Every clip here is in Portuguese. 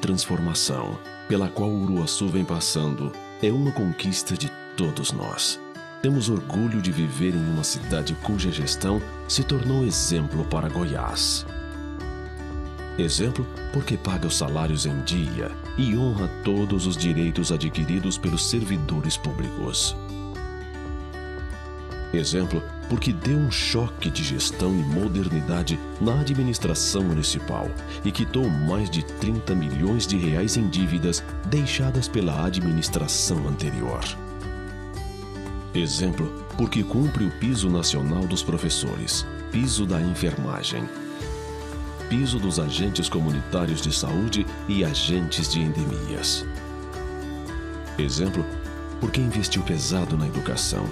transformação pela qual o Uruaçu vem passando é uma conquista de todos nós. Temos orgulho de viver em uma cidade cuja gestão se tornou exemplo para Goiás. Exemplo porque paga os salários em dia e honra todos os direitos adquiridos pelos servidores públicos. Exemplo porque deu um choque de gestão e modernidade na administração municipal e quitou mais de 30 milhões de reais em dívidas deixadas pela administração anterior. Exemplo, porque cumpre o piso nacional dos professores, piso da enfermagem, piso dos agentes comunitários de saúde e agentes de endemias. Exemplo, porque investiu pesado na educação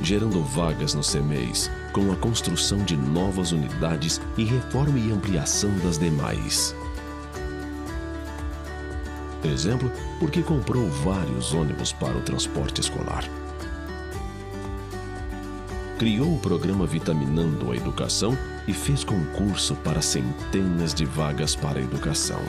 gerando vagas nos CMEs, com a construção de novas unidades e reforma e ampliação das demais. Exemplo, porque comprou vários ônibus para o transporte escolar. Criou o programa Vitaminando a Educação e fez concurso para centenas de vagas para a educação.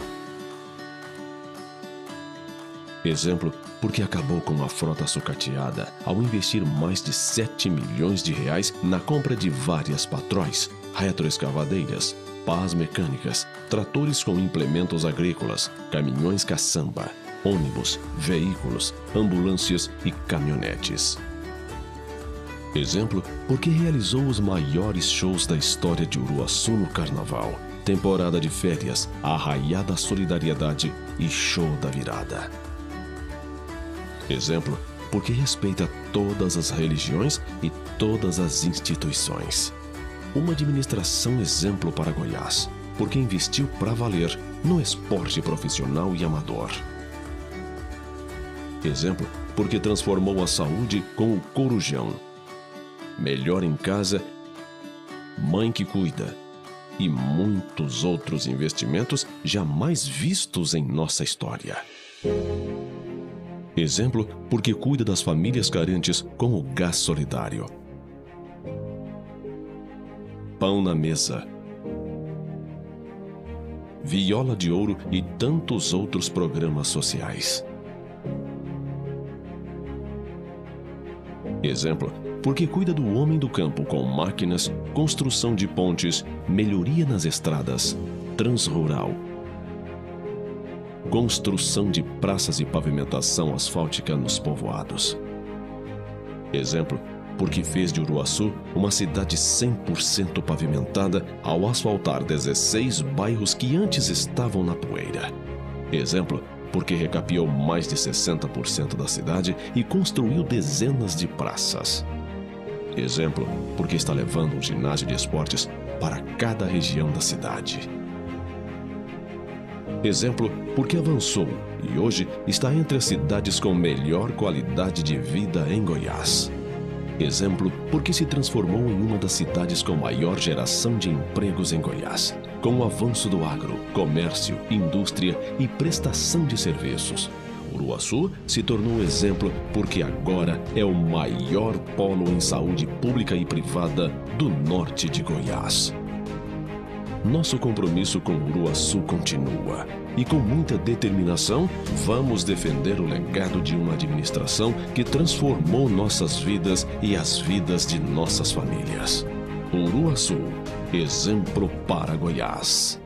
Exemplo, porque acabou com a frota sucateada ao investir mais de 7 milhões de reais na compra de várias patróis, retroescavadeiras, pás mecânicas, tratores com implementos agrícolas, caminhões caçamba, ônibus, veículos, ambulâncias e caminhonetes. Exemplo, porque realizou os maiores shows da história de Uruaçu no Carnaval, temporada de férias, Arraiada da Solidariedade e Show da Virada. Exemplo, porque respeita todas as religiões e todas as instituições. Uma administração exemplo para Goiás, porque investiu para valer no esporte profissional e amador. Exemplo, porque transformou a saúde com o corujão. Melhor em casa, mãe que cuida. E muitos outros investimentos jamais vistos em nossa história. Exemplo porque cuida das famílias carentes com o gás solidário. Pão na mesa. Viola de Ouro e tantos outros programas sociais. Exemplo, porque cuida do homem do campo com máquinas, construção de pontes, melhoria nas estradas, transrural construção de praças e pavimentação asfáltica nos povoados. Exemplo, porque fez de Uruaçu uma cidade 100% pavimentada ao asfaltar 16 bairros que antes estavam na poeira. Exemplo, porque recapeou mais de 60% da cidade e construiu dezenas de praças. Exemplo, porque está levando um ginásio de esportes para cada região da cidade. Exemplo porque avançou e hoje está entre as cidades com melhor qualidade de vida em Goiás. Exemplo porque se transformou em uma das cidades com maior geração de empregos em Goiás. Com o avanço do agro, comércio, indústria e prestação de serviços, Uruaçu se tornou exemplo porque agora é o maior polo em saúde pública e privada do norte de Goiás. Nosso compromisso com Uruaçu continua. E com muita determinação, vamos defender o legado de uma administração que transformou nossas vidas e as vidas de nossas famílias. Uruaçu, exemplo para Goiás.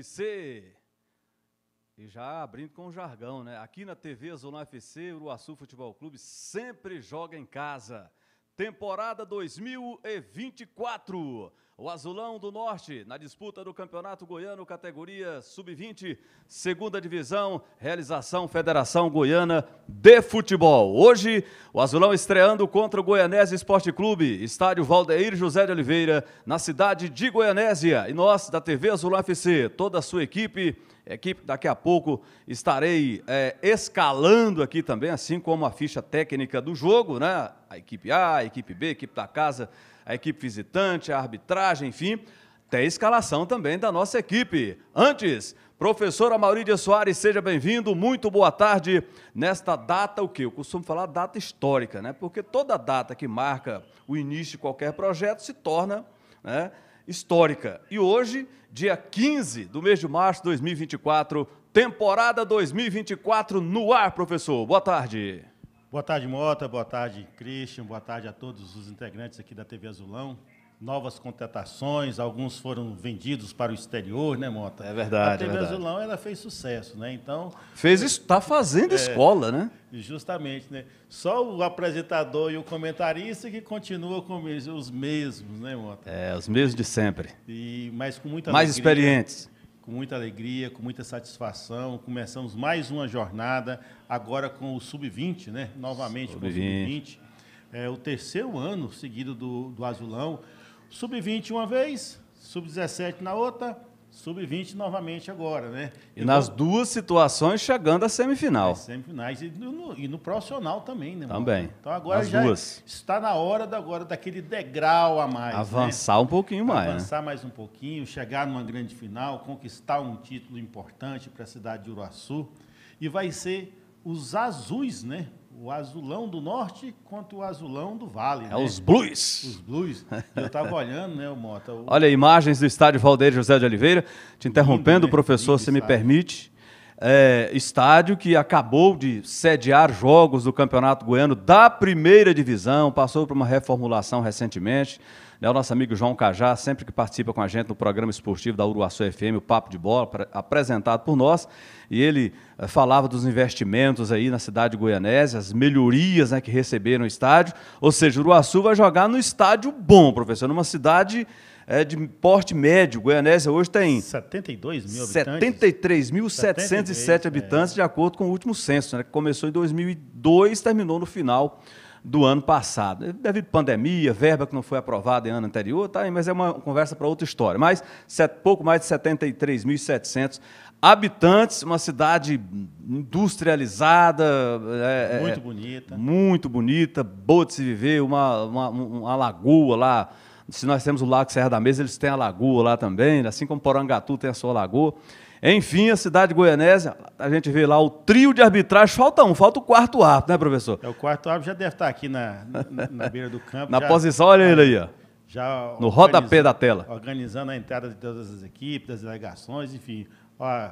FC. E já abrindo com o jargão, né? Aqui na TV Zona UFC, o Uruaçu Futebol Clube sempre joga em casa. Temporada 2024. O Azulão do Norte, na disputa do Campeonato Goiano, categoria Sub-20, segunda divisão, realização Federação Goiana de Futebol. Hoje, o Azulão estreando contra o Goianésia Esporte Clube, estádio Valdeir José de Oliveira, na cidade de Goianésia. E nós, da TV Azulão FC, toda a sua equipe equipe. Daqui a pouco estarei é, escalando aqui também, assim como a ficha técnica do jogo, né? A equipe A, a equipe B, a equipe da casa, a equipe visitante, a arbitragem, enfim. Tem a escalação também da nossa equipe. Antes, professora Maurídia Soares, seja bem-vindo, muito boa tarde. Nesta data, o que? Eu costumo falar data histórica, né? Porque toda data que marca o início de qualquer projeto se torna né, histórica. E hoje dia 15 do mês de março de 2024, temporada 2024 no ar, professor. Boa tarde. Boa tarde, Mota. Boa tarde, Christian. Boa tarde a todos os integrantes aqui da TV Azulão novas contratações, alguns foram vendidos para o exterior, né, Mota? É verdade. A TV é verdade. Azulão ela fez sucesso, né? Então fez está fazendo é, escola, né? Justamente, né? Só o apresentador e o comentarista que continuam com os mesmos, né, Mota? É, os mesmos de sempre. E mas com muita mais alegria, experientes. Com muita alegria, com muita satisfação, começamos mais uma jornada agora com o sub-20, né? Novamente sub -20. com o sub-20. É o terceiro ano seguido do, do Azulão. Sub-20 uma vez, sub-17 na outra, sub-20 novamente agora, né? E, e nas vou... duas situações chegando à semifinal. É, semifinais e no, e no, profissional também, né? Mano? Também. Então agora já duas. está na hora da, agora daquele degrau a mais. Né? Avançar né? um pouquinho mais. Né? Avançar né? mais um pouquinho, chegar numa grande final, conquistar um título importante para a cidade de Uruaçu. E vai ser os azuis, né? o azulão do norte quanto o azulão do vale. É né? os blues. Os blues. Eu estava olhando, né, o Mota? O... Olha, imagens do estádio Valdeir José de Oliveira. Te interrompendo, né? Lindo, professor, se me permite. É, estádio que acabou de sediar jogos do Campeonato Goiano da primeira divisão, passou por uma reformulação recentemente. Né? O nosso amigo João Cajá, sempre que participa com a gente no programa esportivo da Uruaçu FM, o Papo de Bola, apresentado por nós, e ele eh, falava dos investimentos aí na cidade goianésia, as melhorias né, que receberam o estádio. Ou seja, o Uruaçu vai jogar no estádio bom, professor, numa cidade é de porte médio. Goianésia hoje tem 72 mil habitantes. 73.707 habitantes, é. de acordo com o último censo, né, que começou em 2002, terminou no final do ano passado. Devido à pandemia, verba que não foi aprovada em ano anterior, tá aí, mas é uma conversa para outra história. Mas pouco mais de 73.700 habitantes, uma cidade industrializada. É, é, muito é, bonita. Muito bonita, boa de se viver, uma, uma, uma lagoa lá. Se nós temos o Lago Serra da Mesa, eles têm a lagoa lá também, né? assim como Porangatu tem a sua lagoa. Enfim, a cidade goianésia, a gente vê lá o trio de arbitragem, falta um, falta o quarto árbitro, né, professor? É, o quarto árbitro já deve estar aqui na, na, na beira do campo. na já, posição, olha ele aí, ó. Já no rodapé da tela. Organizando a entrada de todas as equipes, das delegações, enfim. Ó,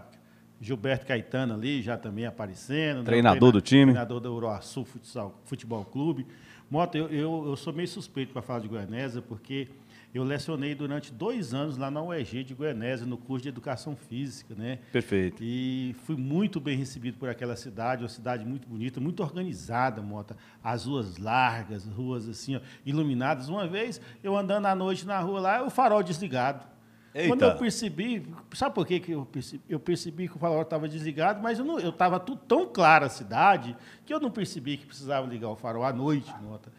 Gilberto Caetano ali já também aparecendo. Né, treinador né, do time. Treinador do Uruaçu Futsal, Futebol Clube. Mota, eu, eu, eu sou meio suspeito para falar de Goianésia, porque eu lecionei durante dois anos lá na UEG de Goiânia no curso de Educação Física, né? Perfeito. E fui muito bem recebido por aquela cidade, uma cidade muito bonita, muito organizada, Mota. As ruas largas, ruas assim, ó, iluminadas. Uma vez, eu andando à noite na rua lá, o farol desligado. Eita. Quando eu percebi, sabe por que, que eu percebi? Eu percebi que o farol estava desligado, mas eu estava tão clara a cidade que eu não percebi que precisava ligar o farol à noite, nota.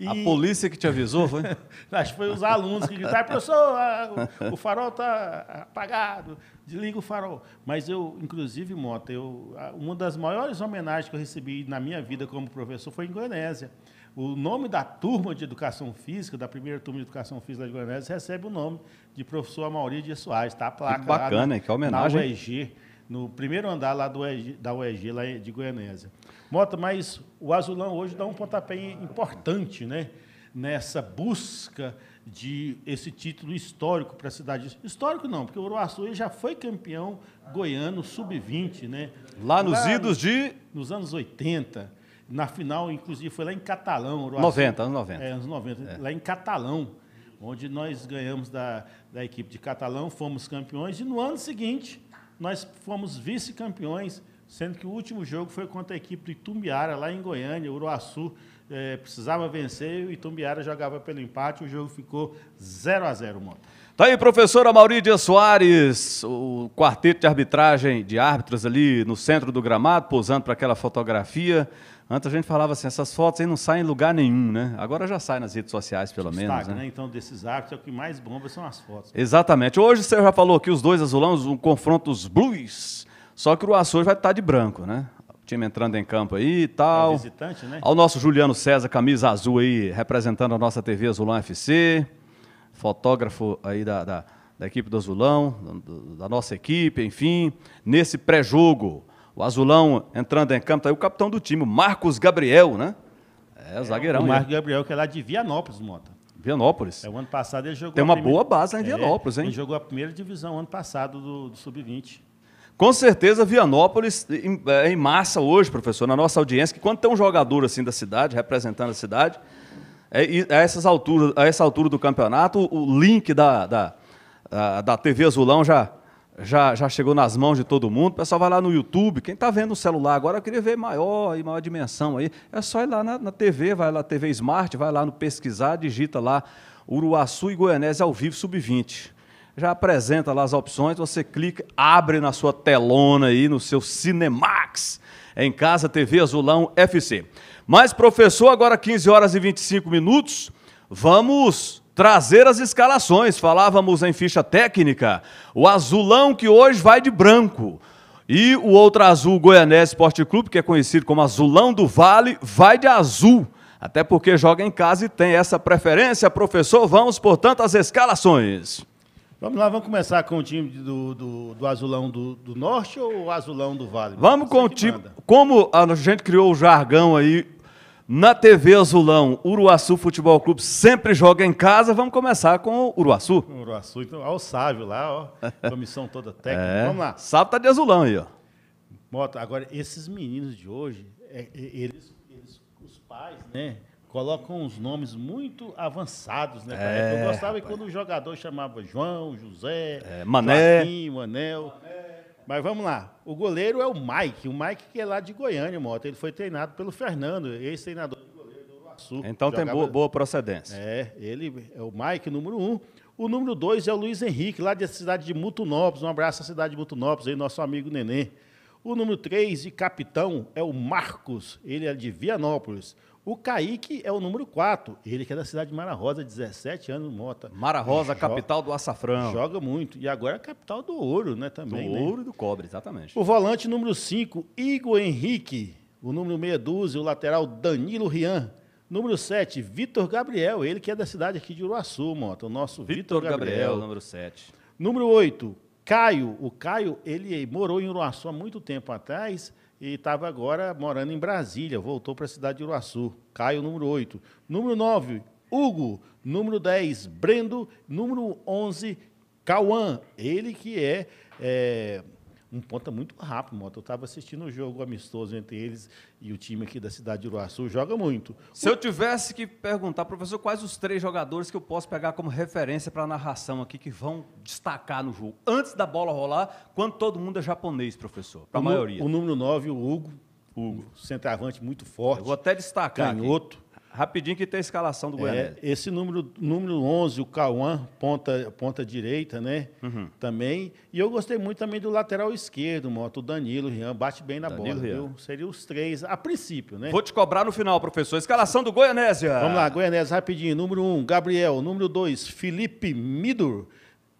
E... A polícia que te avisou, foi? Acho que foi os alunos que gritaram, professor, a, o, o farol está apagado, desliga o farol. Mas eu, inclusive, Mota, eu, uma das maiores homenagens que eu recebi na minha vida como professor foi em Goiânia. O nome da turma de educação física, da primeira turma de educação física de Goiânia recebe o nome de professor Amaury de Soares, Está A placa que bacana, lá que homenagem. na UEG, no primeiro andar lá do UEG, da UEG, lá de Goiânia. Mota, mas o Azulão hoje dá um pontapé importante, né? Nessa busca de esse título histórico para a cidade. Histórico não, porque o Uruaçu já foi campeão goiano sub-20, né? Lá nos idos de... Nos anos 80. Na final, inclusive, foi lá em Catalão. Uruaçu, 90, anos 90. É, anos 90. É. Lá em Catalão, onde nós ganhamos da, da equipe de Catalão, fomos campeões. E no ano seguinte, nós fomos vice-campeões sendo que o último jogo foi contra a equipe do Itumbiara, lá em Goiânia. O Uruaçu eh, precisava vencer, o Itumbiara jogava pelo empate, o jogo ficou 0 a 0 Mota. Tá aí, professora Maurídia Soares, o quarteto de arbitragem de árbitros ali no centro do gramado, posando para aquela fotografia. Antes a gente falava assim, essas fotos aí não saem em lugar nenhum, né? Agora já sai nas redes sociais, pelo Destaque, menos. Né? né? Então, desses árbitros, é o que mais bomba são as fotos. Exatamente. Hoje você já falou aqui os dois azulões, um confronto os blues só que o Açores vai estar tá de branco, né? O time entrando em campo aí e tal. É visitante, né? Ao nosso Juliano César, camisa azul aí, representando a nossa TV Azulão FC. Fotógrafo aí da, da, da equipe do Azulão, do, da nossa equipe, enfim. Nesse pré-jogo, o Azulão entrando em campo, tá aí o capitão do time, Marcos Gabriel, né? É, é zagueirão. O Marcos né? Gabriel, que é lá de Vianópolis, Mota. Vianópolis. É, o ano passado ele jogou. Tem uma primeira... boa base lá em é, Vianópolis, hein? Ele jogou a primeira divisão ano passado do, do Sub-20. Com certeza, Vianópolis em, eh, em massa hoje, professor, na nossa audiência, que quando tem um jogador assim da cidade, representando a cidade, é, a, essas alturas, a essa altura do campeonato, o, link da, da, da, da TV Azulão já, já, já chegou nas mãos de todo mundo. O pessoal vai lá no YouTube. Quem está vendo o celular agora, eu queria ver maior e maior dimensão aí. É só ir lá na, na, TV, vai lá, na TV Smart, vai lá no Pesquisar, digita lá Uruaçu e Goianese ao vivo sub-20 já apresenta lá as opções, você clica, abre na sua telona aí, no seu Cinemax, em casa, TV Azulão FC. Mas, professor, agora 15 horas e 25 minutos, vamos trazer as escalações. Falávamos em ficha técnica, o azulão que hoje vai de branco. E o outro azul, goianés Esporte Clube, que é conhecido como Azulão do Vale, vai de azul. Até porque joga em casa e tem essa preferência. Professor, vamos, portanto, às escalações. Vamos lá, vamos começar com o time do, do, do Azulão do, do, Norte ou o Azulão do Vale? Vamos com o time. Manda. Como a gente criou o jargão aí, na TV Azulão, Uruaçu Futebol Clube sempre joga em casa, vamos começar com o Uruaçu. Uruaçu, então, olha o Sávio lá, ó, comissão toda técnica. É, vamos lá. Sábio tá de Azulão aí, ó. Mota, agora, esses meninos de hoje, é, é, eles, eles, os pais, né? colocam uns nomes muito avançados, né? É, eu gostava rapaz. quando o jogador chamava João, José, é, Mané. Joaquim, Manel. Mané. Mas vamos lá. O goleiro é o Mike. O Mike que é lá de Goiânia, moto. Ele foi treinado pelo Fernando, ex-treinador de goleiro do Açúcar. Então jogava... tem boa, boa, procedência. É, ele é o Mike, número um. O número dois é o Luiz Henrique, lá da cidade de Mutunópolis. Um abraço à cidade de Mutunópolis, aí, nosso amigo Nenê. O número três e capitão é o Marcos. Ele é de Vianópolis. O Kaique é o número 4. Ele que é da cidade de Mara Rosa, 17 anos, Mota. Mara Rosa, joga, capital do açafrão. Joga muito. E agora é capital do ouro, né? Também. Do né? ouro e do cobre, exatamente. O volante número 5, Igor Henrique. O número meia é dúzia, o lateral Danilo Rian. Número 7, Vitor Gabriel, ele que é da cidade aqui de Uruaçu, Mota. O nosso Vitor Gabriel. Gabriel, número 7. Número 8, Caio. O Caio, ele morou em Uruaçu há muito tempo atrás e estava agora morando em Brasília, voltou para a cidade de Uruaçu. Caio, número 8. Número 9, Hugo. Número 10, Brendo. Número 11, Cauã. Ele que é, é um ponta muito rápido, moto. Eu estava assistindo um jogo amistoso entre eles e o time aqui da cidade de Uruaçu, joga muito. Se o... eu tivesse que perguntar, professor, quais os três jogadores que eu posso pegar como referência para a narração aqui que vão destacar no jogo? Antes da bola rolar, quando todo mundo é japonês, professor, para a maioria. O número 9, o Hugo, Hugo, centroavante muito forte. Eu vou até destacar. Canhoto. Aqui. Rapidinho que tem a escalação do Goiânia. É, esse número, número 11, o Cauã, ponta, ponta direita, né? Uhum. Também. E eu gostei muito também do lateral esquerdo, Moto. O Danilo, o Rian, bate bem na Danilo bola. Viu? Seria os três, a princípio, né? Vou te cobrar no final, professor. Escalação do Goianésia. Vamos lá, Goianésia, rapidinho. Número 1, um, Gabriel. Número 2, Felipe Midor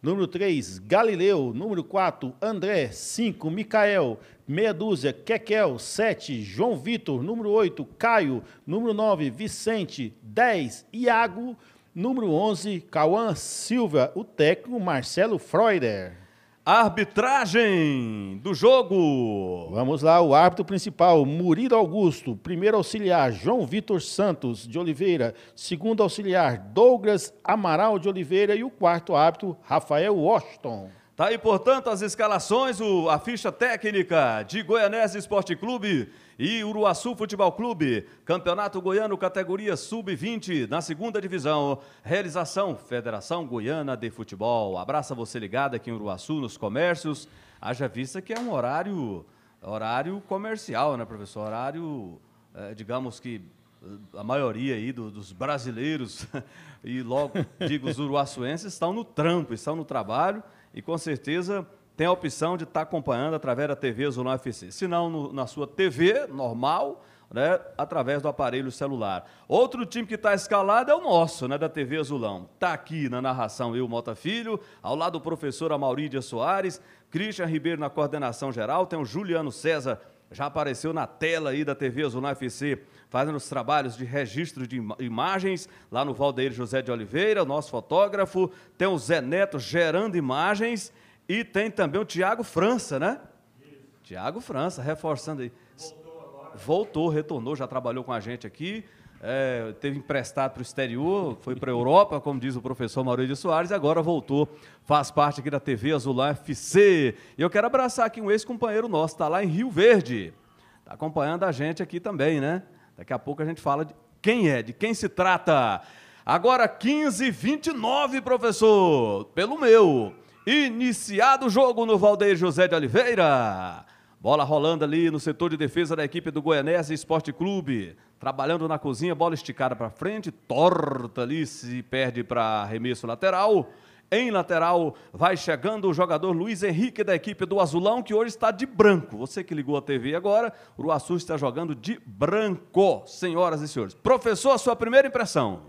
Número 3, Galileu. Número 4, André. 5, Micael. Meia dúzia, Kekel. 7, João Vitor. Número 8, Caio. Número 9, Vicente. 10, Iago. Número 11, Cauã Silva. O técnico, Marcelo Freuder. Arbitragem do jogo. Vamos lá, o árbitro principal, Murilo Augusto. Primeiro auxiliar, João Vitor Santos de Oliveira. Segundo auxiliar, Douglas Amaral de Oliveira. E o quarto árbitro, Rafael Washington. Tá aí, portanto, as escalações, o, a ficha técnica de Goianese Esporte Clube e Uruaçu Futebol Clube. Campeonato Goiano, categoria sub-20, na segunda divisão. Realização Federação Goiana de Futebol. Abraça você ligado aqui em Uruaçu, nos comércios. Haja vista que é um horário, horário comercial, né, professor? Horário, é, digamos que eh, a maioria aí do, dos brasileiros e logo digo os uruaçuenses estão no trampo, estão no trabalho e com certeza tem a opção de estar acompanhando através da TV Zonal FC. Se não, no, na sua TV normal, né, através do aparelho celular. Outro time que está escalado é o nosso, né, da TV Azulão. Está aqui na narração eu, Mota Filho, ao lado do professor Amaurídia Soares, Christian Ribeiro na coordenação geral, tem o Juliano César, já apareceu na tela aí da TV Azulão FC fazendo os trabalhos de registro de imagens lá no Valdeir José de Oliveira, o nosso fotógrafo. Tem o Zé Neto gerando imagens e tem também o Tiago França, né? Isso. Tiago França, reforçando aí. Voltou agora. Voltou, retornou, já trabalhou com a gente aqui. É, teve emprestado para o exterior, foi para a Europa, como diz o professor Maurício Soares, e agora voltou, faz parte aqui da TV Azulão FC. E eu quero abraçar aqui um ex-companheiro nosso, está lá em Rio Verde, está acompanhando a gente aqui também, né? Daqui a pouco a gente fala de quem é, de quem se trata. Agora 15:29, professor, pelo meu. Iniciado o jogo no Valdeir José de Oliveira. Bola rolando ali no setor de defesa da equipe do Goianese Esporte Clube. Trabalhando na cozinha, bola esticada para frente, torta ali, se perde para arremesso lateral. Em lateral vai chegando o jogador Luiz Henrique da equipe do Azulão, que hoje está de branco. Você que ligou a TV agora, o Uruaçu está jogando de branco, senhoras e senhores. Professor, a sua primeira impressão.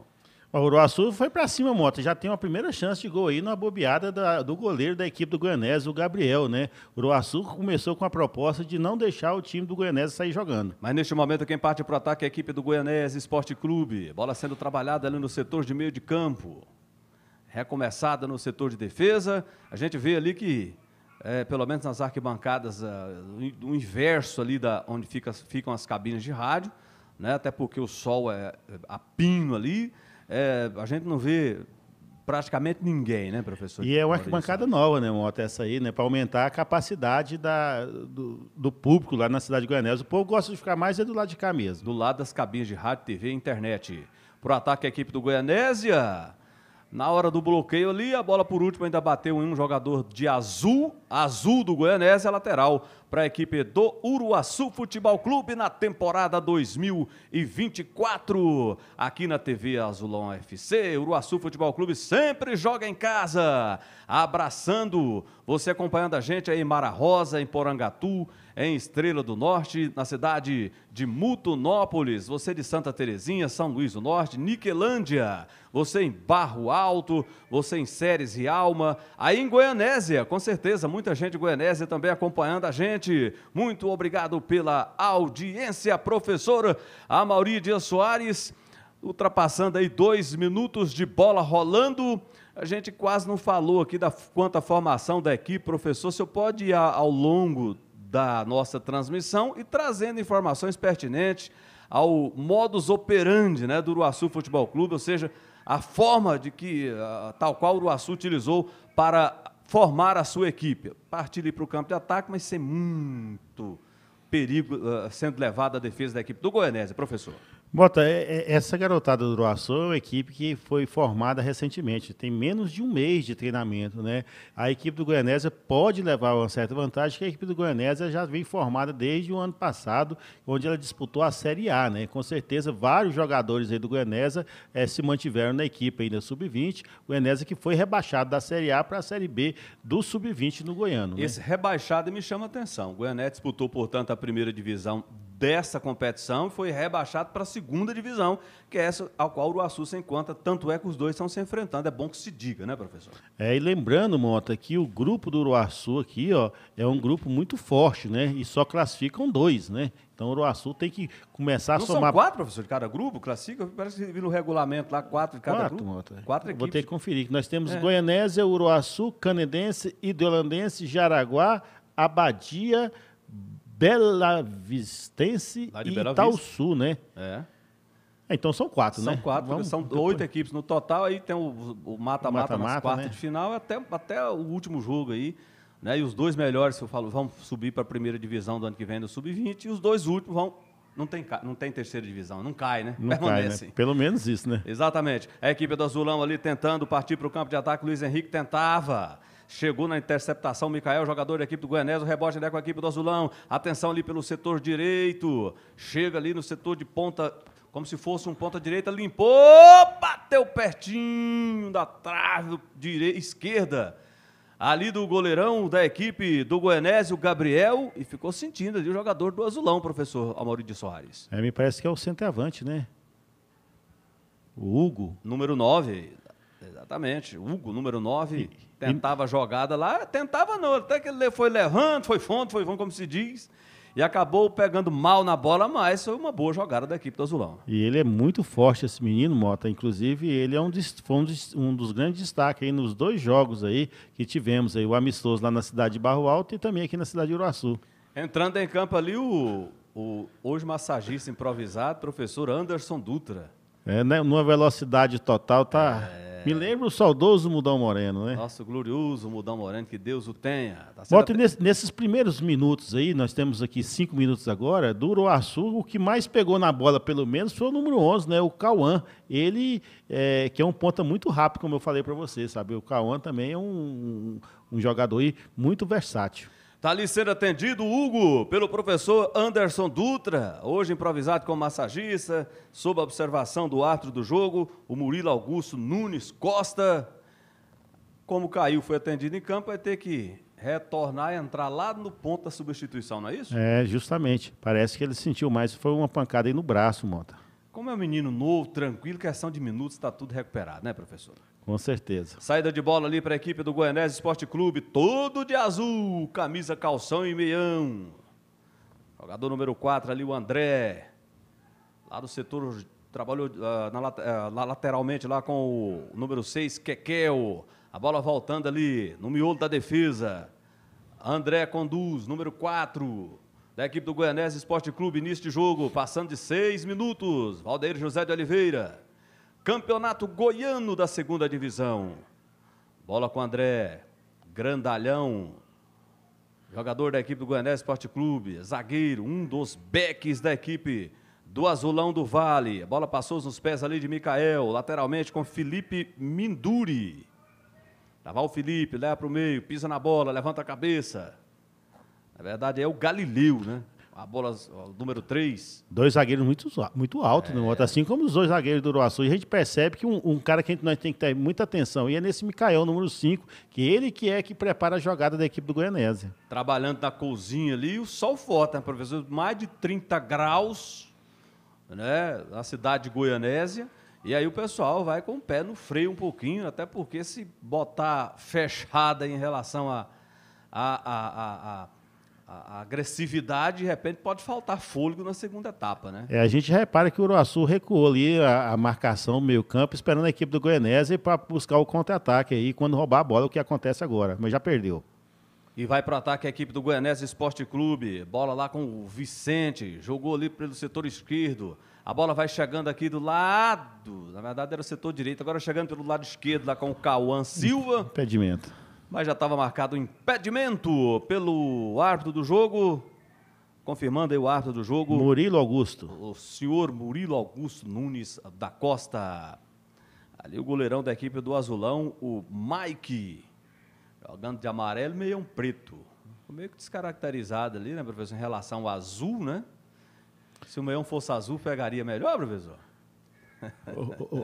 O Uruaçu foi para cima, Mota. Já tem uma primeira chance de gol aí na bobeada da, do goleiro da equipe do Goianese, o Gabriel, né? O Uruaçu começou com a proposta de não deixar o time do Goianese sair jogando. Mas neste momento quem parte para o ataque é a equipe do Goianese Esporte Clube. Bola sendo trabalhada ali no setor de meio de campo recomeçada no setor de defesa. A gente vê ali que, é, pelo menos nas arquibancadas, no é, inverso ali da onde fica, ficam as cabines de rádio, né? até porque o sol é, é a pino ali. É, a gente não vê praticamente ninguém, né, professor? E é uma arquibancada nova, né, Mota, essa aí, né, para aumentar a capacidade da, do, do, público lá na cidade de Goiânia. O povo gosta de ficar mais é do lado de cá mesmo. Do lado das cabines de rádio, TV e internet. Pro ataque, a equipe do Goianésia. Na hora do bloqueio ali, a bola por último ainda bateu em um jogador de azul, azul do Goianésia, lateral para a equipe do Uruaçu Futebol Clube na temporada 2024. Aqui na TV Azulão FC, Uruaçu Futebol Clube sempre joga em casa. Abraçando, você acompanhando a gente aí Mara Rosa, em Porangatu, em Estrela do Norte, na cidade de Mutunópolis, você de Santa Terezinha, São Luís do Norte, Niquelândia, você em Barro Alto, você em Séries Alma. aí em Goianésia, com certeza, muita gente de Goianésia também acompanhando a gente. Muito obrigado pela audiência, professor Amauri Dias Soares, ultrapassando aí dois minutos de bola rolando. A gente quase não falou aqui da quanta formação da equipe, professor. O senhor pode ir ao longo da nossa transmissão e trazendo informações pertinentes ao modus operandi né, do Uruaçu Futebol Clube, ou seja, a forma de que, uh, tal qual o Uruaçu utilizou para formar a sua equipe. Partir para o campo de ataque, mas sem muito perigo uh, sendo levado à defesa da equipe do Goianésia, professor. Bota, é, é, essa garotada do Uruaçu é uma equipe que foi formada recentemente, tem menos de um mês de treinamento, né? A equipe do Goianésia pode levar uma certa vantagem, que a equipe do Goianésia já vem formada desde o ano passado, onde ela disputou a Série A, né? Com certeza, vários jogadores aí do Goianésia eh, se mantiveram na equipe ainda sub-20, o Goianésia que foi rebaixado da Série A para a Série B do sub-20 no Goiano. Né? Esse rebaixado me chama a atenção. O Goianésia disputou, portanto, a primeira divisão dessa competição e foi rebaixado para a segunda divisão, que é essa ao qual o Uruaçu se encontra, tanto é que os dois estão se enfrentando. É bom que se diga, né, professor? É, e lembrando, Mota, que o grupo do Uruaçu aqui, ó, é um grupo muito forte, né? E só classificam dois, né? Então o Uruaçu tem que começar Não a somar. São quatro, professor, de cada grupo? Classifica? Parece que vi no regulamento lá, quatro de cada quatro, grupo. Mota. Quatro equipes. Vou ter que conferir. Nós temos é. Goianésia, Uruaçu, Canedense, Ideolandense, Jaraguá, Abadia, Bela Vistense e Bela Itaúsu, né? É. é. Então são quatro, são né? Quatro, Vamos, são quatro, são oito equipes no total. Aí tem o mata-mata nas quartas né? de final até, até o último jogo aí. Né? E os dois melhores, se eu falo, vão subir para a primeira divisão do ano que vem no Sub-20. E os dois últimos vão não tem, não tem terceira divisão, não cai, né? Não Permanece. Cai, né? Pelo menos isso, né? Exatamente. A equipe do Azulão ali tentando partir para o campo de ataque. o Luiz Henrique tentava. Chegou na interceptação Micael, jogador da equipe do Goianese, o rebote ainda é com a equipe do Azulão. Atenção ali pelo setor direito. Chega ali no setor de ponta, como se fosse um ponta direita, limpou, bateu pertinho da trave direita, esquerda. Ali do goleirão da equipe do Goianese, o Gabriel, e ficou sentindo ali o jogador do Azulão, professor Amaury de Soares. É, me parece que é o centroavante, né? O Hugo. Número 9, Exatamente. Hugo, número 9, tentava a jogada lá, tentava não, até que ele foi levando, foi fundo, foi vão como se diz, e acabou pegando mal na bola, mas foi uma boa jogada da equipe do Azulão. E ele é muito forte, esse menino, Mota. Inclusive, ele é um, foi um, um dos grandes destaques aí nos dois jogos aí que tivemos, aí, o amistoso lá na cidade de Barro Alto e também aqui na cidade de Uruaçu. Entrando em campo ali, o, o hoje massagista improvisado, professor Anderson Dutra. É, né, numa velocidade total, tá... É é. Me lembra o saudoso Mudão Moreno, né? Nosso glorioso Mudão Moreno, que Deus o tenha. Tá Bota nesse, nesses primeiros minutos aí, nós temos aqui cinco minutos agora, do Uruaçu, o que mais pegou na bola, pelo menos, foi o número 11, né? O Cauã. Ele, é, que é um ponta muito rápido, como eu falei para você, sabe? O Cauã também é um, um, um jogador muito versátil. Está ali sendo atendido Hugo pelo professor Anderson Dutra, hoje improvisado como massagista, sob a observação do árbitro do jogo, o Murilo Augusto Nunes Costa. Como caiu, foi atendido em campo, vai ter que retornar e entrar lá no ponto da substituição, não é isso? É, justamente. Parece que ele sentiu mais, foi uma pancada aí no braço, Monta. Como é um menino novo, tranquilo, questão de minutos, está tudo recuperado, né, professor? Com certeza. Saída de bola ali para a equipe do Goianese Esporte Clube, todo de azul, camisa, calção e meião. Jogador número 4 ali, o André. Lá do setor, trabalhou uh, na, uh, lateralmente lá com o número 6, Kekel. A bola voltando ali, no miolo da defesa. André conduz, número 4 da equipe do Goianese Esporte Clube, início de jogo, passando de seis minutos. Valdeir José de Oliveira. Campeonato Goiano da segunda divisão. Bola com André. Grandalhão. Jogador da equipe do Goiânia Esporte Clube. Zagueiro, um dos beques da equipe do Azulão do Vale. A bola passou nos pés ali de Micael. Lateralmente com Felipe Minduri. Lá vai o Felipe, leva para o meio, pisa na bola, levanta a cabeça. Na verdade é o Galileu, né? a bola número 3. Dois zagueiros muito, muito altos, né? é. né? assim como os dois zagueiros do Uruaçu. E a gente percebe que um, um cara que gente, nós tem que ter muita atenção, e é nesse Micael, número 5, que ele que é que prepara a jogada da equipe do Goianese. Trabalhando na cozinha ali, o sol forte, né, professor? Mais de 30 graus, né? Na cidade de Goianésia. E aí o pessoal vai com o pé no freio um pouquinho, até porque se botar fechada em relação a, a, a, a a, agressividade, de repente, pode faltar fôlego na segunda etapa, né? É, a gente repara que o Uruaçu recuou ali a, a marcação, meio campo, esperando a equipe do Goianésia para buscar o contra-ataque aí, quando roubar a bola, o que acontece agora, mas já perdeu. E vai para o ataque a equipe do Goianésia Esporte Clube. Bola lá com o Vicente. Jogou ali pelo setor esquerdo. A bola vai chegando aqui do lado. Na verdade era o setor direito. Agora chegando pelo lado esquerdo lá com o Cauã Silva. Impedimento mas já estava marcado impedimento pelo árbitro do jogo. Confirmando aí o árbitro do jogo. Murilo Augusto. O senhor Murilo Augusto Nunes da Costa. Ali o goleirão da equipe do Azulão, o Mike. Jogando de amarelo, meio um preto. meio que descaracterizado ali, né, professor, em relação ao azul, né? Se o meião fosse azul, pegaria melhor, professor?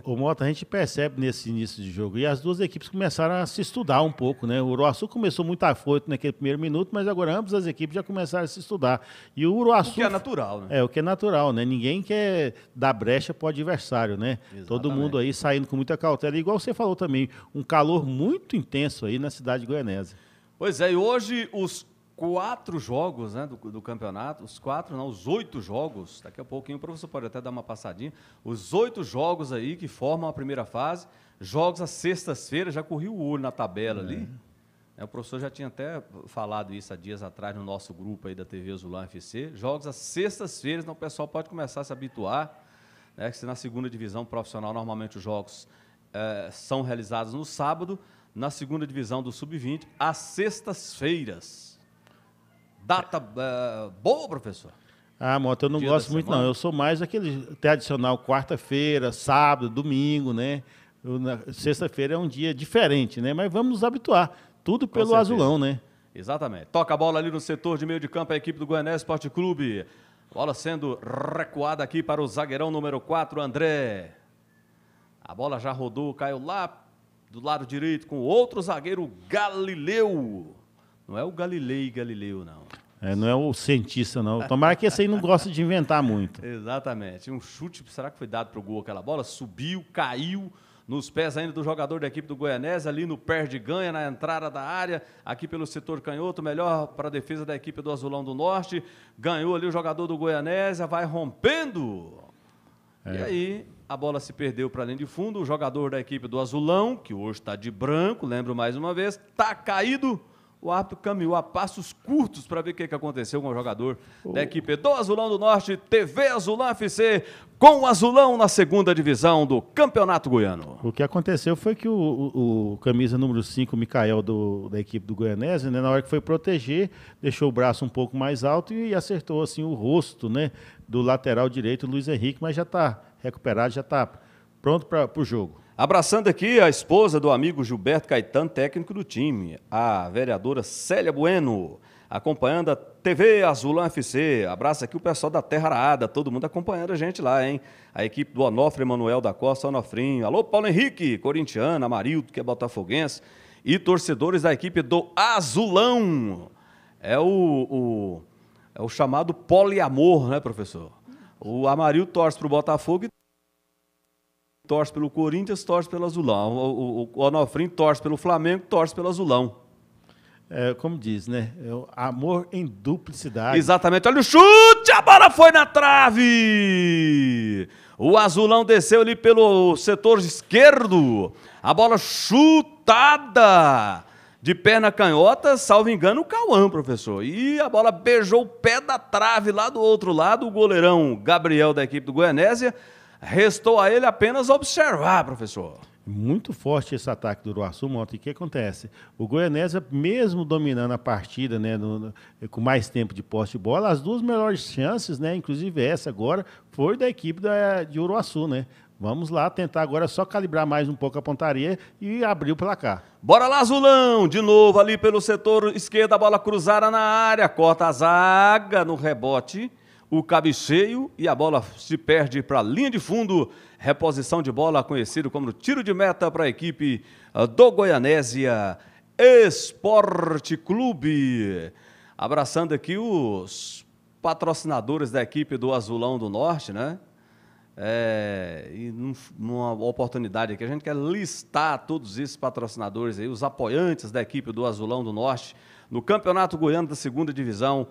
o, Mota, a gente percebe nesse início de jogo. E as duas equipes começaram a se estudar um pouco, né? O Uruaçu começou muito afoito naquele primeiro minuto, mas agora ambas as equipes já começaram a se estudar. E o Uruaçu. O que é natural, né? É, o que é natural, né? Ninguém quer dar brecha o adversário, né? Exatamente. Todo mundo aí saindo com muita cautela. E igual você falou também, um calor muito intenso aí na cidade de Goianésia. Pois é, e hoje os quatro jogos né, do, do, campeonato, os quatro, não, os oito jogos, daqui a pouquinho o professor pode até dar uma passadinha, os oito jogos aí que formam a primeira fase, jogos às sextas-feiras, já corri o olho na tabela é. ali. Né, o professor já tinha até falado isso há dias atrás no nosso grupo aí da TV Azulão FC, jogos às sextas-feiras, então o pessoal pode começar a se habituar, né, que se na segunda divisão profissional normalmente os jogos eh, são realizados no sábado, na segunda divisão do Sub-20, às sextas-feiras data uh, boa, professor? Ah, moto, eu não Dia gosto muito, semana? não. Eu sou mais aquele tradicional quarta-feira, sábado, domingo, né? Sexta-feira é um dia diferente, né? Mas vamos nos habituar. Tudo pelo azulão, né? Exatamente. Toca a bola ali no setor de meio de campo, a equipe do Goiânia Esporte Clube. Bola sendo recuada aqui para o zagueirão número 4, André. A bola já rodou, caiu lá do lado direito com outro zagueiro, Galileu. Não é o Galilei Galileu, não. É, não é o cientista, não. Tomara que esse aí não gosta de inventar muito. Exatamente. Um chute, será que foi dado para o gol aquela bola? Subiu, caiu nos pés ainda do jogador da equipe do Goianese, ali no pé de ganha na entrada da área, aqui pelo setor canhoto, melhor para a defesa da equipe do Azulão do Norte. Ganhou ali o jogador do Goianésia, vai rompendo. É. E aí a bola se perdeu para além de fundo, o jogador da equipe do Azulão, que hoje está de branco, lembro mais uma vez, está caído o árbitro caminhou a passos curtos para ver o que, que aconteceu com o jogador oh. da equipe do Azulão do Norte, TV Azulão FC, com o Azulão na segunda divisão do Campeonato Goiano. O que aconteceu foi que o, o, o camisa número 5, o Mikael, do, da equipe do Goianese, né, na hora que foi proteger, deixou o braço um pouco mais alto e, e acertou assim o rosto né, do lateral direito, Luiz Henrique, mas já está recuperado, já está pronto para o jogo. Abraçando aqui a esposa do amigo Gilberto Caetano, técnico do time, a vereadora Célia Bueno, acompanhando a TV Azulão FC. Abraço aqui o pessoal da Terra Arada, todo mundo acompanhando a gente lá, hein? A equipe do Onofre Emanuel da Costa, Onofrinho. Alô, Paulo Henrique, corintiano, Amarildo, que é botafoguense, e torcedores da equipe do Azulão. É o, o é o chamado poliamor, né, professor? O Amarildo torce para o Botafogo e torce pelo Corinthians, torce pelo Azulão. O, o, o Onofrim torce pelo Flamengo, torce pelo Azulão. É, como diz, né? É o amor em duplicidade. Exatamente. Olha o chute, a bola foi na trave! O Azulão desceu ali pelo setor esquerdo. A bola chutada de perna canhota, salvo engano, o Cauã, professor. E a bola beijou o pé da trave lá do outro lado. O goleirão Gabriel da equipe do Goianésia Restou a ele apenas observar, professor. Muito forte esse ataque do Uruaçu, Mota. E o que acontece? O Goianésia, mesmo dominando a partida, né, no, no, com mais tempo de posse de bola, as duas melhores chances, né, inclusive essa agora, foi da equipe da, de Uruaçu, né? Vamos lá tentar agora só calibrar mais um pouco a pontaria e abrir o placar. Bora lá, Zulão! De novo ali pelo setor esquerdo, a bola cruzada na área, corta a zaga no rebote o cabeceio e a bola se perde para a linha de fundo. Reposição de bola, conhecido como tiro de meta para a equipe ah, do Goianésia Esporte Clube. Abraçando aqui os patrocinadores da equipe do Azulão do Norte, né? É, e numa oportunidade aqui, a gente quer listar todos esses patrocinadores aí, os apoiantes da equipe do Azulão do Norte no Campeonato Goiano da Segunda Divisão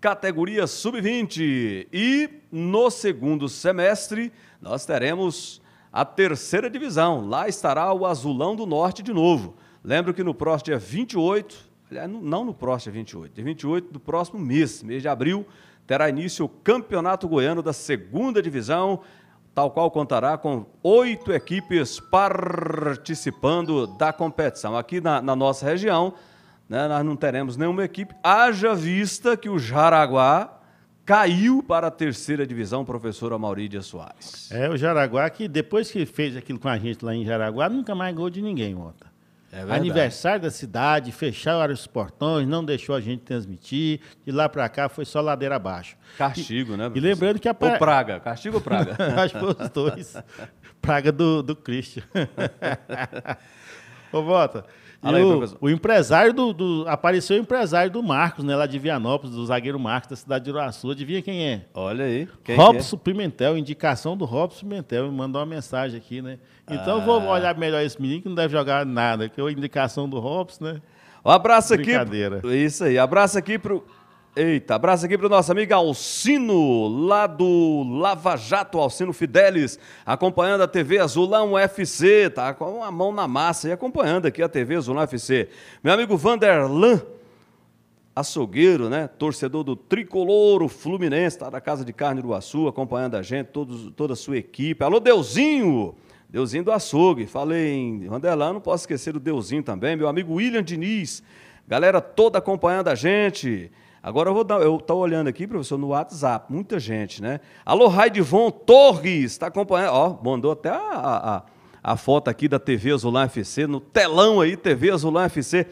categoria sub-20. E no segundo semestre nós teremos a terceira divisão. Lá estará o Azulão do Norte de novo. Lembro que no próximo dia 28, aliás, não no próximo dia 28, dia 28 do próximo mês, mês de abril, terá início o Campeonato Goiano da segunda divisão, tal qual contará com oito equipes participando da competição. Aqui na, na nossa região, né, nós não teremos nenhuma equipe. Haja vista que o Jaraguá caiu para a terceira divisão, professora Maurídia Soares. É, o Jaraguá que depois que fez aquilo com a gente lá em Jaraguá, nunca mais ganhou de ninguém, Mota. É Aniversário da cidade, fecharam os portões, não deixou a gente transmitir. De lá para cá foi só ladeira abaixo. Castigo, né, e, né? Professor? E lembrando que a pra... Ou praga, castigo ou praga? Acho que os dois. Praga do, do Cristo. Ô, Bota, Fala aí, o, professor. O empresário do, do, Apareceu o empresário do Marcos, né? Lá de Vianópolis, do zagueiro Marcos, da cidade de Iroaçu. Adivinha quem é? Olha aí. Quem é? Robson é? Pimentel, indicação do Robson Pimentel. Me mandou uma mensagem aqui, né? Então ah. vou olhar melhor esse menino que não deve jogar nada, que é a indicação do Robson, né? Um abraço aqui. Brincadeira. Isso aí. Abraço aqui pro Eita, abraço aqui para o nosso amigo Alcino, lá do Lava Jato, Alcino Fidelis, acompanhando a TV Azulão UFC, tá com a mão na massa e acompanhando aqui a TV Azulão UFC. Meu amigo Vanderlan, açougueiro, né? Torcedor do Tricoloro Fluminense, tá da Casa de Carne do Açu, acompanhando a gente, todos, toda a sua equipe. Alô, Deuzinho! Deuzinho do açougue. Falei em Vanderlan, não posso esquecer o Deuzinho também, meu amigo William Diniz. Galera toda acompanhando a gente. Agora eu vou dar, eu estou olhando aqui, professor, no WhatsApp, muita gente, né? Alô, Raidivon Torres, está acompanhando, ó, mandou até a, a, a, foto aqui da TV Azulão FC, no telão aí, TV Azulão FC,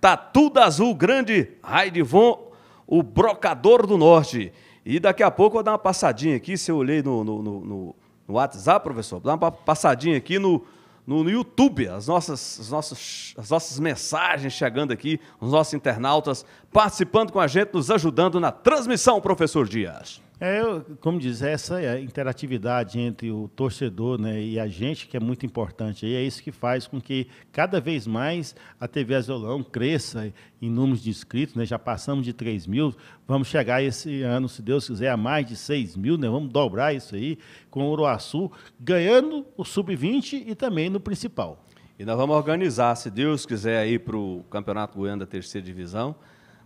tá tudo azul, grande Raidivon, o brocador do norte. E daqui a pouco eu vou dar uma passadinha aqui, se eu olhei no, no, no, no WhatsApp, professor, vou dar uma passadinha aqui no, no, no YouTube, as nossas, as, nossas, as nossas mensagens chegando aqui, os nossos internautas participando com a gente, nos ajudando na transmissão, professor Dias. É, como diz, essa é interatividade entre o torcedor né, e a gente que é muito importante. E é isso que faz com que cada vez mais a TV Azulão cresça em números de inscritos. Né? Já passamos de 3 mil, vamos chegar esse ano, se Deus quiser, a mais de 6 mil. Né? Vamos dobrar isso aí com o Uruaçu, ganhando o Sub-20 e também no principal. E nós vamos organizar, se Deus quiser, aí para o Campeonato Goiano da Terceira Divisão,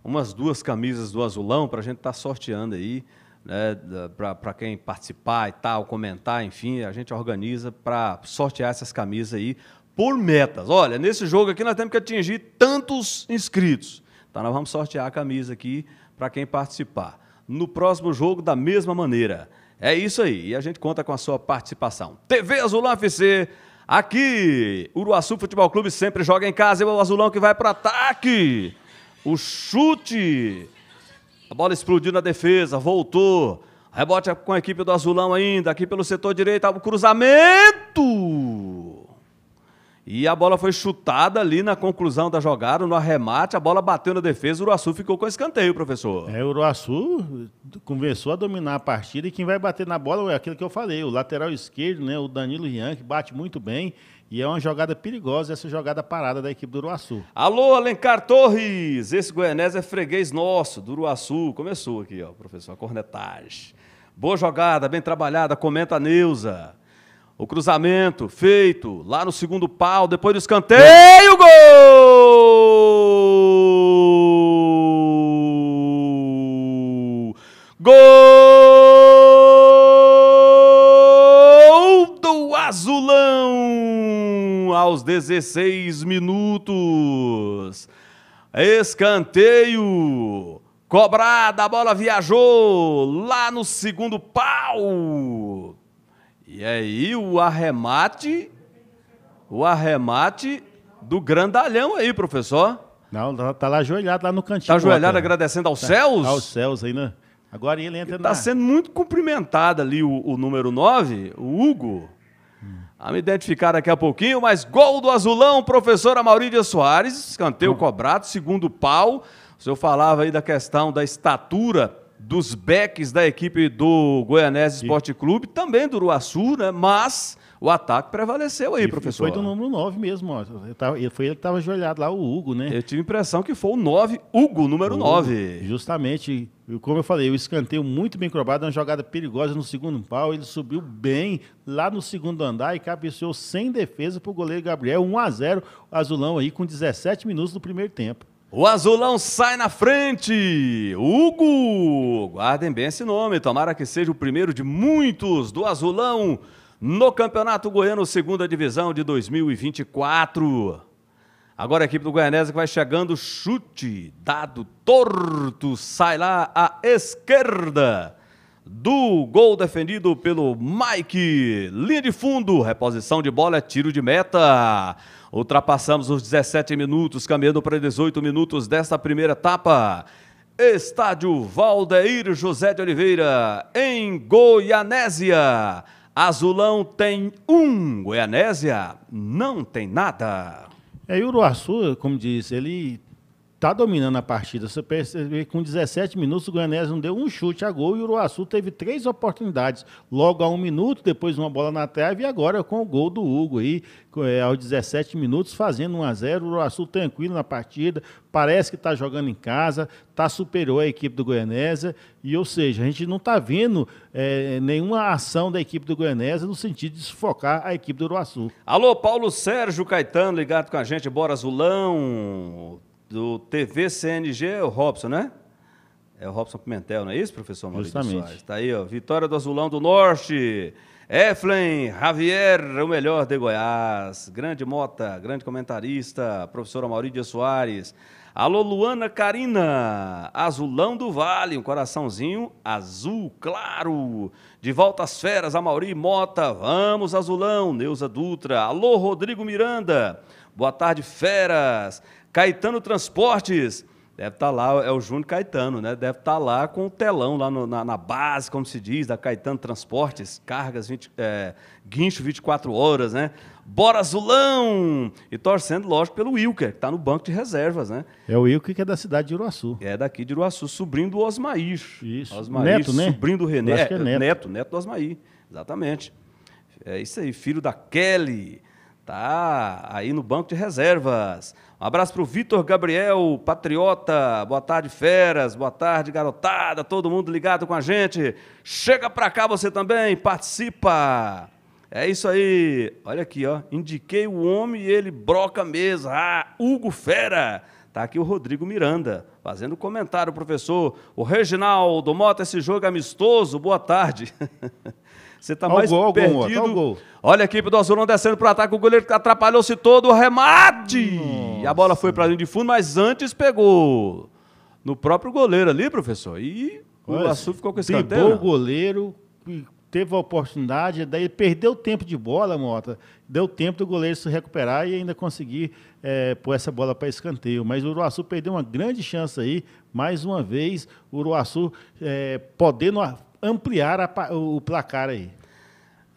umas duas camisas do Azulão para a gente estar tá sorteando aí né, para quem participar e tal, comentar, enfim, a gente organiza para sortear essas camisas aí por metas. Olha, nesse jogo aqui nós temos que atingir tantos inscritos. Então nós vamos sortear a camisa aqui para quem participar. No próximo jogo, da mesma maneira. É isso aí, e a gente conta com a sua participação. TV Azulão FC, aqui, Uruaçu Futebol Clube sempre joga em casa, e é o Azulão que vai para ataque. O chute a bola explodiu na defesa, voltou. Rebote com a equipe do Azulão ainda, aqui pelo setor direito, o cruzamento! E a bola foi chutada ali na conclusão da jogada, no arremate, a bola bateu na defesa, o Uruaçu ficou com escanteio, professor. É, o Uruaçu começou a dominar a partida e quem vai bater na bola é aquilo que eu falei, o lateral esquerdo, né, o Danilo Rian, que bate muito bem. E é uma jogada perigosa essa jogada parada da equipe do Uruaçu. Alô, Alencar Torres! Esse Goianés é freguês nosso, do Uruaçu. Começou aqui, ó, professor, a cornetagem. Boa jogada, bem trabalhada, comenta a Neuza. O cruzamento feito lá no segundo pau, depois do escanteio, é. gol! Gol! aos 16 minutos. Escanteio. Cobrada, a bola viajou lá no segundo pau. E aí o arremate, o arremate do grandalhão aí, professor. Não, tá, tá lá ajoelhado lá no cantinho. Tá ajoelhado agradecendo aos tá, céus? Aos céus aí, né? Agora ele entra ele tá na... Tá sendo muito cumprimentado ali o, o número 9, o Hugo a ah, me identificar daqui a pouquinho, mas gol do Azulão, professora Maurídia Soares, escanteio hum. cobrado, segundo pau. O senhor falava aí da questão da estatura dos beques da equipe do Goianese Esporte Clube, também do Uruaçu, né? Mas o ataque prevaleceu aí, e, professor. Foi do número 9 mesmo. Ó. Foi ele que estava ajoelhado lá, o Hugo, né? Eu tive a impressão que foi o 9, Hugo, número Hugo, 9. Justamente, como eu falei, o escanteio muito bem cobrado, é uma jogada perigosa no segundo pau. Ele subiu bem lá no segundo andar e cabeceou sem defesa para o goleiro Gabriel. 1 a 0 Azulão aí com 17 minutos do primeiro tempo. O azulão sai na frente! Hugo! Guardem bem esse nome, tomara que seja o primeiro de muitos do azulão no Campeonato Goiano, segunda divisão de 2024. Agora a equipe do Goianese que vai chegando, chute dado torto, sai lá à esquerda do gol defendido pelo Mike. Linha de fundo, reposição de bola, é tiro de meta. Ultrapassamos os 17 minutos, caminhando para 18 minutos desta primeira etapa. Estádio Valdeir José de Oliveira, em Goianésia. Azulão tem um, Goianésia não tem nada. É, e Uruaçu, como disse, ele tá dominando a partida. Você percebe que com 17 minutos o Goianésia não deu um chute a gol e o Uruaçu teve três oportunidades. Logo a um minuto, depois uma bola na trave e agora com o gol do Hugo aí, é, aos 17 minutos, fazendo 1 a 0 O Uruaçu tranquilo na partida, parece que está jogando em casa, está superior à equipe do Goianésia. E, ou seja, a gente não está vendo é, nenhuma ação da equipe do Goianésia no sentido de sufocar a equipe do Uruaçu. Alô, Paulo Sérgio Caetano, ligado com a gente, bora Zulão do TV CNG é o Robson, né? É o Robson Pimentel, não é isso, professor Maurício Justamente. Soares? Tá aí, ó. Vitória do Azulão do Norte. Eflen Javier, o melhor de Goiás. Grande Mota, grande comentarista. Professora Maurídia Soares. Alô, Luana Carina, Azulão do Vale, um coraçãozinho azul, claro. De volta às feras, a Mauri Mota, vamos, Azulão, Neuza Dutra. Alô, Rodrigo Miranda, boa tarde, feras. Caetano Transportes. Deve estar tá lá, é o Júnior Caetano, né? Deve estar tá lá com o telão, lá no, na, na, base, como se diz, da Caetano Transportes, cargas, 20, é, guincho 24 horas, né? Bora Zulão! E torcendo, lógico, pelo Wilker, que está no banco de reservas, né? É o Wilker que é da cidade de Iruaçu. É daqui de Iruaçu, sobrinho do Osmaí. Isso. Osmaí, neto, né? Sobrinho do René. que é neto. neto, neto do Osmaí, exatamente. É isso aí, filho da Kelly. Tá aí no banco de reservas. Um abraço para o Vitor Gabriel, patriota. Boa tarde, feras. Boa tarde, garotada. Todo mundo ligado com a gente. Chega para cá você também, participa. É isso aí. Olha aqui, ó. Indiquei o homem e ele broca mesmo. Ah, Hugo Fera. Tá aqui o Rodrigo Miranda, fazendo comentário, professor. O Reginaldo Mota, esse jogo é amistoso. Boa tarde. Você está mais gol, tá perdido. Gol, gol. Olha a equipe do Azulão descendo para o ataque. O goleiro atrapalhou-se todo. Remate! Nossa. A bola foi para dentro de fundo, mas antes pegou no próprio goleiro ali, professor. E Olha, o Açu ficou com esse canteiro. o goleiro, teve a oportunidade, daí perdeu tempo de bola, Mota. Deu tempo do goleiro se recuperar e ainda conseguir é, pôr essa bola para escanteio. Mas o Uruaçu perdeu uma grande chance aí, mais uma vez. O Uruaçu é, podendo ampliar a, o placar aí.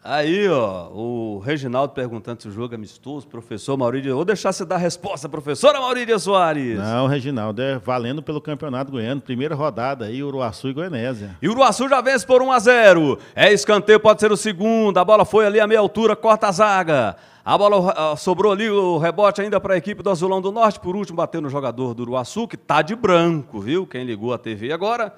Aí, ó, o Reginaldo perguntando se o jogo é amistoso, professor Maurílio. Vou deixar você dar a resposta, professora Maurício Soares. Não, Reginaldo, é valendo pelo Campeonato Goiano. Primeira rodada aí, Uruaçu e Goianésia. E Uruaçu já vence por 1 a 0 É escanteio, pode ser o segundo. A bola foi ali à meia altura, corta a zaga. A bola sobrou ali, o rebote ainda para a equipe do Azulão do Norte. Por último, bateu no jogador do Uruaçu, que tá de branco, viu? Quem ligou a TV agora.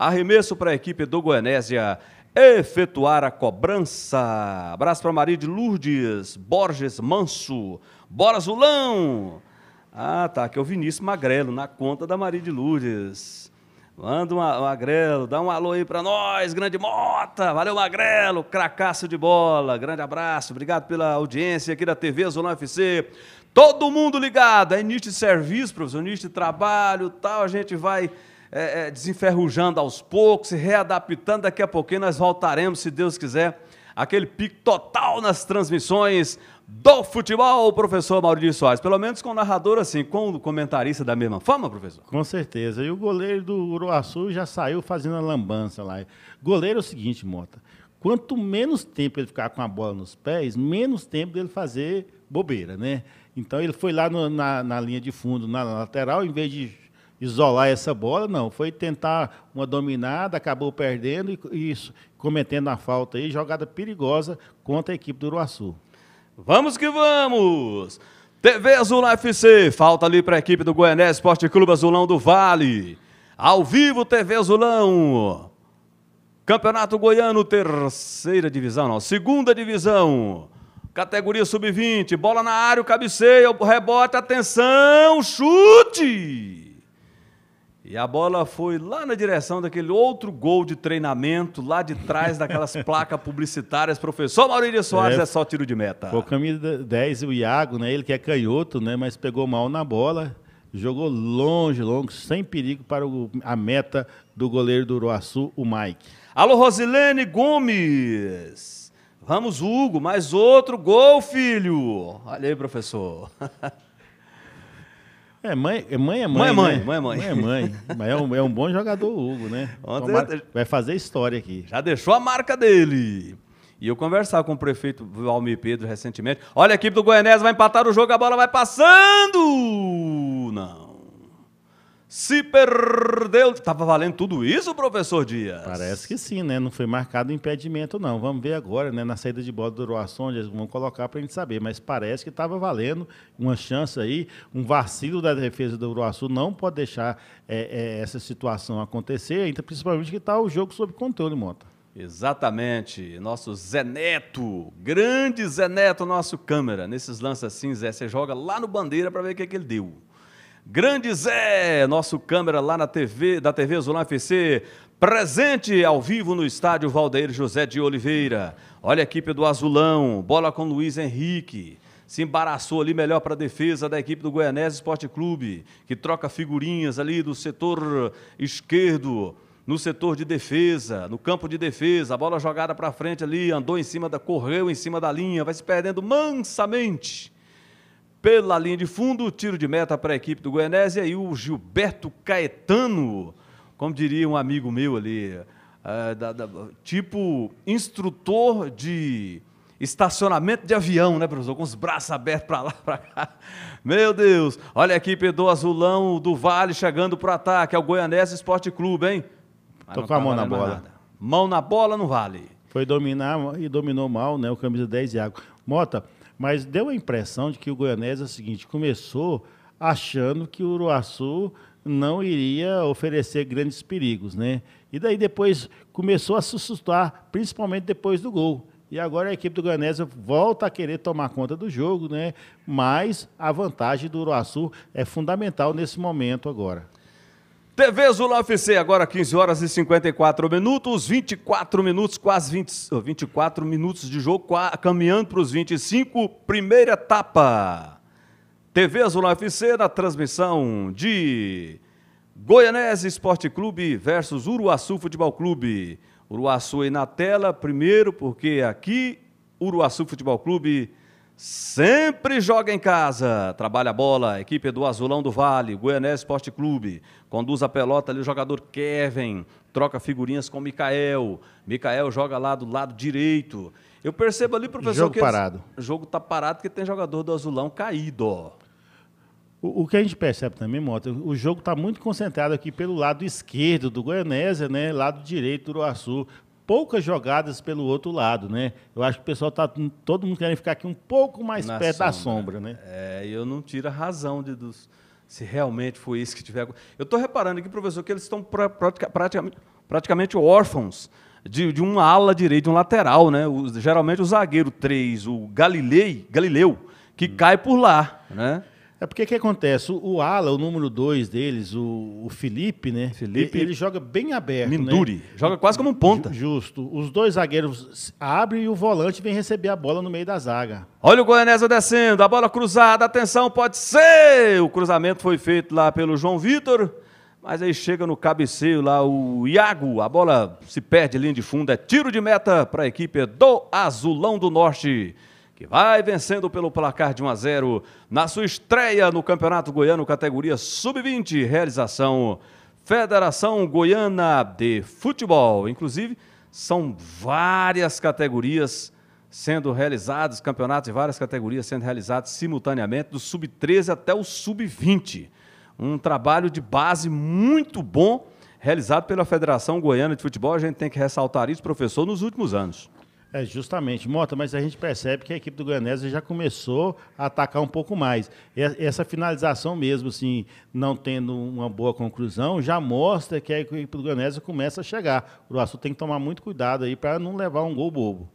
Arremesso para a equipe do Goianésia efetuar a cobrança. Abraço para Maria de Lourdes Borges Manso. Bora, Zulão! Ah, tá, que é o Vinícius Magrelo, na conta da Maria de Lourdes. Manda um Magrelo, dá um alô aí para nós, grande Mota. Valeu, Magrelo, cracaço de bola. Grande abraço, obrigado pela audiência aqui da TV Zona FC. Todo mundo ligado, é de serviço, professor, nicho de trabalho, tal, a gente vai é, é, desenferrujando aos poucos, se readaptando. Daqui a pouquinho nós voltaremos, se Deus quiser, aquele pico total nas transmissões do futebol, professor Maurício Soares. Pelo menos com o narrador, assim, com o comentarista da mesma forma, professor? Com certeza. E o goleiro do Uruaçu já saiu fazendo a lambança lá. Goleiro é o seguinte, Mota. Quanto menos tempo ele ficar com a bola nos pés, menos tempo dele fazer bobeira, né? Então ele foi lá no, na, na linha de fundo, na lateral, em vez de isolar essa bola, não. Foi tentar uma dominada, acabou perdendo e, e cometendo a falta aí, jogada perigosa contra a equipe do Uruaçu. Vamos que vamos! TV Azul FC, falta ali para a equipe do Goiânia Esporte Clube Azulão do Vale. Ao vivo, TV Azulão. Campeonato Goiano, terceira divisão, não, segunda divisão. Categoria sub-20, bola na área, o cabeceio, rebote, atenção, chute! E a bola foi lá na direção daquele outro gol de treinamento, lá de trás daquelas placas publicitárias. Professor Maurílio Soares é, é, só tiro de meta. Foi o caminho 10, o Iago, né? Ele que é canhoto, né? Mas pegou mal na bola, jogou longe, longe, sem perigo para o, a meta do goleiro do Uruaçu, o Mike. Alô, Rosilene Gomes! Vamos, Hugo, mais outro gol, filho! Olha aí, professor. É, mãe é mãe. É mãe, mãe, é né? mãe, é mãe. mãe, é mãe. Mas é um, é um bom jogador, Hugo, né? vai fazer história aqui. Já deixou a marca dele. E eu conversava com o prefeito Valmir Pedro recentemente. Olha, a equipe do Goianese vai empatar o jogo, a bola vai passando! Não se perdeu. Tava valendo tudo isso, professor Dias? Parece que sim, né? Não foi marcado impedimento, não. Vamos ver agora, né? Na saída de bola do Uruguaçu, onde eles vão colocar para a gente saber. Mas parece que estava valendo uma chance aí, um vacilo da defesa do Uruaçu. Não pode deixar é, é, essa situação acontecer, ainda principalmente que está o jogo sob controle, Monta. Exatamente, nosso Zé Neto, grande Zé Neto, nosso câmera. Nesses lances assim, Zé, você joga lá no Bandeira para ver o que, é que ele deu. Grande Zé, nosso câmera lá na TV, da TV Zulão FC, presente ao vivo no estádio Valdeir José de Oliveira. Olha a equipe do Azulão, bola com Luiz Henrique. Se embaraçou ali melhor para a defesa da equipe do Goianese Esporte Clube, que troca figurinhas ali do setor esquerdo no setor de defesa, no campo de defesa, a bola jogada para frente ali, andou em cima da, correu em cima da linha, vai se perdendo mansamente pela linha de fundo, o tiro de meta para a equipe do Goianésia e o Gilberto Caetano, como diria um amigo meu ali, é, da, da, tipo instrutor de estacionamento de avião, né, professor? Com os braços abertos para lá, para cá. Meu Deus! Olha a equipe do Azulão do Vale chegando para o ataque, é o Goianésia Esporte Clube, hein? Mas Tô com a mão na bola. Mão na bola no vale. Foi dominar e dominou mal, né? O camisa 10 água. Mota, mas deu a impressão de que o Goianese é o seguinte, começou achando que o Uruaçu não iria oferecer grandes perigos, né? E daí depois começou a se assustar, principalmente depois do gol. E agora a equipe do Goianésia volta a querer tomar conta do jogo, né? Mas a vantagem do Uruaçu é fundamental nesse momento agora. TV Zula FC, agora 15 horas e 54 minutos, 24 minutos, quase 20, 24 minutos de jogo, caminhando para os 25, primeira etapa. TV Zula FC na transmissão de Goianese Esporte Clube versus Uruaçu Futebol Clube. Uruaçu aí na tela, primeiro, porque aqui Uruaçu Futebol Clube Sempre joga em casa, trabalha a bola, a equipe do Azulão do Vale, Goianésia Esporte Clube, conduz a pelota ali o jogador Kevin, troca figurinhas com o Mikael, Mikael joga lá do lado direito. Eu percebo ali, professor, jogo que parado. o jogo tá parado porque tem jogador do Azulão caído. O, o que a gente percebe também, Mota, o jogo está muito concentrado aqui pelo lado esquerdo do Goianésia, né? Lado direito do Uruaçu poucas jogadas pelo outro lado, né? Eu acho que o pessoal tá todo mundo querendo ficar aqui um pouco mais Na perto sombra. da sombra, né? É, eu não tiro a razão de, dos se realmente foi isso que tiver. Eu estou reparando aqui, professor, que eles estão pra, pratica, praticamente, praticamente órfãos de, de uma ala direita, de um lateral, né? O, geralmente o zagueiro 3, o Galilei, Galileu, que hum. cai por lá, né? É porque o que acontece? O Ala, o número dois deles, o, o, Felipe, né? Felipe. Ele, ele joga bem aberto. Minduri. Né? Joga quase como um ponta. Justo. Os dois zagueiros abrem e o volante vem receber a bola no meio da zaga. Olha o Goianésia descendo, a bola cruzada, atenção, pode ser! O cruzamento foi feito lá pelo João Vitor, mas aí chega no cabeceio lá o Iago, a bola se perde linha de fundo, é tiro de meta para a equipe do Azulão do Norte que vai vencendo pelo placar de 1 a 0 na sua estreia no Campeonato Goiano, categoria Sub-20, realização Federação Goiana de Futebol. Inclusive, são várias categorias sendo realizados, campeonatos de várias categorias sendo realizados simultaneamente, do Sub-13 até o Sub-20. Um trabalho de base muito bom realizado pela Federação Goiana de Futebol. A gente tem que ressaltar isso, professor, nos últimos anos. É, justamente. Mota, mas a gente percebe que a equipe do Goianésia já começou a atacar um pouco mais. Essa finalização mesmo, assim, não tendo uma boa conclusão, já mostra que a equipe do Goianésia começa a chegar. O Açu tem que tomar muito cuidado aí para não levar um gol bobo.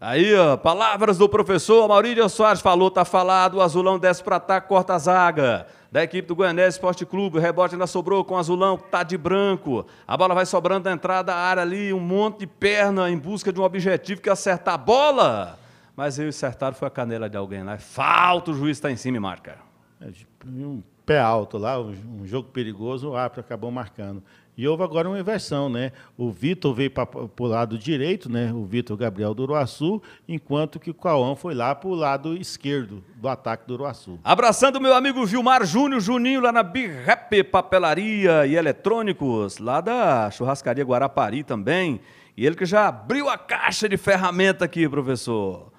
Aí, ó, palavras do professor Maurílio Soares falou, tá falado, o azulão desce para ataque, corta a zaga da equipe do Goianese Esporte Clube. O rebote ainda sobrou com o azulão, tá de branco. A bola vai sobrando na entrada da área ali, um monte de perna em busca de um objetivo que é acertar a bola. Mas eu acertar foi a canela de alguém lá. É falta, o juiz está em cima e marca. É, tipo, um pé alto lá, um, um jogo perigoso, o árbitro acabou marcando. E houve agora uma inversão, né? O Vitor veio para o lado direito, né? O Vitor Gabriel do Uruaçu, enquanto que o Cauã foi lá para o lado esquerdo do ataque do Uruaçu. Abraçando meu amigo Vilmar Júnior, Juninho, lá na Birrep Papelaria e Eletrônicos, lá da Churrascaria Guarapari também. E ele que já abriu a caixa de ferramenta aqui, professor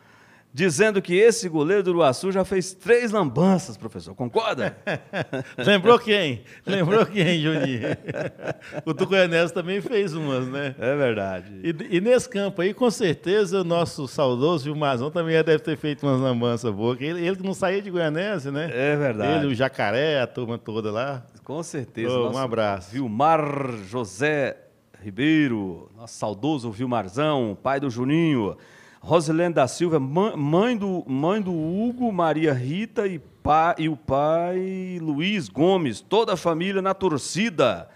dizendo que esse goleiro do Uruaçu já fez três lambanças, professor. Concorda? Lembrou quem? Lembrou quem, Juninho? o Tucuianés também fez umas, né? É verdade. E, e, nesse campo aí, com certeza, o nosso saudoso Vilmazão também deve ter feito umas lambanças boas. Ele, ele que não saía de Goianese, né? É verdade. Ele, o Jacaré, a turma toda lá. Com certeza. Oh, um abraço. Vilmar José Ribeiro, nosso saudoso Vilmarzão, pai do Juninho. Rosilene da Silva, mãe do, mãe do Hugo, Maria Rita e, pa, e o pai Luiz Gomes, toda a família na torcida.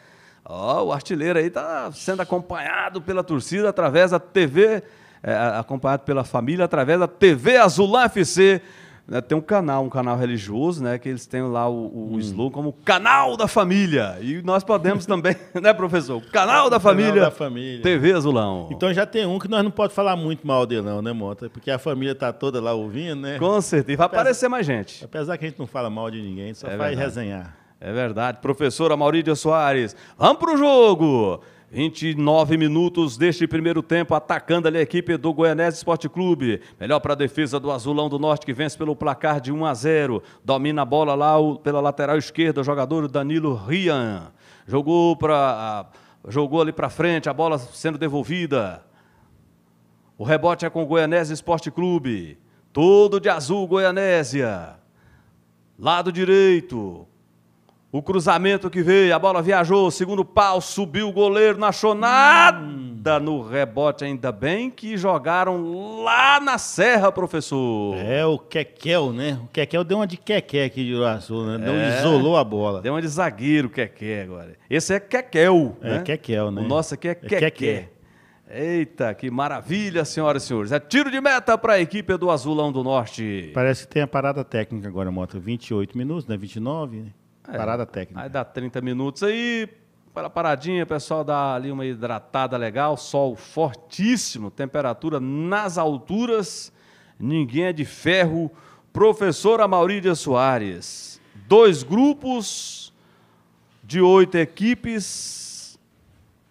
oh, o artilheiro aí está sendo acompanhado pela torcida através da TV, é, acompanhado pela família através da TV Azul FC né, tem um canal, um canal religioso, né, que eles têm lá o, o hum. slogan como Canal da Família. E nós podemos também, né, professor? Canal da, família, canal da Família. TV Azulão. Então já tem um que nós não podemos falar muito mal dele, não, né, Monta? Porque a família tá toda lá ouvindo, né? Com certeza. Vai apesar, aparecer mais gente. Apesar que a gente não fala mal de ninguém, só é faz verdade. resenhar. É verdade. Professora Maurídia Soares, vamos pro jogo! 29 minutos deste primeiro tempo, atacando ali a equipe do Goianese Esporte Clube. Melhor para a defesa do Azulão do Norte, que vence pelo placar de 1 a 0. Domina a bola lá pela lateral esquerda, o jogador Danilo Rian. Jogou, pra, jogou ali para frente, a bola sendo devolvida. O rebote é com o Goianese Esporte Clube. Todo de azul, Goianésia. Lado direito, o cruzamento que veio, a bola viajou, segundo pau, subiu o goleiro, não achou nada no rebote. Ainda bem que jogaram lá na serra, professor. É, o Kekel, né? O Kekel deu uma de Keké aqui de Uraçu, né? Não é. isolou a bola. Deu uma de zagueiro, Keké agora. Esse é Kekel, é, né? É, Kekel, né? O nosso aqui é, é Keké. Keké. Eita, que maravilha, senhoras e senhores. É tiro de meta para a equipe do Azulão do Norte. Parece que tem a parada técnica agora, Mota. 28 minutos, né? 29, né? É, Parada técnica. Aí dá 30 minutos aí, para paradinha, pessoal dá ali uma hidratada legal, sol fortíssimo, temperatura nas alturas, ninguém é de ferro. Professora Maurídia Soares, dois grupos de oito equipes.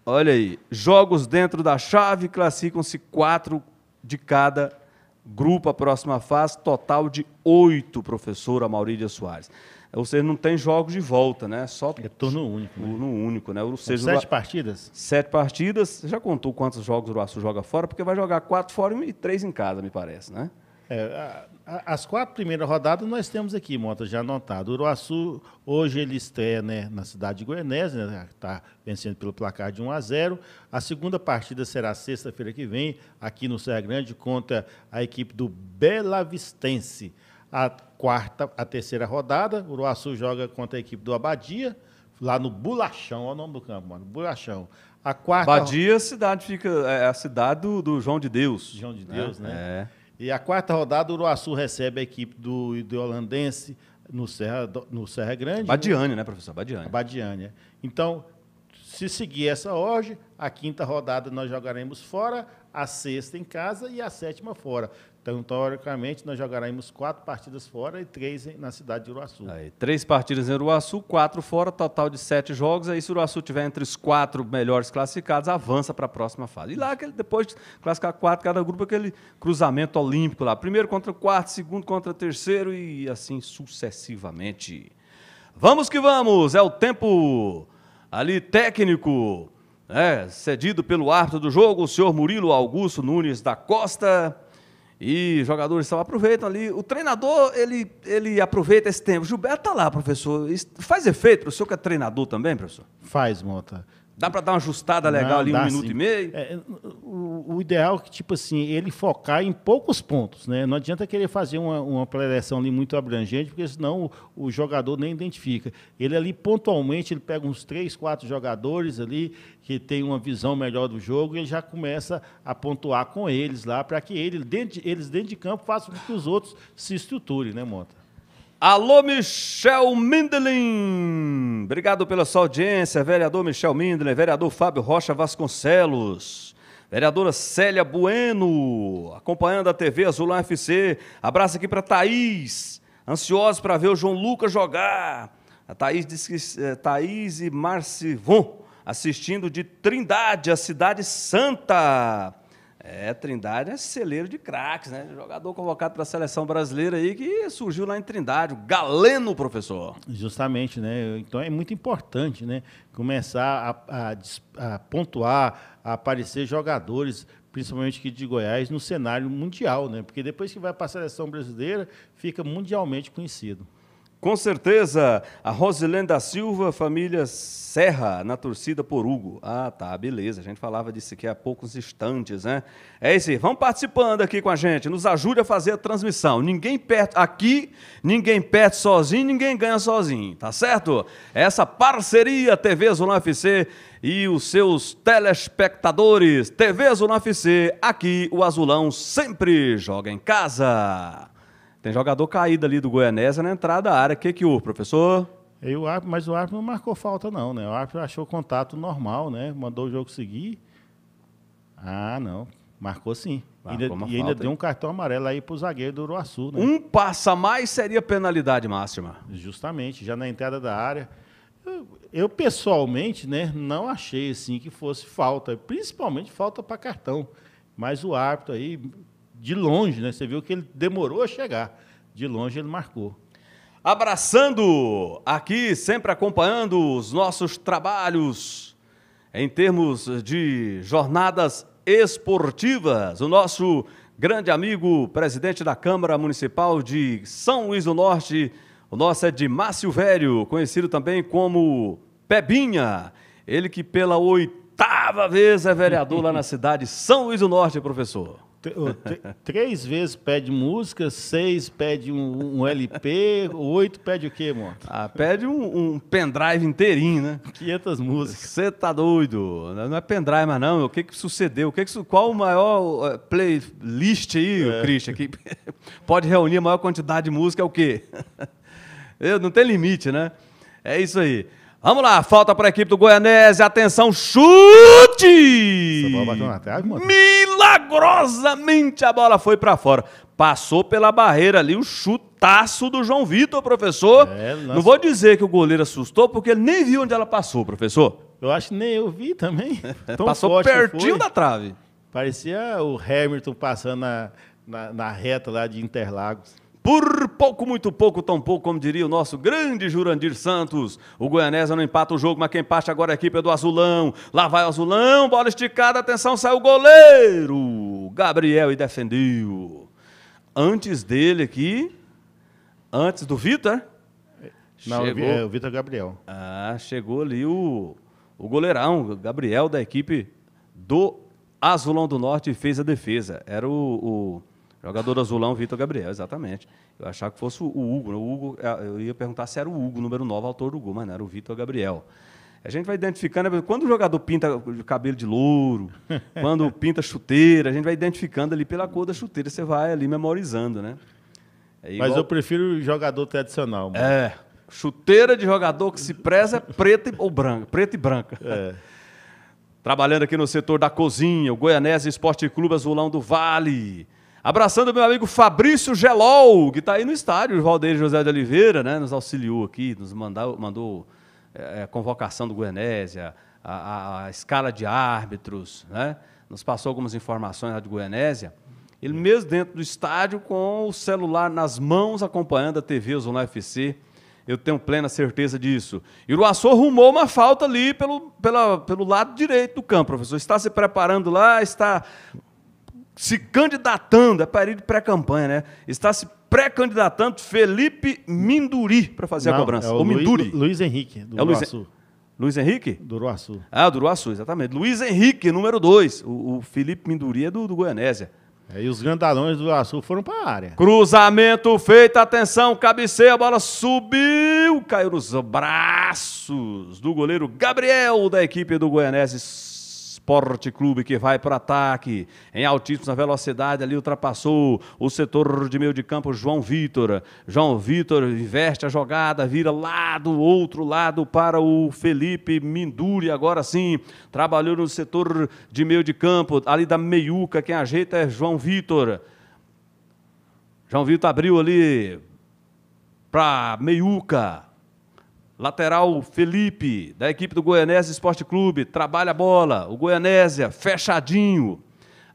Olha aí, jogos dentro da chave, classificam-se quatro de cada grupo à próxima fase, total de oito, professora Maurídia Soares. É, ou seja, não tem jogos de volta, né? Só é turno único. Né? Turno né? único, né? Ou seja, sete partidas? Sete partidas. Você já contou quantos jogos o Uruaçu joga fora? Porque vai jogar quatro fora e três em casa, me parece, né? É, a, a, as quatro primeiras rodadas nós temos aqui, Mota, já anotado. O Uruaçu, hoje ele estreia né, na cidade de Goianésia, né, está vencendo pelo placar de 1 a 0. A segunda partida será sexta-feira que vem, aqui no Serra Grande, contra a equipe do Bela Vistense. A quarta, a terceira rodada. O Uruaçu joga contra a equipe do Abadia, lá no Bulachão, olha o nome do campo, mano. Bulachão. A quarta. Abadia, é a cidade fica. É, é a cidade do, do João de Deus. João de Deus, né? né? É. E a quarta rodada, o Uruaçu recebe a equipe do, do holandense no Serra, no Serra Grande. Badiane, né, professor? Badiane. Badiane. É. Então, se seguir essa hoje, a quinta rodada nós jogaremos fora, a sexta em casa e a sétima fora. Então, teoricamente, nós jogaremos quatro partidas fora e três na cidade de Uruaçu. Aí, três partidas em Uruaçu, quatro fora, total de sete jogos. Aí, se o Uruaçu tiver entre os quatro melhores classificados, avança para a próxima fase. E lá, depois de classificar quatro, cada grupo, aquele cruzamento olímpico lá. Primeiro contra o quarto, segundo contra o terceiro e assim sucessivamente. Vamos que vamos! É o tempo ali técnico, né, cedido pelo árbitro do jogo, o senhor Murilo Augusto Nunes da Costa. E os jogadores aproveitam ali. O treinador, ele, ele aproveita esse tempo. Gilberto está lá, professor. faz efeito, professor, que é treinador também, professor? Faz, Mota. Dá para dar uma ajustada legal Não, ali, um minuto e meio? É, o, o, ideal é que, tipo assim, ele focar em poucos pontos, né? Não adianta querer fazer uma, uma preleção ali muito abrangente, porque senão o, o, jogador nem identifica. Ele ali, pontualmente, ele pega uns três, quatro jogadores ali que tem uma visão melhor do jogo e ele já começa a pontuar com eles lá, para que ele, dentro de, eles dentro de campo façam com que os outros se estruturem, né, Monta? Alô, Michel Mindelin! Obrigado pela sua audiência, vereador Michel Mindelin, vereador Fábio Rocha Vasconcelos, vereadora Célia Bueno, acompanhando a TV Azul FC. Abraço aqui para Thaís, ansiosos para ver o João Lucas jogar. A Thaís disse que, é, Thaís e Marcivon assistindo de Trindade, a cidade santa. É, Trindade é celeiro de craques, né? Jogador convocado para a seleção brasileira aí que surgiu lá em Trindade, o Galeno, professor. Justamente, né? Então é muito importante, né? Começar a, a, a pontuar, a aparecer jogadores, principalmente aqui de Goiás, no cenário mundial, né? Porque depois que vai para a seleção brasileira, fica mundialmente conhecido. Com certeza, a Rosilene da Silva, família Serra, na torcida por Hugo. Ah, tá, beleza. A gente falava disso aqui há poucos instantes, né? É isso aí. Vamos participando aqui com a gente. Nos ajude a fazer a transmissão. Ninguém perde aqui, ninguém perde sozinho, ninguém ganha sozinho, tá certo? Essa parceria TV Zona FC e os seus telespectadores. TV Zona FC, aqui o Azulão sempre joga em casa. Tem jogador caído ali do Goianésia na entrada da área. O que, que o professor? E o árbitro, mas o árbitro não marcou falta, não, né? O árbitro achou contato normal, né? Mandou o jogo seguir. Ah, não. Marcou sim. Marcou ainda, e ainda deu um cartão amarelo aí pro zagueiro do Uruaçu, né? Um passa mais seria penalidade máxima. Justamente, já na entrada da área. Eu, eu pessoalmente, né, não achei assim que fosse falta, principalmente falta para cartão. Mas o árbitro aí de longe, né? Você viu que ele demorou a chegar. De longe ele marcou. Abraçando aqui, sempre acompanhando os nossos trabalhos em termos de jornadas esportivas. O nosso grande amigo, presidente da Câmara Municipal de São Luís do Norte, o nosso é de Márcio Velho, conhecido também como Pebinha. Ele que pela oitava vez é vereador lá na cidade de São Luís do Norte, professor. Três vezes pede música, seis pede um, um LP, oito pede o quê, amor? Ah, pede um, um, pendrive inteirinho, né? 500 músicas. Você tá doido? Não é pendrive mas não. O que que sucedeu? O que que, qual o maior eh, playlist aí, é. Christian, que pode reunir a maior quantidade de música? É o quê? Eu, não tem limite, né? É isso aí. Vamos lá, falta para a equipe do Goianese. Atenção, chute! Essa bola bateu na trave, mano. Milagrosamente a bola foi para fora. Passou pela barreira ali o chutaço do João Vitor, professor. É, Não vou dizer que o goleiro assustou, porque ele nem viu onde ela passou, professor. Eu acho que nem eu vi também. passou pertinho da trave. Parecia o Hamilton passando na, na, na reta lá de Interlagos. Por pouco, muito pouco, tão pouco, como diria o nosso grande Jurandir Santos. O Goianésia não empata o jogo, mas quem parte agora é a equipe é do Azulão. Lá vai o Azulão, bola esticada, atenção, sai o goleiro. Gabriel e defendeu. Antes dele aqui, antes do Vitor. Não, chegou, é o Vitor Gabriel. Ah, chegou ali o, o goleirão, o Gabriel, da equipe do Azulão do Norte, fez a defesa. Era o, o Jogador azulão, Vitor Gabriel, exatamente. Eu achava que fosse o Hugo. O Hugo. É, eu ia perguntar se era o Hugo, número 9, autor do Gol? mas não era o Vitor Gabriel. A gente vai identificando, né, quando o jogador pinta o cabelo de louro, quando pinta chuteira, a gente vai identificando ali pela cor da chuteira, você vai ali memorizando, né? É igual... Mas eu prefiro jogador tradicional. Mano. É. Chuteira de jogador que se preza é preta ou branca, preta e branca. É. Trabalhando aqui no setor da cozinha, o Goianese Esporte Clube Azulão do Vale. Abraçando meu amigo Fabrício Gelol, que está aí no estádio, o Valdeir José de Oliveira, né? Nos auxiliou aqui, nos mandou, mandou é, eh, a eh, convocação do Goianésia, a, a, a, escala de árbitros, né? Nos passou algumas informações lá de Goianésia. Ele mesmo dentro do estádio, com o celular nas mãos, acompanhando a TV Zona FC. Eu tenho plena certeza disso. E o Luaçô arrumou uma falta ali pelo, pela, pelo lado direito do campo, professor. Está se preparando lá, está se candidatando, é período pré-campanha, né? Está se pré-candidatando Felipe Minduri para fazer Não, a cobrança. É o, o Luiz, Minduri. Luiz Henrique, do é Luiz, Luiz Henrique? Do Uruaçu. Ah, do Uruaçu, exatamente. Luiz Henrique, número 2. O, o, Felipe Minduri é do, do Goianésia. É, e os grandalões do Uruaçu foram para a área. Cruzamento feito, atenção, cabeceia, a bola subiu, caiu nos braços do goleiro Gabriel da equipe do Goianésia. Esporte Clube que vai para o ataque, em altíssima velocidade ali ultrapassou o setor de meio de campo João Vitor. João Vitor investe a jogada, vira lá do outro lado para o Felipe Minduri, agora sim, trabalhou no setor de meio de campo, ali da meiuca, quem ajeita é João Vitor. João Vitor abriu ali para meiuca. Lateral Felipe, da equipe do Goianésia Esporte Clube, trabalha a bola. O Goianésia, fechadinho.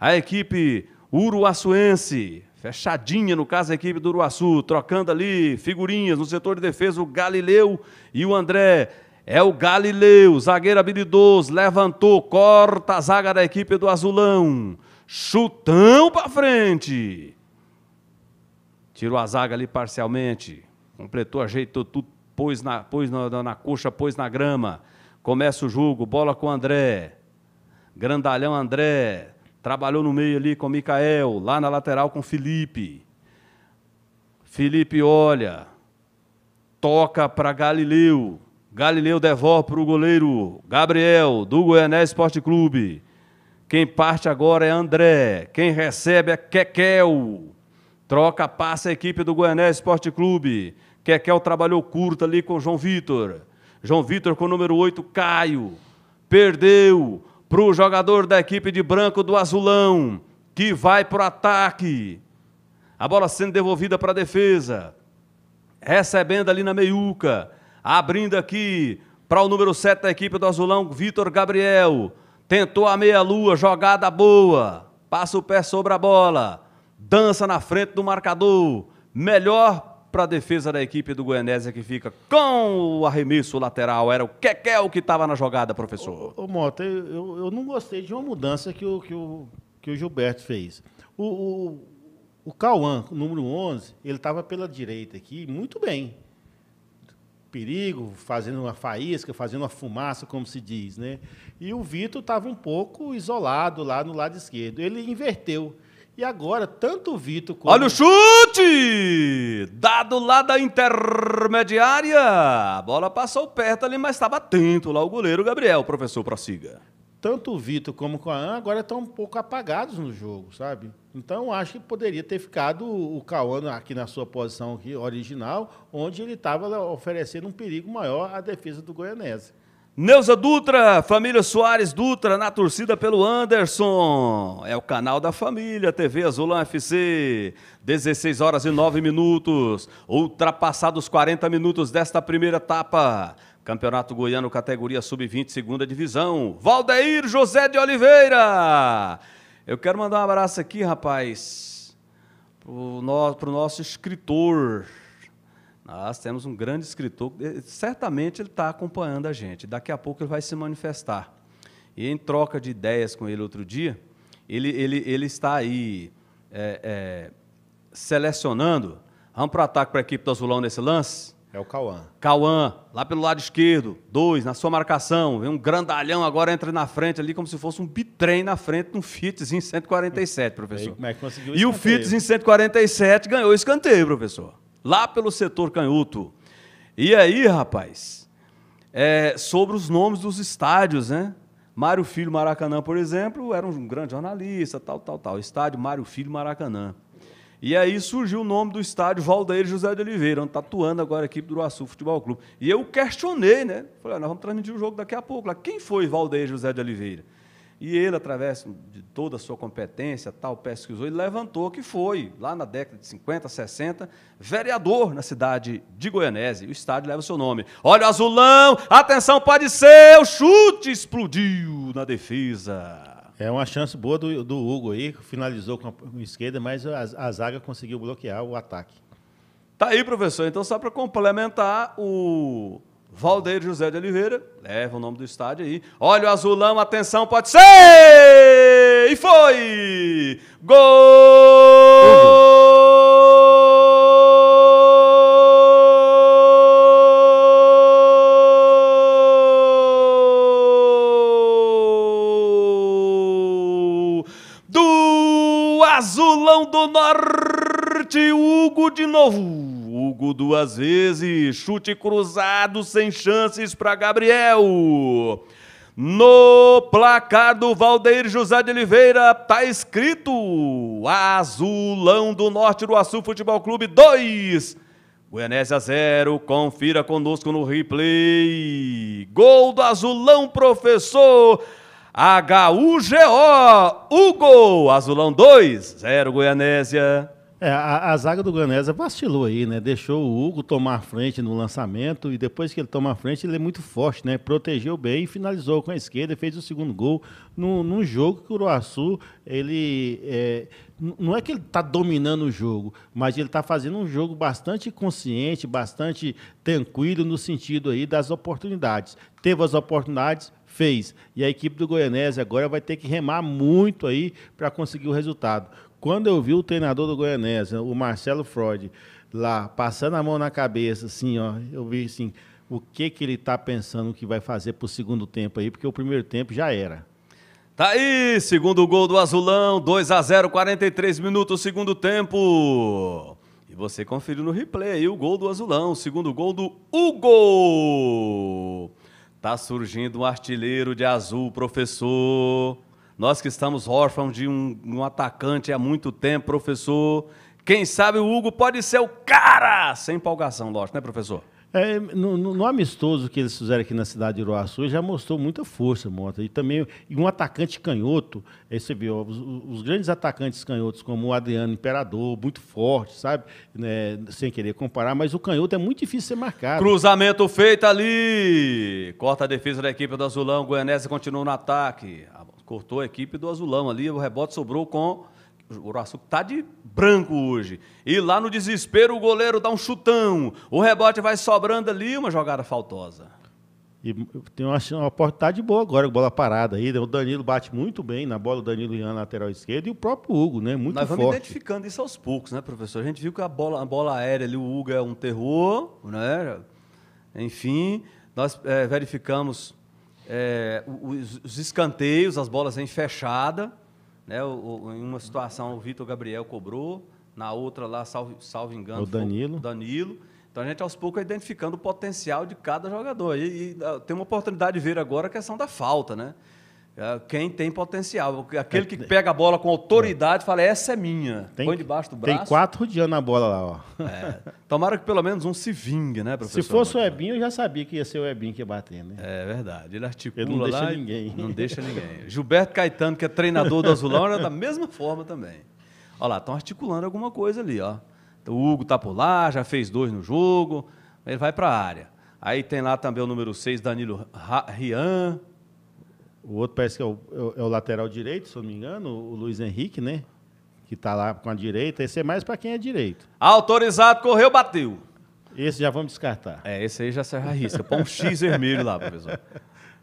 A equipe uruaçuense, fechadinha, no caso, a equipe do Uruaçu, trocando ali figurinhas no setor de defesa, o Galileu e o André. É o Galileu, zagueiro habilidoso, levantou, corta a zaga da equipe do Azulão. Chutão para frente. Tirou a zaga ali parcialmente. Completou, ajeitou tudo pôs na, pôs na, na, coxa, pôs na grama. Começa o jogo, bola com André. Grandalhão André. Trabalhou no meio ali com Mikael. lá na lateral com Felipe. Felipe olha, toca para Galileu. Galileu devolve para o goleiro Gabriel, do Goiané Esporte Clube. Quem parte agora é André. Quem recebe é Kekel. Troca, passa a equipe do Goiané Esporte Clube. Kekel trabalhou curto ali com João Vitor. João Vitor com o número 8, Caio. Perdeu para o jogador da equipe de branco do Azulão, que vai para o ataque. A bola sendo devolvida para a defesa. Recebendo ali na meiuca. Abrindo aqui para o número 7 da equipe do Azulão, Vitor Gabriel. Tentou a meia-lua, jogada boa. Passa o pé sobre a bola. Dança na frente do marcador. Melhor para a defesa da equipe do Goianésia que fica com o arremesso lateral. Era o Kekel que estava na jogada, professor. Ô, ô Mota, eu, eu não gostei de uma mudança que o, que o, que o Gilberto fez. O, o, o Cauã, número 11, ele estava pela direita aqui, muito bem. Perigo, fazendo uma faísca, fazendo uma fumaça, como se diz, né? E o Vitor estava um pouco isolado lá no lado esquerdo. Ele inverteu e agora, tanto o Vitor como. Olha o chute! Dado lá da intermediária. A bola passou perto ali, mas estava tá atento lá o goleiro Gabriel. Professor, prossiga. Tanto o Vitor como o Cauã agora estão um pouco apagados no jogo, sabe? Então, acho que poderia ter ficado o Cauã aqui na sua posição original, onde ele estava oferecendo um perigo maior à defesa do Goianese. Neuza Dutra, família Soares Dutra, na torcida pelo Anderson. É o canal da família, TV Azulão FC. 16 horas e 9 minutos. Ultrapassados 40 minutos desta primeira etapa. Campeonato Goiano, categoria sub-20, segunda divisão. Valdeir José de Oliveira. Eu quero mandar um abraço aqui, rapaz, pro, no, pro nosso escritor, nós temos um grande escritor, eh, certamente ele está acompanhando a gente, daqui a pouco ele vai se manifestar. E em troca de ideias com ele outro dia, ele, ele, ele está aí é, é, selecionando. Vamos para o ataque para a equipe do Azulão nesse lance? É o Cauã. Cauã, lá pelo lado esquerdo, dois, na sua marcação. Vem um grandalhão, agora entra na frente ali, como se fosse um bitrem na frente, um Fitz em 147, professor. E, como é que conseguiu e o Fitz em 147 ganhou o escanteio, professor lá pelo setor canhoto. E aí, rapaz, é, sobre os nomes dos estádios, né? Mário Filho Maracanã, por exemplo, era um grande jornalista, tal, tal, tal. Estádio Mário Filho Maracanã. E aí surgiu o nome do estádio Valdeir José de Oliveira, onde está atuando agora a equipe do Uruaçu Futebol Clube. E eu questionei, né? Falei, ah, nós vamos transmitir o jogo daqui a pouco. Lá, quem foi Valdeir José de Oliveira? E ele, através de toda a sua competência, tal, pesquisou, ele levantou que foi, lá na década de 50, 60, vereador na cidade de Goianese. O estádio leva o seu nome. Olha o azulão, atenção, pode ser, o chute explodiu na defesa. É uma chance boa do, do Hugo aí, que finalizou com a, com a esquerda, mas a, a, zaga conseguiu bloquear o ataque. Tá aí, professor. Então, só para complementar, o Valdeir José de Oliveira, leva o nome do estádio aí. Olha o azulão, atenção, pode ser! E foi! Gol! Do azulão do norte, Hugo de novo. Hugo duas vezes. Chute cruzado sem chances para Gabriel. No placar do Valdeir José de Oliveira tá escrito Azulão do Norte do Uruaçu Futebol Clube 2. Goianésia 0, confira conosco no replay. Gol do Azulão, professor. HUGO, Hugo, Azulão 2, 0 Goianésia. É, a, a, zaga do Ganesa vacilou aí, né? Deixou o Hugo tomar frente no lançamento e depois que ele toma a frente, ele é muito forte, né? Protegeu bem e finalizou com a esquerda e fez o segundo gol num, num jogo que o Uruaçu, ele. É, não é que ele está dominando o jogo, mas ele está fazendo um jogo bastante consciente, bastante tranquilo no sentido aí das oportunidades. Teve as oportunidades, fez. E a equipe do Goianese agora vai ter que remar muito aí para conseguir o resultado quando eu vi o treinador do Goianésia, o Marcelo Freud, lá passando a mão na cabeça, assim, ó, eu vi assim, o que que ele tá pensando que vai fazer pro segundo tempo aí, porque o primeiro tempo já era. Tá aí, segundo gol do Azulão, 2 a 0, 43 minutos, segundo tempo. E você conferiu no replay aí o gol do Azulão, o segundo gol do Hugo. Tá surgindo um artilheiro de azul, professor. Nós que estamos órfãos de um, um atacante há muito tempo, professor. Quem sabe o Hugo pode ser o cara! Sem empolgação, lógico, né, professor? É, no, no, no, amistoso que eles fizeram aqui na cidade de Iroaçu, já mostrou muita força, Mota. E também e um atacante canhoto, aí é, você viu, os, os, grandes atacantes canhotos, como o Adriano Imperador, muito forte, sabe? Né, sem querer comparar, mas o canhoto é muito difícil ser marcado. Cruzamento feito ali! Corta a defesa da equipe do Azulão, Goianésia continua no ataque. A Cortou a equipe do Azulão ali, o rebote sobrou com. O Urassuca tá de branco hoje. E lá no desespero o goleiro dá um chutão. O rebote vai sobrando ali, uma jogada faltosa. E tem uma, uma oportunidade tá boa agora, bola parada aí. O Danilo bate muito bem na bola, o Danilo na lateral esquerda e o próprio Hugo, né? Muito forte. Nós vamos identificando isso aos poucos, né, professor? A gente viu que a bola, a bola aérea ali, o Hugo é um terror, né? Enfim, nós é, verificamos é, os, os, escanteios, as bolas em fechada. Né? O, o, em uma situação, o Vitor Gabriel cobrou, na outra, lá, salvo, salvo engano, o Danilo. O Danilo. Então a gente aos poucos é identificando o potencial de cada jogador. E, e, ah, tem uma oportunidade de ver agora a questão da falta, né? É, quem tem potencial. Aquele é, que né? pega a bola com autoridade fala, essa é minha. Tem, Põe debaixo do braço. Tem quatro rodeando a bola lá, ó. É. Tomara que pelo menos um se vingue, né, professor? Se fosse o Ebinho, eu já sabia que ia ser o Ebinho que ia bater, né? É verdade. Ele articula Ele não deixa ninguém. Não deixa ninguém. Gilberto Caetano, que é treinador do Azulão, era da mesma forma também. Olha lá, estão articulando alguma coisa ali, ó. Então, o Hugo tá por lá, já fez dois no jogo. Ele vai para a área. Aí tem lá também o número 6, Danilo Rian. O outro parece que é, é o, é o lateral direito, se eu não me engano, o Luiz Henrique, né? Que está lá com a direita. Esse é mais para quem é direito. Autorizado, correu, bateu. Esse já vamos descartar. É, esse aí já a risca. Põe um X vermelho lá, professor.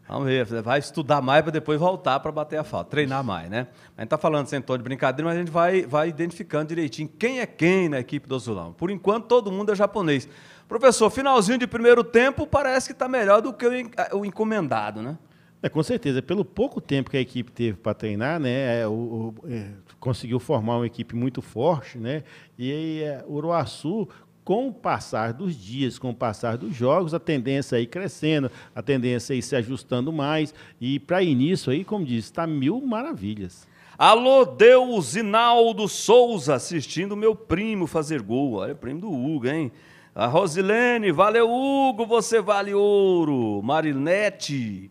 Vamos ver, vai estudar mais para depois voltar para bater a falta, treinar mais, né? A gente está falando sem tom de brincadeira, mas a gente vai, vai identificando direitinho quem é quem na equipe do Azulão. Por enquanto, todo mundo é japonês. Professor, finalzinho de primeiro tempo parece que está melhor do que o encomendado, né? É, com certeza. Pelo pouco tempo que a equipe teve para treinar, né, é, o, o, é, conseguiu formar uma equipe muito forte, né? E é, Uruaçu com o passar dos dias, com o passar dos jogos, a tendência aí crescendo, a tendência aí se ajustando mais. E para início aí, como disse, está mil maravilhas. Alô, Deus Inaldo Souza, assistindo meu primo fazer gol. Olha, primo do Hugo, hein? A Rosilene, valeu, Hugo, você vale ouro. Marinete,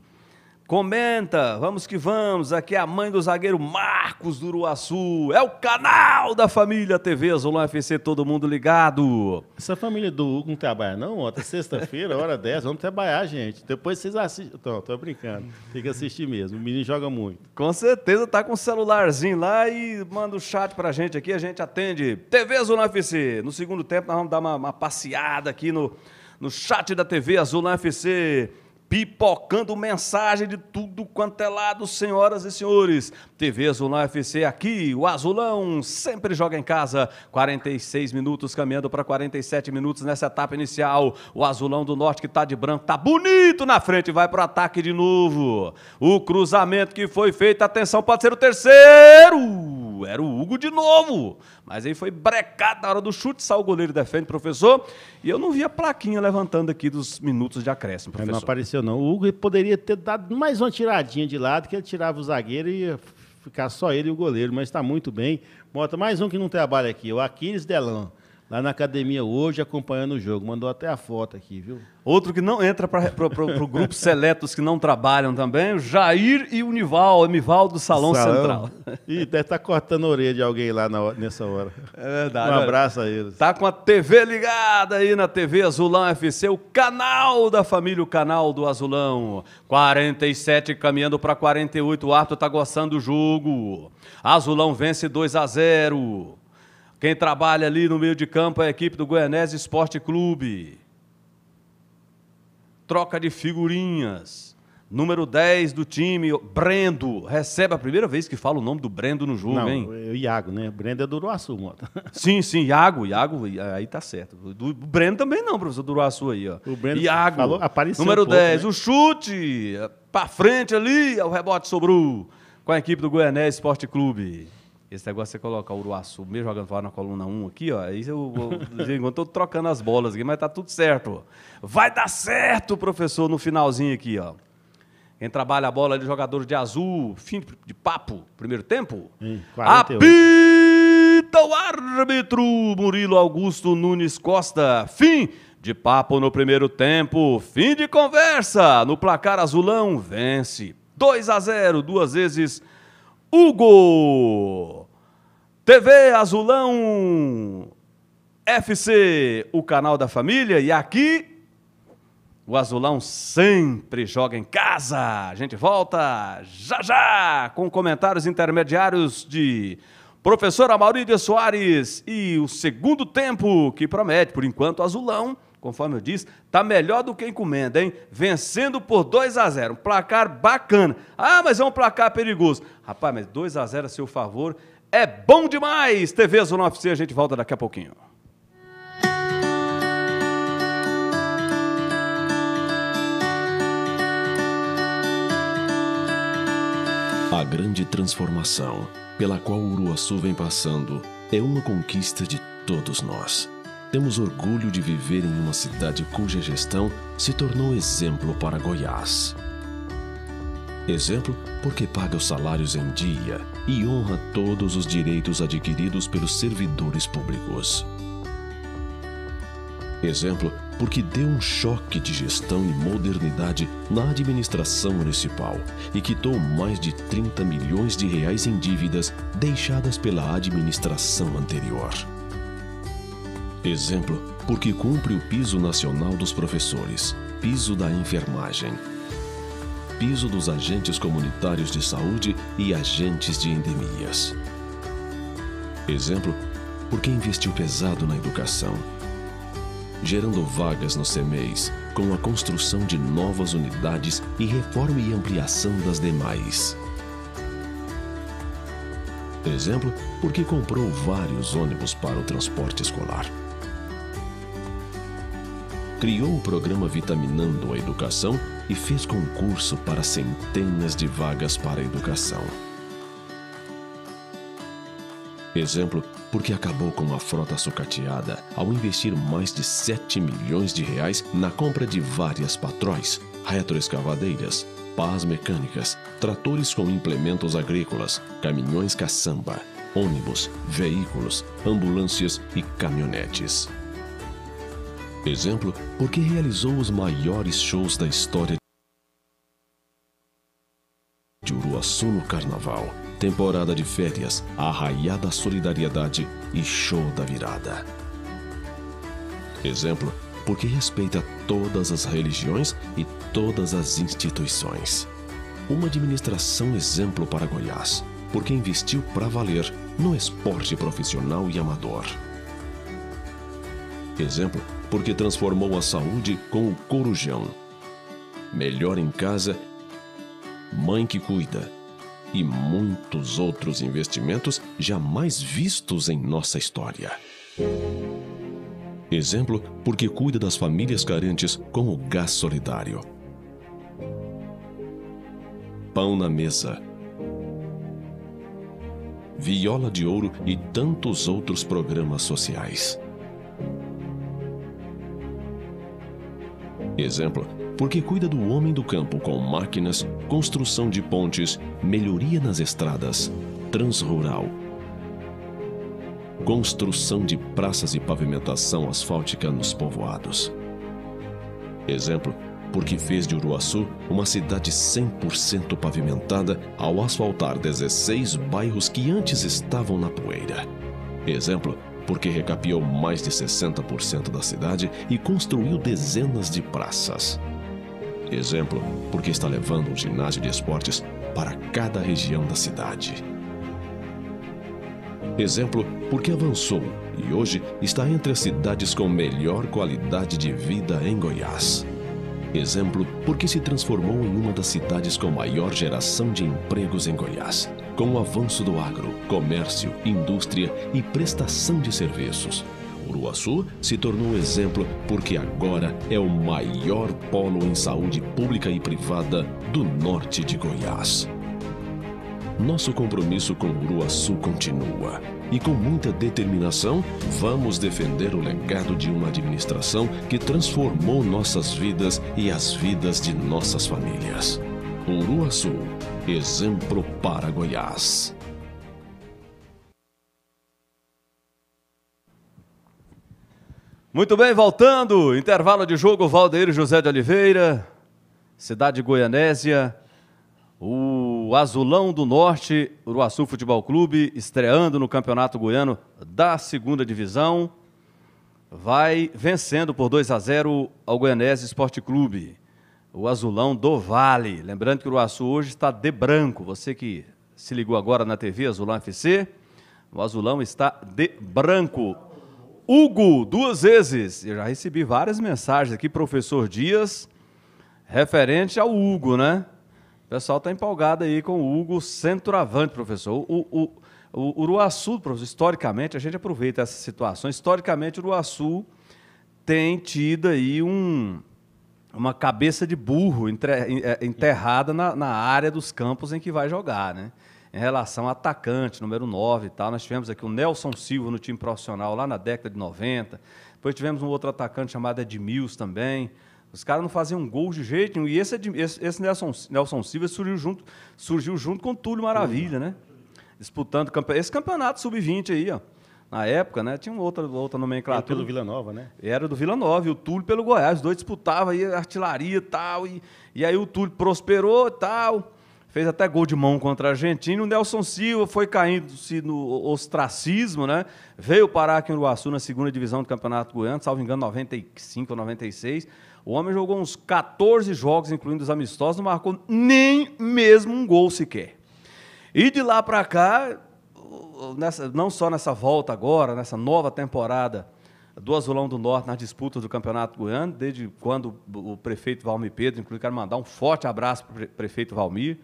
Comenta, vamos que vamos. Aqui é a mãe do zagueiro Marcos do Uruaçu. É o canal da família TV Azul FC, todo mundo ligado. Essa família do Hugo não trabalha, não? Ontem, tá sexta-feira, hora 10, vamos trabalhar, gente. Depois vocês assistem. Não, tô brincando. Tem que assistir mesmo. O menino joga muito. Com certeza tá com o celularzinho lá e manda o um chat pra gente aqui, a gente atende. TV Azul FC. No segundo tempo, nós vamos dar uma, uma passeada aqui no, no chat da TV Azul FC pipocando mensagem de tudo quanto é lado, senhoras e senhores. TV Azulão FC aqui, o Azulão sempre joga em casa. 46 minutos caminhando para 47 minutos nessa etapa inicial. O Azulão do Norte que está de branco, tá bonito na frente, vai para o ataque de novo. O cruzamento que foi feito, atenção, pode ser o terceiro. Era o Hugo de novo. Mas aí foi brecado na hora do chute, saiu o goleiro defende, professor. E eu não vi a plaquinha levantando aqui dos minutos de acréscimo, professor. Não apareceu, não. O Hugo poderia ter dado mais uma tiradinha de lado, que ele tirava o zagueiro e ficar só ele e o goleiro, mas está muito bem. Bota mais um que não trabalha aqui, o Aquiles Delano lá na academia hoje acompanhando o jogo. Mandou até a foto aqui, viu? Outro que não entra para o grupo seletos que não trabalham também, o Jair e o Nival, Nival do Salão, Salão. Central. Ih, deve estar tá cortando a orelha de alguém lá na, nessa hora. É verdade. Um abraço a eles. Tá com a TV ligada aí na TV Azulão FC, o canal da família, o canal do Azulão. 47 caminhando para 48, o Arthur tá gostando do jogo. Azulão vence 2 a 0. Quem trabalha ali no meio de campo é a equipe do Goianese Esporte Clube. Troca de figurinhas. Número 10 do time, Brendo. Recebe a primeira vez que fala o nome do Brendo no jogo, Não, hein? É o Iago, né? O Brendo é do Uruaçu, Sim, sim, Iago, Iago, aí tá certo. Do Brendo também não, professor do Uruaçu aí, ó. O Brendo Iago, falou, apareceu número um pouco, 10, né? o chute, pra frente ali, o rebote sobrou com a equipe do Goianés Esporte Clube. Esse negócio você coloca o Uruaçu mesmo jogando fora na coluna 1 aqui, ó. Aí eu, eu, tô trocando as bolas aqui, mas tá tudo certo. Vai dar certo, professor, no finalzinho aqui, ó. Quem trabalha a bola ali, é jogador de azul, fim de papo, primeiro tempo. Hum, Apita o árbitro Murilo Augusto Nunes Costa. Fim de papo no primeiro tempo. Fim de conversa. No placar azulão, vence. 2 a 0, duas vezes. Hugo! TV Azulão FC, o canal da família, e aqui o Azulão sempre joga em casa. A gente volta já já com comentários intermediários de professora Amaurídia Soares e o segundo tempo que promete, por enquanto, o Azulão conforme eu disse, tá melhor do que encomenda, hein? Vencendo por 2 a 0 um placar bacana. Ah, mas é um placar perigoso. Rapaz, mas 2 a 0 a seu favor é bom demais. TV Zona UFC, a gente volta daqui a pouquinho. A grande transformação pela qual o Uruaçu vem passando é uma conquista de todos nós. Temos orgulho de viver em uma cidade cuja gestão se tornou exemplo para Goiás. Exemplo porque paga os salários em dia e honra todos os direitos adquiridos pelos servidores públicos. Exemplo, porque deu um choque de gestão e modernidade na administração municipal e quitou mais de 30 milhões de reais em dívidas deixadas pela administração anterior. Exemplo, porque cumpre o piso nacional dos professores, piso da enfermagem, piso dos agentes comunitários de saúde e agentes de endemias. Exemplo, porque investiu pesado na educação, gerando vagas nos CMEs com a construção de novas unidades e reforma e ampliação das demais. Exemplo, porque comprou vários ônibus para o transporte escolar criou o programa Vitaminando a Educação e fez concurso para centenas de vagas para a educação. Exemplo, porque acabou com uma frota sucateada ao investir mais de 7 milhões de reais na compra de várias patróis, retroescavadeiras, pás mecânicas, tratores com implementos agrícolas, caminhões caçamba, ônibus, veículos, ambulâncias e caminhonetes. Exemplo, porque realizou os maiores shows da história de Uruaçu no Carnaval, temporada de férias, Arraiá da Solidariedade e Show da Virada. Exemplo, porque respeita todas as religiões e todas as instituições. Uma administração exemplo para Goiás, porque investiu para valer no esporte profissional e amador. Exemplo, porque transformou a saúde com o corujão. Melhor em casa, mãe que cuida e muitos outros investimentos jamais vistos em nossa história. Exemplo, porque cuida das famílias carentes com o gás solidário. Pão na mesa. Viola de Ouro e tantos outros programas sociais. Exemplo, porque cuida do homem do campo com máquinas, construção de pontes, melhoria nas estradas, transrural, construção de praças e pavimentação asfáltica nos povoados. Exemplo, porque fez de Uruaçu uma cidade 100% pavimentada ao asfaltar 16 bairros que antes estavam na poeira. Exemplo, porque recapeou mais de 60% da cidade e construiu dezenas de praças. Exemplo, porque está levando um ginásio de esportes para cada região da cidade. Exemplo, porque avançou e hoje está entre as cidades com melhor qualidade de vida em Goiás. Exemplo, porque se transformou em uma das cidades com maior geração de empregos em Goiás. Com o avanço do agro, comércio, indústria e prestação de serviços, Uruaçu se tornou exemplo porque agora é o maior polo em saúde pública e privada do norte de Goiás. Nosso compromisso com Uruaçu continua e com muita determinação vamos defender o legado de uma administração que transformou nossas vidas e as vidas de nossas famílias. Uruaçu, exemplo para Goiás. Muito bem, voltando. Intervalo de jogo, Valdeir José de Oliveira, cidade goianésia. O Azulão do Norte, Uruaçu Futebol Clube, estreando no Campeonato Goiano da Segunda Divisão, vai vencendo por 2 a 0 ao Goianese Esporte Clube o azulão do Vale. Lembrando que o Uruaçu hoje está de branco. Você que se ligou agora na TV Azulão FC, o azulão está de branco. Hugo, duas vezes. Eu já recebi várias mensagens aqui, professor Dias, referente ao Hugo, né? O pessoal está empolgado aí com o Hugo centroavante, professor. O, o, o Uruaçu, professor, historicamente, a gente aproveita essa situação. Historicamente, o Uruaçu tem tido aí um, uma cabeça de burro é, enterrada na, na, área dos campos em que vai jogar, né? Em relação a atacante, número 9 e tal, nós tivemos aqui o Nelson Silva no time profissional lá na década de 90. Depois tivemos um outro atacante chamado Edmils também. Os caras não faziam gol de jeito nenhum. E esse, esse, esse Nelson, Nelson, Silva surgiu junto, surgiu junto com o Túlio Maravilha, né? Disputando campe... esse campeonato sub-20 aí, ó na época, né? Tinha outra, outra nomenclatura. Era pelo Vila Nova, né? Era do Vila Nova, e o Túlio pelo Goiás. Os dois disputavam aí artilharia tal, e tal. E aí o Túlio prosperou e tal. Fez até gol de mão contra a Argentina. O Nelson Silva foi caindo-se no ostracismo, né? Veio parar aqui em Uruaçu na segunda divisão do Campeonato Goiano, salvo engano, 95 ou 96. O homem jogou uns 14 jogos, incluindo os amistosos, não marcou nem mesmo um gol sequer. E de lá para cá, nessa, não só nessa volta agora, nessa nova temporada do Azulão do Norte nas disputas do Campeonato Goiano, desde quando o prefeito Valmir Pedro, inclusive quero mandar um forte abraço para o prefeito Valmir,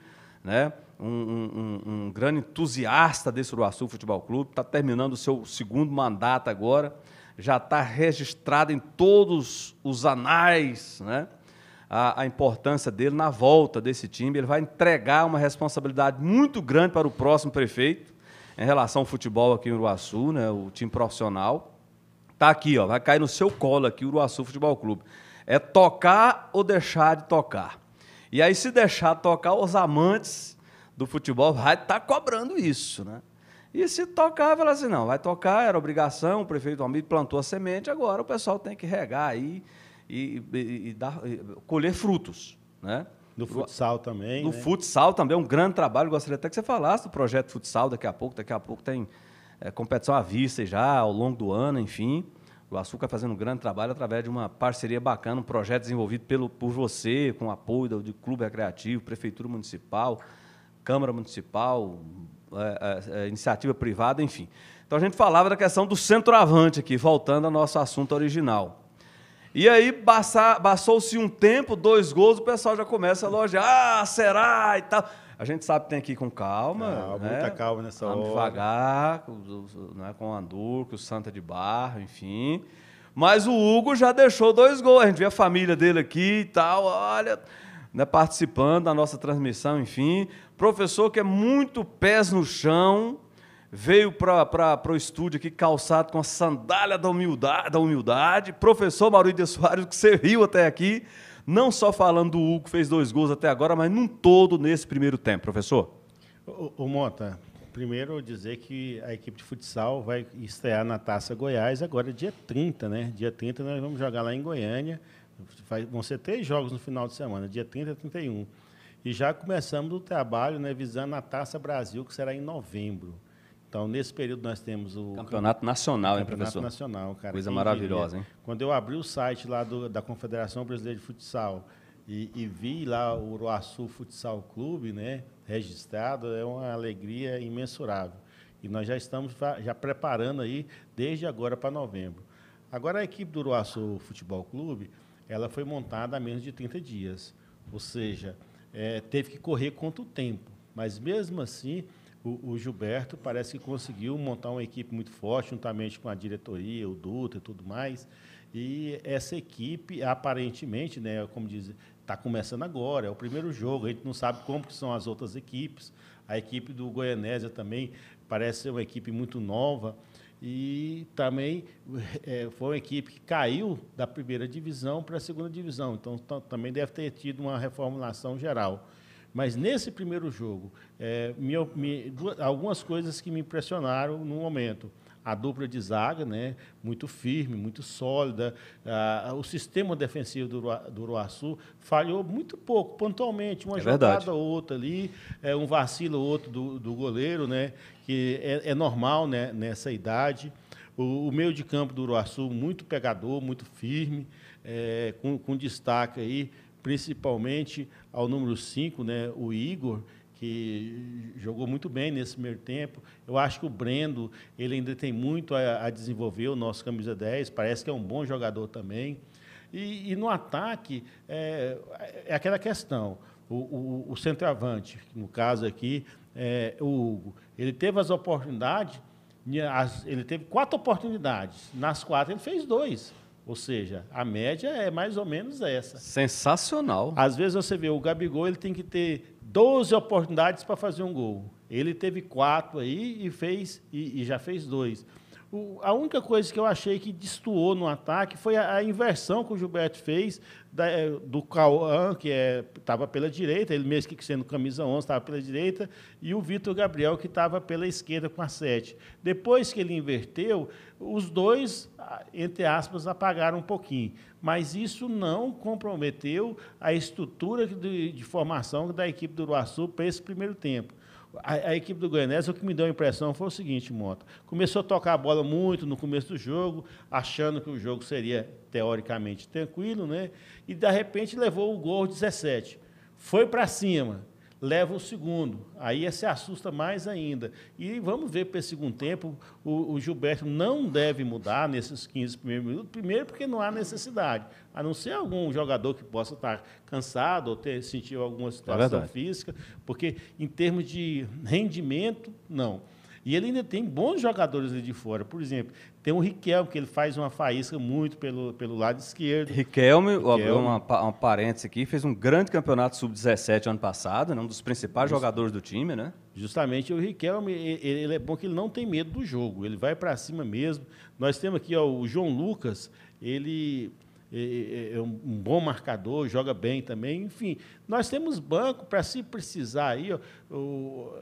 né? Um, um, um, grande entusiasta desse Uruaçu Futebol Clube, está terminando o seu segundo mandato agora, já está registrado em todos os anais né? a, a importância dele na volta desse time. Ele vai entregar uma responsabilidade muito grande para o próximo prefeito, em relação ao futebol aqui em Uruaçu, né, o time profissional, tá aqui, ó, vai cair no seu colo aqui o Uruaçu Futebol Clube. É tocar ou deixar de tocar. E aí, se deixar tocar, os amantes do futebol vai estar tá cobrando isso, né? E se tocar, vai assim, não, vai tocar, era obrigação, o prefeito Almir plantou a semente, agora o pessoal tem que regar aí e, e, e, dar, e colher frutos, né? Do futsal também. Do né? futsal também, é um grande trabalho. Gostaria até que você falasse do projeto futsal daqui a pouco. Daqui a pouco tem é, competição à vista já, ao longo do ano, enfim. O Açúcar fazendo um grande trabalho através de uma parceria bacana, um projeto desenvolvido pelo, por você, com apoio do, do Clube Recreativo, Prefeitura Municipal, Câmara Municipal, é, é, é, iniciativa privada, enfim. Então a gente falava da questão do centroavante aqui, voltando ao nosso assunto original. E aí, passou-se um tempo, dois gols, o pessoal já começa a elogiar. Ah, será? E tal. A gente sabe que tem que ir com calma. Ah, né? Muita calma nessa Vamos hora. devagar, com, né, com o Andur, com o Santa de Barro, enfim. Mas o Hugo já deixou dois gols. A gente vê a família dele aqui e tal, olha, né, participando da nossa transmissão, enfim. Professor que é muito pés no chão, veio para o estúdio aqui calçado com a sandália da humildade, da humildade. professor Maurício de Soares, que você viu até aqui, não só falando do Hugo, que fez dois gols até agora, mas num todo nesse primeiro tempo, professor. Ô, Mota Monta, primeiro dizer que a equipe de futsal vai estrear na Taça Goiás agora dia 30, né? Dia 30 nós vamos jogar lá em Goiânia, vai, vão ser três jogos no final de semana, dia 30 e 31. E já começamos o trabalho né, visando a Taça Brasil, que será em novembro. Então, nesse período, nós temos o. Campeonato Nacional, hein, professor? Campeonato Nacional, cara. Coisa maravilhosa, hein? Quando eu abri o site lá do, da Confederação Brasileira de Futsal e, e, vi lá o Uruaçu Futsal Clube, né, registrado, é uma alegria imensurável. E nós já estamos já preparando aí desde agora para novembro. Agora, a equipe do Uruaçu Futebol Clube, ela foi montada há menos de 30 dias. Ou seja, é, teve que correr contra o tempo. Mas mesmo assim, o, o, Gilberto parece que conseguiu montar uma equipe muito forte, juntamente com a diretoria, o Dutra e tudo mais. E essa equipe, aparentemente, né, como diz, está começando agora, é o primeiro jogo, a gente não sabe como que são as outras equipes. A equipe do Goianésia também parece ser uma equipe muito nova. E também é, foi uma equipe que caiu da primeira divisão para a segunda divisão. Então, também deve ter tido uma reformulação geral. Mas nesse primeiro jogo, é, me, me, duas, algumas coisas que me impressionaram no momento a dupla de zaga, né, muito firme, muito sólida. Ah, o sistema defensivo do, do Uruaçu falhou muito pouco, pontualmente, uma é jogada ou outra ali, é, um vacilo ou outro do, do goleiro, né, que é, é normal né, nessa idade. O, o, meio de campo do Uruaçu muito pegador, muito firme, é, com, com destaque aí principalmente ao número 5, né, o Igor, que jogou muito bem nesse primeiro tempo. Eu acho que o Brendo, ele ainda tem muito a, a desenvolver, o nosso camisa 10, parece que é um bom jogador também. E, e no ataque, é, é aquela questão, o, o, o, centroavante, no caso aqui, é, o Hugo, ele teve as oportunidades, as, ele teve quatro oportunidades, nas quatro ele fez dois. Ou seja, a média é mais ou menos essa. Sensacional. Às vezes você vê o Gabigol, ele tem que ter 12 oportunidades para fazer um gol. Ele teve quatro aí e fez e, e já fez dois. O, a única coisa que eu achei que destoou no ataque foi a, a inversão que o Gilberto fez da, eh, do Cauã, que estava é, pela direita, ele mesmo que sendo camisa 11 estava pela direita, e o Vitor Gabriel, que estava pela esquerda com a 7. Depois que ele inverteu, os dois, entre aspas, apagaram um pouquinho. Mas isso não comprometeu a estrutura de, de formação da equipe do Uruaçu para esse primeiro tempo. A, a equipe do Goianese, o que me deu a impressão foi o seguinte, Mota. Começou a tocar a bola muito no começo do jogo, achando que o jogo seria teoricamente tranquilo, né? E de repente levou o gol 17. Foi para cima leva o segundo. Aí se assusta mais ainda. E vamos ver para esse segundo tempo, o, o, Gilberto não deve mudar nesses 15 primeiros minutos, primeiro porque não há necessidade, a não ser algum jogador que possa estar cansado ou ter sentido alguma é situação é física, porque em termos de rendimento, não. E ele ainda tem bons jogadores ali de fora. Por exemplo, tem o Riquelme, que ele faz uma faísca muito pelo, pelo lado esquerdo. Riquelme, Riquelme. Uma, uma parêntese aqui, fez um grande campeonato sub-17 ano passado, né? um dos principais Just, jogadores do time, né? Justamente, o Riquelme, ele, ele, é bom que ele não tem medo do jogo, ele vai para cima mesmo. Nós temos aqui ó, o João Lucas, ele é, um bom marcador, joga bem também, enfim. Nós temos banco para se precisar aí, ó, o,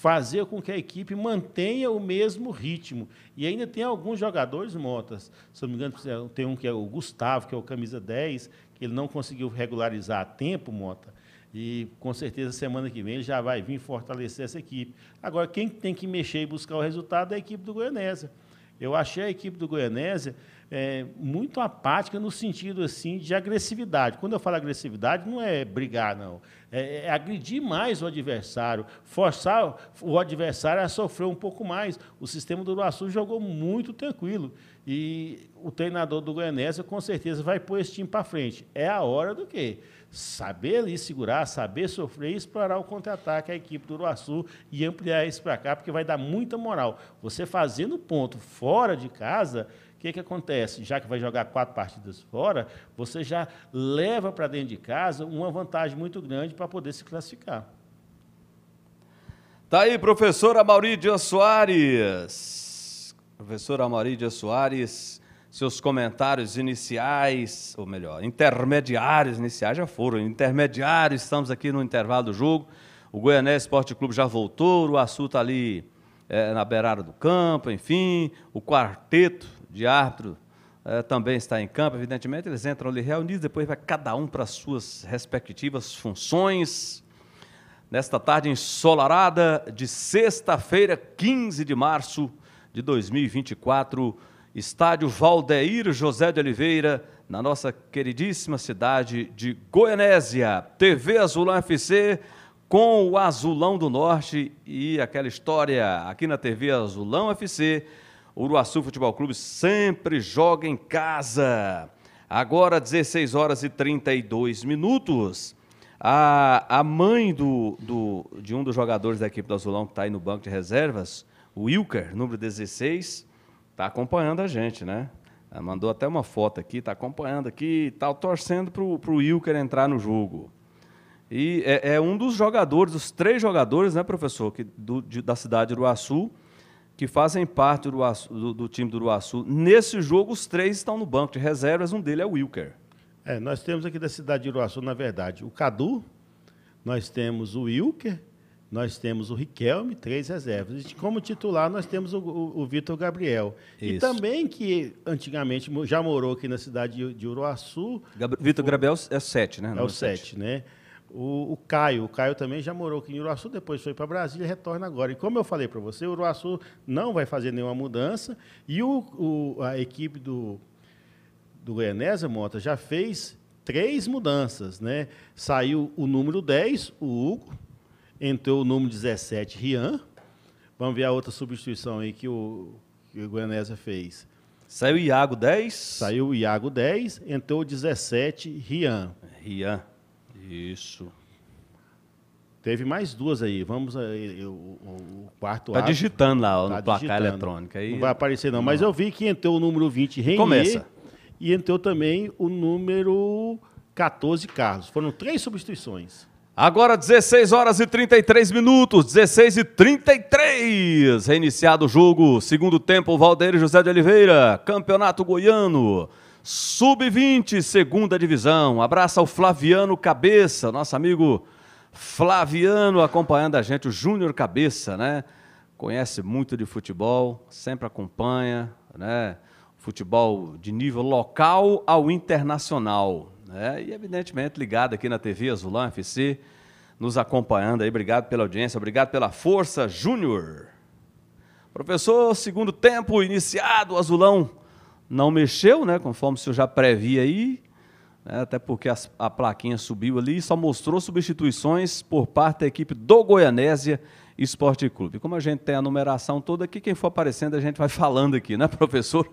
fazer com que a equipe mantenha o mesmo ritmo. E ainda tem alguns jogadores, Motas, se não me engano, tem um que é o Gustavo, que é o camisa 10, que ele não conseguiu regularizar a tempo, Mota. E com certeza semana que vem ele já vai vir fortalecer essa equipe. Agora, quem tem que mexer e buscar o resultado é a equipe do Goianésia. Eu achei a equipe do Goianésia é, muito apática no sentido assim de agressividade. Quando eu falo agressividade, não é brigar, não. É, é agredir mais o adversário, forçar o adversário a sofrer um pouco mais. O sistema do Uruaçu jogou muito tranquilo. E o treinador do Goianésia com certeza vai pôr esse time para frente. É a hora do quê? Saber ali segurar, saber sofrer e explorar o contra-ataque à equipe do Uruaçu e ampliar isso para cá, porque vai dar muita moral. Você fazendo ponto fora de casa, que, é que acontece? Já que vai jogar quatro partidas fora, você já leva para dentro de casa uma vantagem muito grande para poder se classificar. Tá aí, professora Maurídia Soares. Professora Maurídia Soares, seus comentários iniciais, ou melhor, intermediários iniciais já foram, intermediários, estamos aqui no intervalo do jogo. O Goianés Esporte Clube já voltou, o Açu está ali é, na beirada do campo, enfim, o quarteto de árbitro eh, também está em campo, evidentemente, eles entram ali reunidos, depois vai cada um para as suas respectivas funções. Nesta tarde ensolarada de sexta-feira, 15 de março de 2024, estádio Valdeir José de Oliveira, na nossa queridíssima cidade de Goianésia. TV Azulão FC com o Azulão do Norte e aquela história aqui na TV Azulão FC Uruaçu Futebol Clube sempre joga em casa. Agora, 16 horas e 32 minutos. A, a mãe do, do, de um dos jogadores da equipe do Azulão, que está aí no banco de reservas, o Wilker, número 16, está acompanhando a gente, né? Ela mandou até uma foto aqui, está acompanhando aqui está torcendo para o Wilker entrar no jogo. E é, é, um dos jogadores, dos três jogadores, né, professor, que do, de, da cidade do Uruaçu, que fazem parte do, do, do time do Uruaçu. Nesse jogo, os três estão no banco de reservas, um deles é o Wilker. É, nós temos aqui da cidade de Uruaçu, na verdade, o Cadu, nós temos o Wilker, nós temos o Riquelme, três reservas. E como titular, nós temos o, o, o Vitor Gabriel. Isso. E também que antigamente já morou aqui na cidade de, de Uruaçu. Gab... Vitor Gabriel é sete, né? É o é sete, né? O, o, Caio, o Caio também já morou aqui em Uruaçu, depois foi para Brasília e retorna agora. E como eu falei para você, o Uruaçu não vai fazer nenhuma mudança e o, o, a equipe do, do Goianésia Mota já fez três mudanças. Né? Saiu o número 10, o Hugo, entrou o número 17, Rian. Vamos ver a outra substituição aí que o, que o Goianésia fez. Saiu o Iago 10. Saiu o Iago 10, entrou o 17, Rian. Rian. Isso. Teve mais duas aí. Vamos aí, o, o quarto Tá digitando lá tá no placar eletrônico. Aí... Não vai aparecer, não. não. Mas eu vi que entrou o número 20, Renier. Começa. E entrou também o número 14, Carlos. Foram três substituições. Agora 16 horas e 33 minutos, 16 e 33. Reiniciado o jogo, segundo tempo, Valdeir José de Oliveira, Campeonato Goiano. Sub-20, segunda divisão. Abraça o Flaviano Cabeça, nosso amigo Flaviano acompanhando a gente, o Júnior Cabeça, né? Conhece muito de futebol, sempre acompanha, né? Futebol de nível local ao internacional, né? E evidentemente ligado aqui na TV Azulão FC, nos acompanhando aí. Obrigado pela audiência, obrigado pela força, Júnior. Professor, segundo tempo iniciado, Azulão não mexeu, né, conforme o senhor já previa aí, né, até porque a, a plaquinha subiu ali, só mostrou substituições por parte da equipe do Goianésia Esporte Clube. Como a gente tem a numeração toda aqui, quem for aparecendo, a gente vai falando aqui, né, professor?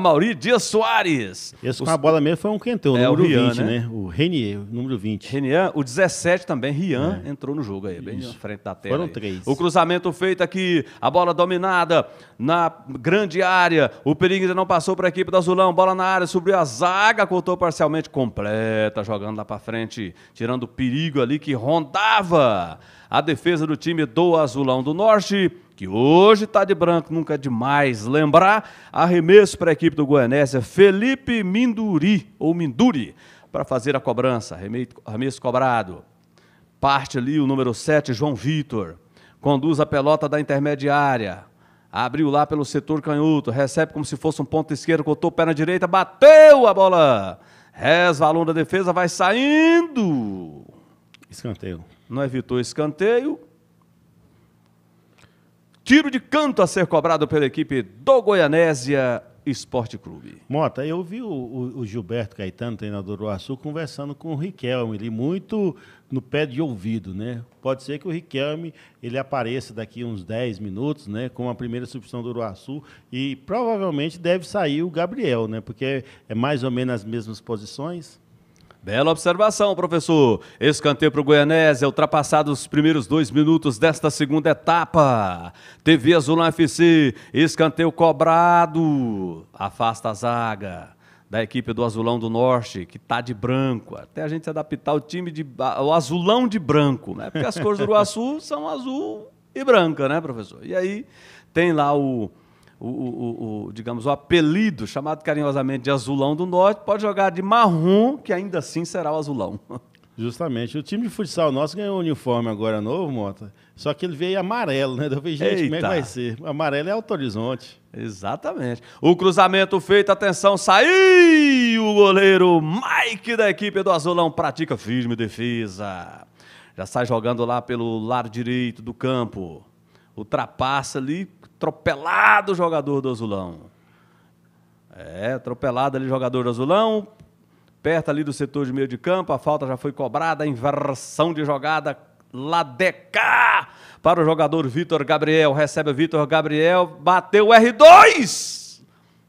Mauri Dias Soares. Esse Os... com a bola mesmo foi um quentão, é, o é, número o Rian, 20, né? né? O Renier, o número 20. Renier, o 17 também, Rian, é. entrou no jogo aí, bem Isso. na frente da tela. Foram aí. três. O cruzamento feito aqui, a bola dominada na grande área, o perigo ainda não passou para a equipe da Azulão, bola na área, subiu a zaga, cortou parcialmente, completa, jogando lá para frente, tirando o perigo ali que rondava a defesa do time do Azulão do Norte, que hoje está de branco, nunca é demais lembrar. Arremesso para a equipe do Goianésia, Felipe Minduri, ou Minduri, para fazer a cobrança, arremesso cobrado. Parte ali o número 7, João Vitor. Conduz a pelota da intermediária. Abriu lá pelo setor canhoto, recebe como se fosse um ponto esquerdo, cortou na direita, bateu a bola. Resvalou da defesa, vai saindo. Escanteio não evitou é escanteio. Tiro de canto a ser cobrado pela equipe do Goianésia Esporte Clube. Mota, eu vi o, o, o Gilberto Caetano, treinador do Açu, conversando com o Riquelme, ele muito no pé de ouvido, né? Pode ser que o Riquelme ele apareça daqui uns 10 minutos, né? Com a primeira substituição do Uruaçu e provavelmente deve sair o Gabriel, né? Porque é mais ou menos as mesmas posições. Bela observação, professor. Escanteio para o Goianésia, é ultrapassados os primeiros dois minutos desta segunda etapa. TV Azul na FC, escanteio cobrado. Afasta a zaga da equipe do Azulão do Norte, que tá de branco. Até a gente se adaptar ao time de o azulão de branco, né? Porque as cores do Uruaçu são azul e branca, né, professor? E aí tem lá o o, o, o, digamos, o apelido, chamado carinhosamente de azulão do norte, pode jogar de marrom, que ainda assim será o azulão. Justamente. O time de futsal nosso ganhou um uniforme agora novo, Mota. Só que ele veio amarelo, né? Eu falei, gente, Eita. como é que vai ser? Amarelo é Alto Horizonte. Exatamente. O cruzamento feito, atenção, saiu o goleiro Mike da equipe do Azulão. Pratica firme defesa. Já sai jogando lá pelo lado direito do campo. Ultrapassa ali, atropelado o jogador do Azulão. É, atropelado ali o jogador do Azulão, perto ali do setor de meio de campo, a falta já foi cobrada, inversão de jogada lá de cá para o jogador Vitor Gabriel. Recebe o Vitor Gabriel, bateu o R2!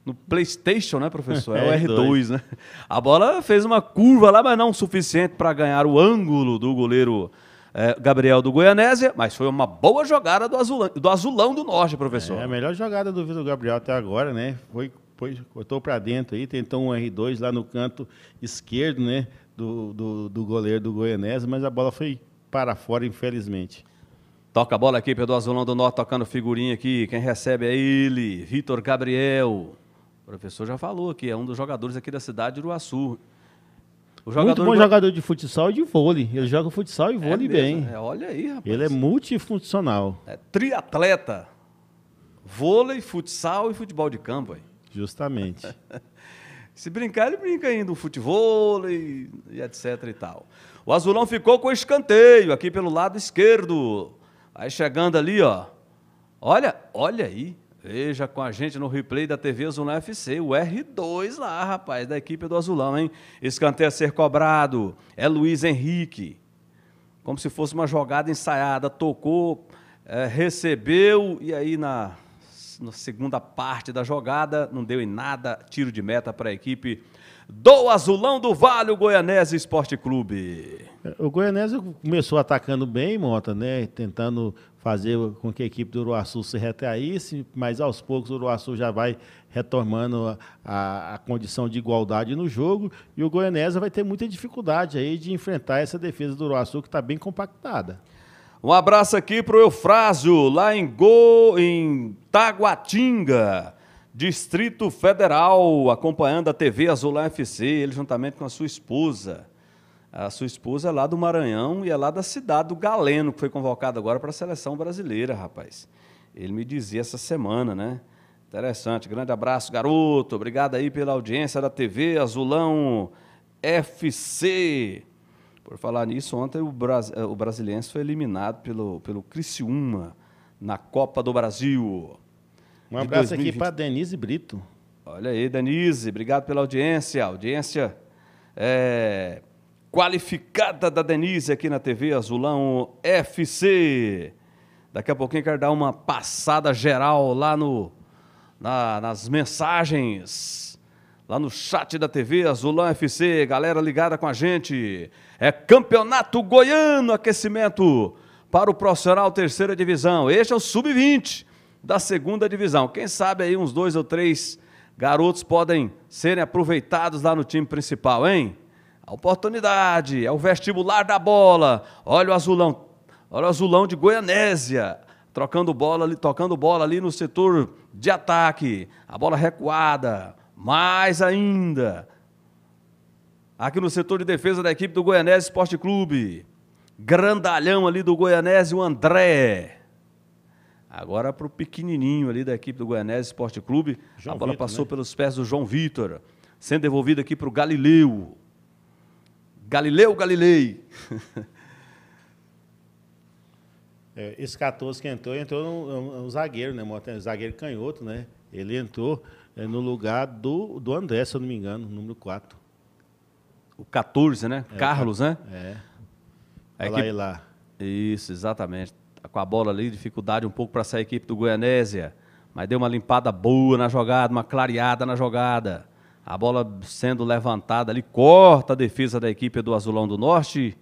No PlayStation, né, professor? É o é, R2, né? A bola fez uma curva lá, mas não o suficiente para ganhar o ângulo do goleiro é, Gabriel do Goianésia, mas foi uma boa jogada do Azulão do, azulão do Norte, professor. É, a melhor jogada do Vitor Gabriel até agora, né? Foi, foi cortou para dentro aí, tentou um R2 lá no canto esquerdo, né? Do, do, do goleiro do Goianésia, mas a bola foi para fora, infelizmente. Toca a bola aqui, Pedro Azulão do Norte, tocando figurinha aqui. Quem recebe é ele, Vitor Gabriel. O professor já falou que é um dos jogadores aqui da cidade de Uruaçu. Muito bom jogador de futsal e de vôlei. Ele joga futsal e é vôlei é bem. É, olha aí, rapaz. Ele é multifuncional. É triatleta. Vôlei, futsal e futebol de campo. Aí. Justamente. Se brincar, ele brinca ainda um futebol e, e etc e tal. O Azulão ficou com escanteio aqui pelo lado esquerdo. Aí chegando ali, ó. Olha, olha aí. Veja com a gente no replay da TV Azulão FC, o R2 lá, rapaz, da equipe do Azulão, hein? Escanteio a ser cobrado, é Luiz Henrique. Como se fosse uma jogada ensaiada, tocou, é, recebeu, e aí na, na segunda parte da jogada, não deu em nada, tiro de meta para a equipe do Azulão do Vale, o Goianese Esporte Clube. É, o Goianese começou atacando bem, Mota, né? Tentando fazer com que a equipe do Uruaçu se retraísse, mas aos poucos o Uruaçu já vai retomando a, a condição de igualdade no jogo e o Goianésia vai ter muita dificuldade aí de enfrentar essa defesa do Uruaçu que está bem compactada. Um abraço aqui para o Eufrásio, lá em Go, em Taguatinga, Distrito Federal, acompanhando a TV Azul FC, ele juntamente com a sua esposa. A sua esposa é lá do Maranhão e é lá da cidade do Galeno, que foi convocado agora para a seleção brasileira, rapaz. Ele me dizia essa semana, né? Interessante. Grande abraço, garoto. Obrigado aí pela audiência da TV Azulão FC. Por falar nisso, ontem o, Bras... Eh, o brasileiro foi eliminado pelo, pelo Criciúma na Copa do Brasil. Um abraço 2020. aqui para Denise Brito. Olha aí, Denise, obrigado pela audiência. Audiência é, qualificada da Denise aqui na TV Azulão FC. Daqui a pouquinho quero dar uma passada geral lá no na, nas mensagens, lá no chat da TV Azulão FC. Galera ligada com a gente. É Campeonato Goiano Aquecimento para o profissional terceira divisão. Este é o sub-20 da segunda divisão. Quem sabe aí uns dois ou três garotos podem serem aproveitados lá no time principal, hein? A oportunidade, é o vestibular da bola. Olha o azulão, olha o azulão de Goianésia, trocando bola, tocando bola ali no setor de ataque. A bola recuada, mais ainda. Aqui no setor de defesa da equipe do Goianésia Esporte Clube. Grandalhão ali do Goianésia, o André. Agora para o pequenininho ali da equipe do Goianésia Esporte Clube. João a bola Vitor, passou né? pelos pés do João Vitor. Sendo devolvida aqui para o Galileu. Galileu Galilei. É, esse 14 que entrou, entrou um, um, um zagueiro, né? Um zagueiro canhoto, né? Ele entrou é, no lugar do, do André, se eu não me engano, número 4. O 14, né? É, Carlos, né? É. é lá e lá. Isso, exatamente. Tá com a bola ali, dificuldade um pouco para essa equipe do Goianésia. Mas deu uma limpada boa na jogada, uma clareada na jogada. A bola sendo levantada ali, corta a defesa da equipe do Azulão do Norte.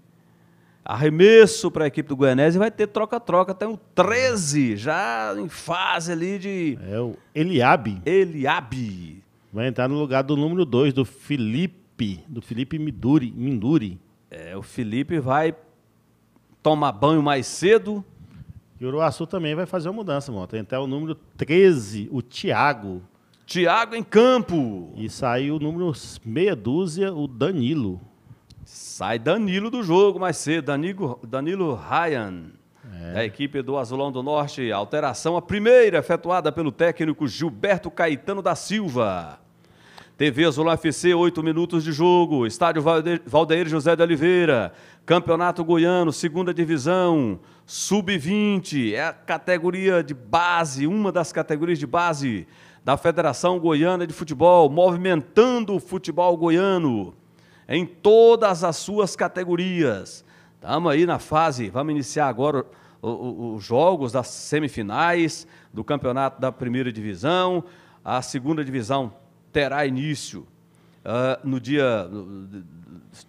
Arremesso para a equipe do Goianese e vai ter troca-troca. Tem o 13, já em fase ali de. É o Eliabe. Eliabe. Vai entrar no lugar do número 2, do Felipe. Do Felipe Miduri, Minduri. É, o Felipe vai tomar banho mais cedo. E o Uruaçu também vai fazer uma mudança, mano. Tem até o número 13, o Thiago. Tiago em campo. E saiu o número meia dúzia, o Danilo. Sai Danilo do jogo mais cedo, Danilo, Danilo Ryan. É. A equipe do Azulão do Norte, alteração a primeira efetuada pelo técnico Gilberto Caetano da Silva. TV Azulão FC, oito minutos de jogo. Estádio Valdeir José de Oliveira. Campeonato Goiano, segunda divisão. Sub-20, é a categoria de base, uma das categorias de base da Federação Goiana de Futebol, movimentando o futebol goiano em todas as suas categorias. Estamos aí na fase, vamos iniciar agora os jogos das semifinais do campeonato da primeira divisão. A segunda divisão terá início uh, no dia,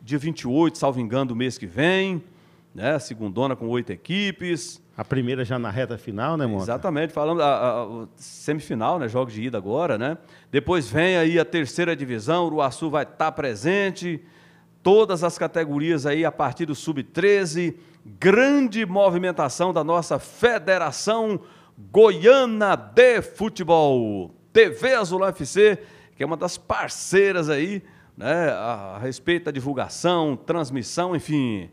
dia 28, salvo engano, do mês que vem. Né? Segundona com oito equipes a primeira já na reta final, né, Monta? Exatamente, falando a, a, semifinal, né, jogo de ida agora, né? Depois vem aí a terceira divisão, o Uruaçu vai estar tá presente, todas as categorias aí a partir do sub-13, grande movimentação da nossa Federação Goiana de Futebol. TV Azul FC, que é uma das parceiras aí, né, a, a respeito da divulgação, transmissão, enfim,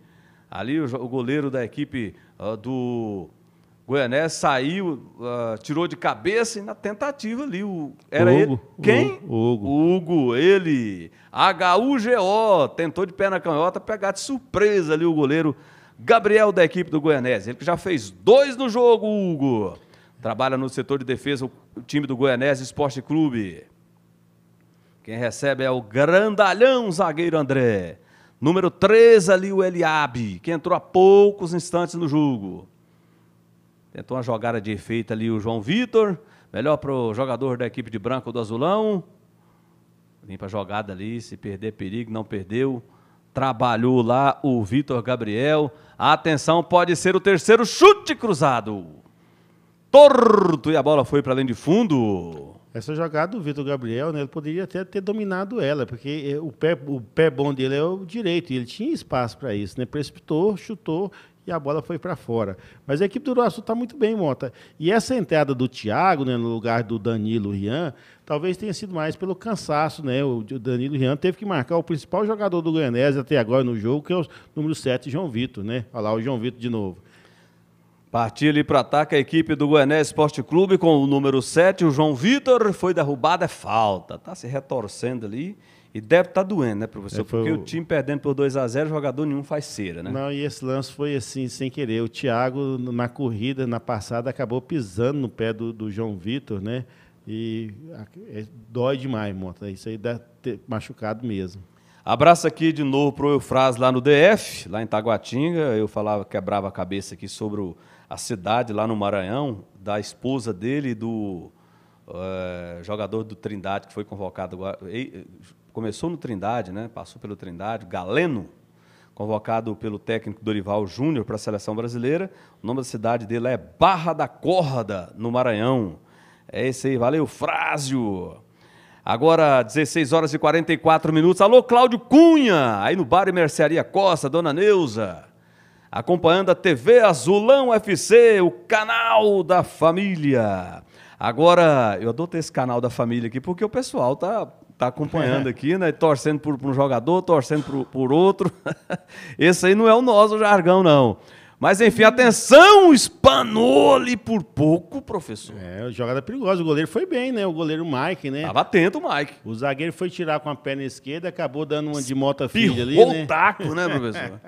Ali o, goleiro da equipe uh, do Goianés saiu, uh, tirou de cabeça e na tentativa ali o era Hugo, ele. Quem? O Hugo. Hugo, ele. H-U-G-O, tentou de pé na canhota pegar de surpresa ali o goleiro Gabriel da equipe do Goianés. Ele que já fez dois no jogo, Hugo. Trabalha no setor de defesa o time do Goianés Esporte Clube. Quem recebe é o grandalhão zagueiro André. Número 3 ali o Eliabe, que entrou há poucos instantes no jogo. Tentou uma jogada de efeito ali o João Vitor. Melhor para o jogador da equipe de branco do Azulão. Limpa a jogada ali, se perder perigo, não perdeu. Trabalhou lá o Vitor Gabriel. Atenção, pode ser o terceiro chute cruzado. Torto e a bola foi para além de fundo. Essa jogada do Vitor Gabriel, né, ele poderia até ter dominado ela, porque eh, o pé, o pé bom dele é o direito, e ele tinha espaço para isso, né? Precipitou, chutou e a bola foi para fora. Mas a equipe do Uruaçu está muito bem, Mota. E essa entrada do Thiago, né, no lugar do Danilo Rian, talvez tenha sido mais pelo cansaço, né? O Danilo Rian teve que marcar o principal jogador do Goianese até agora no jogo, que é o número 7, João Vitor, né? Olha lá o João Vitor de novo. Partiu ali para ataque a equipe do Goianéia Esporte Clube com o número 7, o João Vitor, foi derrubado, é falta. Tá se retorcendo ali e deve estar tá doendo, né, professor? É, Porque o... o... time perdendo por 2 a 0 jogador nenhum faz cera, né? Não, e esse lance foi assim, sem querer. O Thiago, na corrida, na passada, acabou pisando no pé do, do João Vitor, né? E é, dói demais, Monta. Isso aí dá ter machucado mesmo. Abraço aqui de novo pro Eufrás lá no DF, lá em Taguatinga. Eu falava, quebrava a cabeça aqui sobre o a cidade lá no Maranhão, da esposa dele, do eh, jogador do Trindade, que foi convocado. Começou no Trindade, né? passou pelo Trindade, Galeno, convocado pelo técnico Dorival Júnior para a seleção brasileira. O nome da cidade dele é Barra da Corda, no Maranhão. É isso aí, valeu, Frásio! Agora, 16 horas e 44 minutos. Alô, Cláudio Cunha, aí no Bar e Mercearia Costa, Dona Neuza acompanhando a TV Azulão FC, o canal da família. Agora, eu adotei esse canal da família aqui porque o pessoal tá, tá acompanhando é. aqui, né? Torcendo por, por um jogador, torcendo por, por outro. esse aí não é o nosso jargão, não. Mas enfim, atenção, Spanoli por pouco, professor. É, jogada é perigosa. O goleiro foi bem, né? O goleiro Mike, né? Tava atento o Mike. O zagueiro foi tirar com a perna esquerda, acabou dando uma de moto filha ali. Né? o taco, né, professor?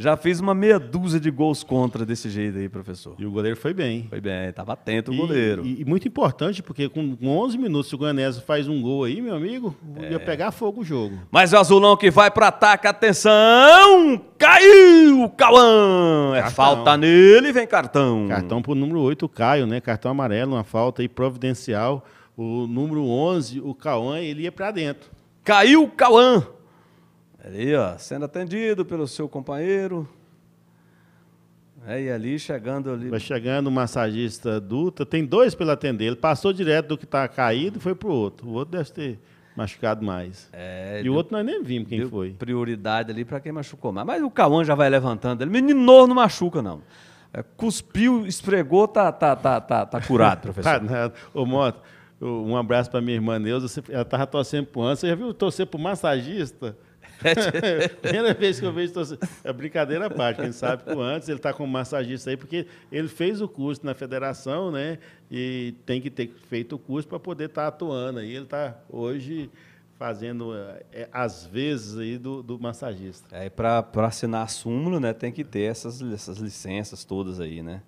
Já fez uma meia dúzia de gols contra desse jeito aí, professor. E o goleiro foi bem. Foi bem, estava atento o goleiro. E, e, muito importante, porque com 11 minutos, se o Goianese faz um gol aí, meu amigo, é. ia pegar fogo o jogo. Mas o Azulão que vai para ataque, atenção! Caiu! Cauã! É falta nele, vem cartão. Cartão pro número 8, o Caio, né? Cartão amarelo, uma falta aí providencial. O número 11, o Cauã, ele ia para dentro. Caiu o Cauã! Ali, ó, sendo atendido pelo seu companheiro. É, e ali chegando ali. Vai chegando o massagista adulta, tem dois para atender. Ele passou direto do que está caído e foi para o outro. O outro deve ter machucado mais. É, e deu, o outro nós nem vimos quem foi. Prioridade ali para quem machucou mais. Mas o Cauã já vai levantando ele. Menino não machuca, não. É, cuspiu, esfregou, tá, tá, tá, tá, tá curado, professor. Tá Ô, Moto, um abraço para minha irmã Neuza. Ela estava torcendo o Anson. Você já viu torcer para o massagista? É. Primeira vez que eu vejo, tô... Assim, é brincadeira à parte, quem sabe que antes ele está como massagista aí, porque ele fez o curso na federação, né? E tem que ter feito o curso para poder estar tá atuando aí. Ele está hoje fazendo é, eh, às eh, vezes aí do, do massagista. É, para assinar a súmula, né, tem que ter essas, essas licenças todas aí, né?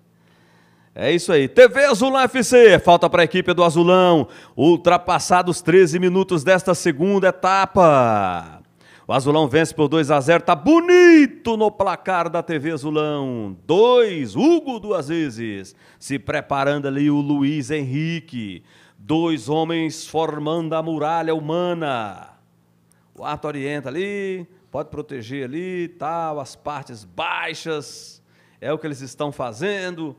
É isso aí. TV Azulão FC, falta para a equipe do Azulão. Ultrapassados 13 minutos desta segunda etapa. O Azulão vence por 2 a 0. Tá bonito no placar da TV Azulão. Dois, Hugo duas vezes. Se preparando ali o Luiz Henrique. Dois homens formando a muralha humana. O ato orienta ali, pode proteger ali, tal, as partes baixas. É o que eles estão fazendo.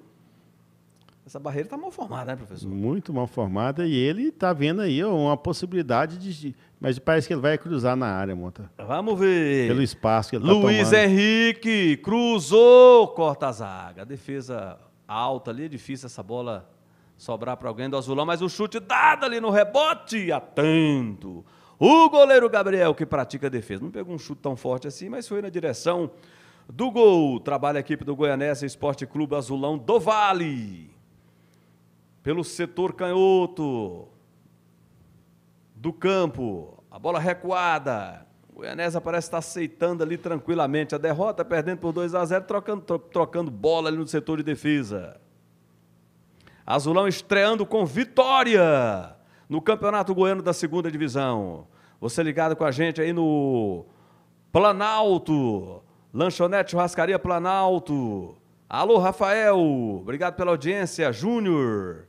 Essa barreira está mal formada, né, professor? Muito mal formada. E ele está vendo aí uma possibilidade de. Mas parece que ele vai cruzar na área, Monta. Vamos ver. Pelo espaço que ele tá Luiz Henrique cruzou, corta a zaga. A defesa alta ali, é difícil essa bola sobrar para alguém do azulão, mas o chute dado ali no rebote, atento. O goleiro Gabriel, que pratica a defesa, não pegou um chute tão forte assim, mas foi na direção do gol. Trabalha a equipe do Goianésia Esporte Clube Azulão do Vale pelo setor canhoto do campo. A bola recuada. O Goianese parece estar aceitando ali tranquilamente a derrota, perdendo por 2 a 0, trocando, tro trocando bola ali no setor de defesa. Azulão estreando com vitória no Campeonato Goiano da Segunda Divisão. Você ligado com a gente aí no Planalto, Lanchonete Churrascaria Planalto. Alô, Rafael, obrigado pela audiência. Júnior,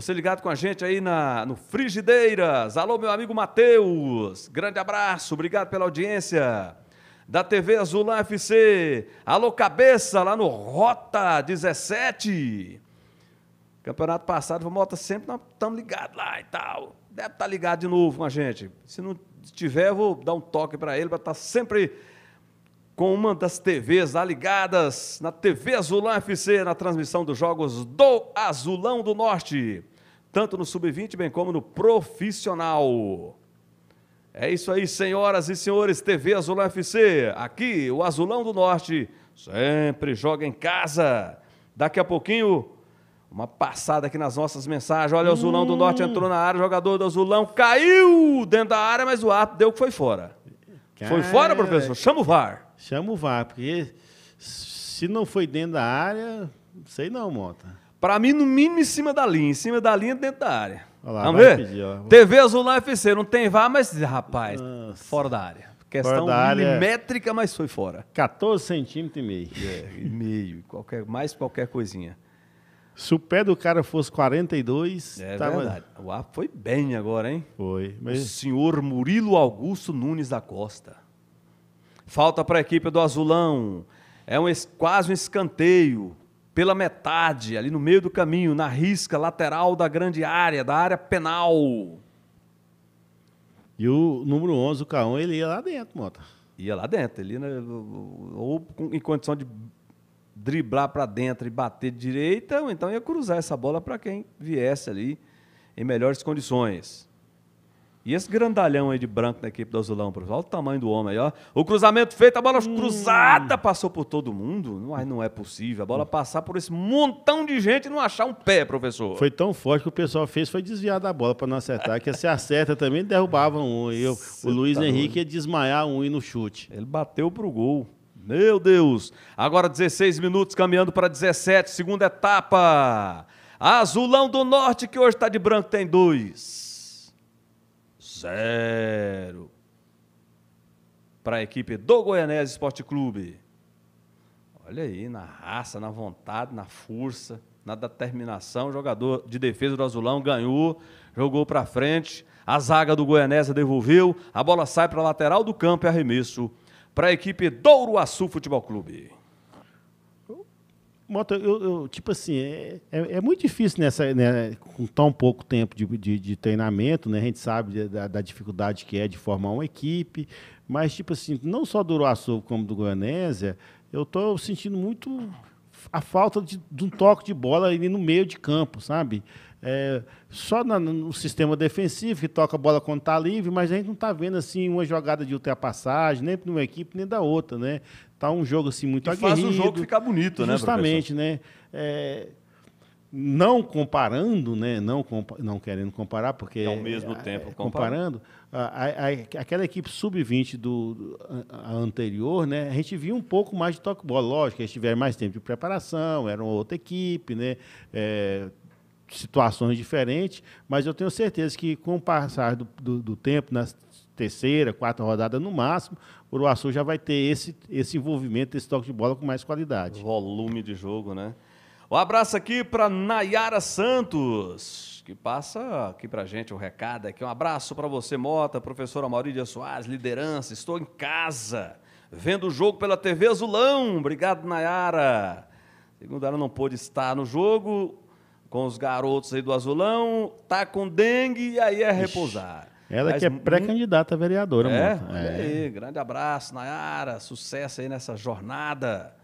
você ligado com a gente aí na, no Frigideiras. Alô, meu amigo Matheus. Grande abraço, obrigado pela audiência. Da TV Azul FC. Alô, cabeça, lá no Rota 17. Campeonato passado, o Mota sempre nós estamos ligados lá e tal. Deve estar tá ligado de novo com a gente. Se não tiver, vou dar um toque para ele, para estar tá sempre com uma das TVs lá ligadas na TV Azulão FC, na transmissão dos jogos do Azulão do Norte tanto no sub-20 bem como no profissional. É isso aí, senhoras e senhores, TV Azulão FC. Aqui, o Azulão do Norte sempre joga em casa. Daqui a pouquinho, uma passada aqui nas nossas mensagens. Olha, o Azulão hum. do Norte entrou na área, o jogador do Azulão caiu dentro da área, mas o ato deu que foi fora. Cara, foi fora, professor? Chama o VAR. Chama o VAR, porque se não foi dentro da área, sei não, Mota. Para mim, no mínimo em cima da linha. Em cima da linha, dentro da área. Lá, Vamos ver? Pedir, TV Azul na UFC. Não tem vá, mas, rapaz, Nossa. fora da área. Questão fora da área, é milimétrica, mas foi fora. 14 centímetros e meio. É, e meio. Qualquer, mais qualquer coisinha. Se o pé do cara fosse 42... É tava... verdade. O ar foi bem agora, hein? Foi. Mas... O senhor Murilo Augusto Nunes da Costa. Falta para a equipe do Azulão. É um, quase um escanteio pela metade, ali no meio do caminho, na risca lateral da grande área, da área penal. E o número 11, o Caon, ele ia lá dentro, Mota. Ia lá dentro, ele né, ou em condição de driblar para dentro e bater de direita, ou então ia cruzar essa bola para quem viesse ali em melhores condições. E esse grandalhão aí de branco da equipe do Azulão, professor? Olha o tamanho do homem aí, ó. O cruzamento feito, a bola hum. cruzada passou por todo mundo. Não, é, não é possível. A bola hum. passar por esse montão de gente e não achar um pé, professor. Foi tão forte que o pessoal fez foi desviar da bola para não acertar, que se acerta também derrubava um. Eu, o Luiz tá Henrique ia desmaiar um e no chute. Ele bateu pro gol. Meu Deus! Agora 16 minutos caminhando para 17, segunda etapa. Azulão do Norte, que hoje está de branco, tem dois. 0 para a equipe do Goianese Esporte Clube. Olha aí, na raça, na vontade, na força, na determinação, o jogador de defesa do Azulão ganhou, jogou para frente, a zaga do Goianese devolveu, a bola sai para a lateral do campo e arremesso para a equipe Douro Uruaçu Futebol Clube. Moto, eu, eu, tipo assim, é, é, é, muito difícil nessa, né, com tão pouco tempo de, de, de treinamento, né? A gente sabe da, da, dificuldade que é de formar uma equipe, mas, tipo assim, não só do Uruaçu como do Goianésia, eu estou sentindo muito a falta de, de um toque de bola ali no meio de campo, sabe? É, só na, no sistema defensivo, que toca a bola quando está livre, mas a gente não está vendo assim uma jogada de ultrapassagem, nem de uma equipe, nem da outra. Né? Tá um jogo assim muito e aguerrido. faz o jogo ficar bonito, né, Justamente, né? É, não comparando, né? Não, compa não querendo comparar, porque... É ao mesmo tempo é, comparando. comparando a, a, a, aquela equipe sub-20 do, do anterior, né? A gente viu um pouco mais de toque-bola. Lógico, eles tiveram mais tempo de preparação, era uma outra equipe, né? É, situações diferentes, mas eu tenho certeza que com o passar do, do, do tempo, na terceira, quarta rodada no máximo, o Uruaçu já vai ter esse, esse envolvimento, esse toque de bola com mais qualidade. Volume de jogo, né? Um abraço aqui para Nayara Santos, que passa aqui para gente o um recado aqui. Um abraço para você, Mota, professora Maurília Soares, liderança. Estou em casa, vendo o jogo pela TV Azulão. Obrigado, Nayara. Segundo ela não pôde estar no jogo, com os garotos aí do Azulão, tá com dengue e aí é Ixi, repousar. Ela Mas, que é pré-candidata a vereadora, é? É. Aí, grande abraço, Nayara, sucesso aí nessa jornada.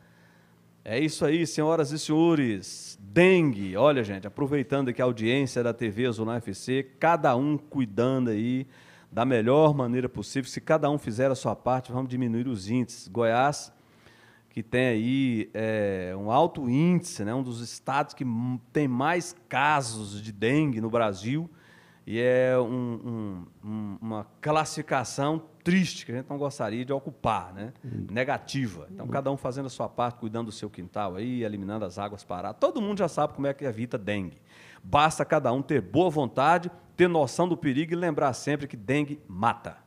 É isso aí, senhoras e senhores. Dengue, olha, gente, aproveitando aqui a audiência da TV Azulão FC, cada um cuidando aí da melhor maneira possível. Se cada um fizer a sua parte, vamos diminuir os índices. Goiás que tem aí é, um alto índice, né, um dos estados que tem mais casos de dengue no Brasil, e é um, um, uma classificação triste que a gente não gostaria de ocupar, né? Hum. negativa. Então, hum. cada um fazendo a sua parte, cuidando do seu quintal aí, eliminando as águas paradas. Todo mundo já sabe como é que evita dengue. Basta cada um ter boa vontade, ter noção do perigo e lembrar sempre que dengue mata.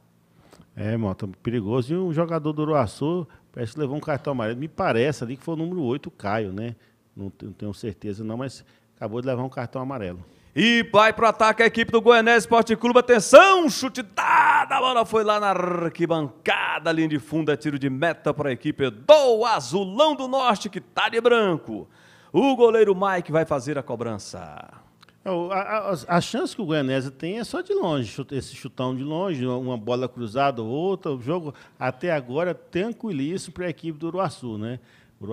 É, Mota, perigoso. E um jogador do Uruaçu Parece é, que levou um cartão amarelo. Me parece ali que foi o número 8, Caio, né? Não, tenho certeza não, mas acabou de levar um cartão amarelo. E vai pro ataque a equipe do Goianese Esporte Clube. Atenção, chute dado. A bola foi lá na arquibancada, linha de fundo, é tiro de meta para a equipe do Azulão do Norte, que tá de branco. O goleiro Mike vai fazer a cobrança. A, a, a, chance que o Goianésia tem é só de longe, esse chutão de longe, uma bola cruzada ou outra. O jogo até agora tranquilíssimo para a equipe do Uruaçu, né?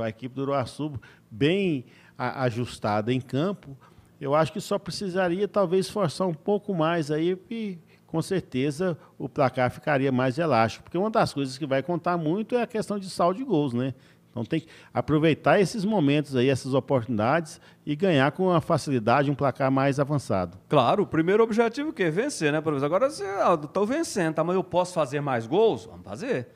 A equipe do Uruaçu bem ajustada em campo. Eu acho que só precisaria talvez forçar um pouco mais aí e com certeza o placar ficaria mais elástico, porque uma das coisas que vai contar muito é a questão de saldo de gols, né? Então tem que aproveitar esses momentos aí, essas oportunidades e ganhar com uma facilidade, um placar mais avançado. Claro, o primeiro objetivo é vencer, né, professor? Agora ah, estou vencendo, tá, mas eu posso fazer mais gols? Vamos fazer.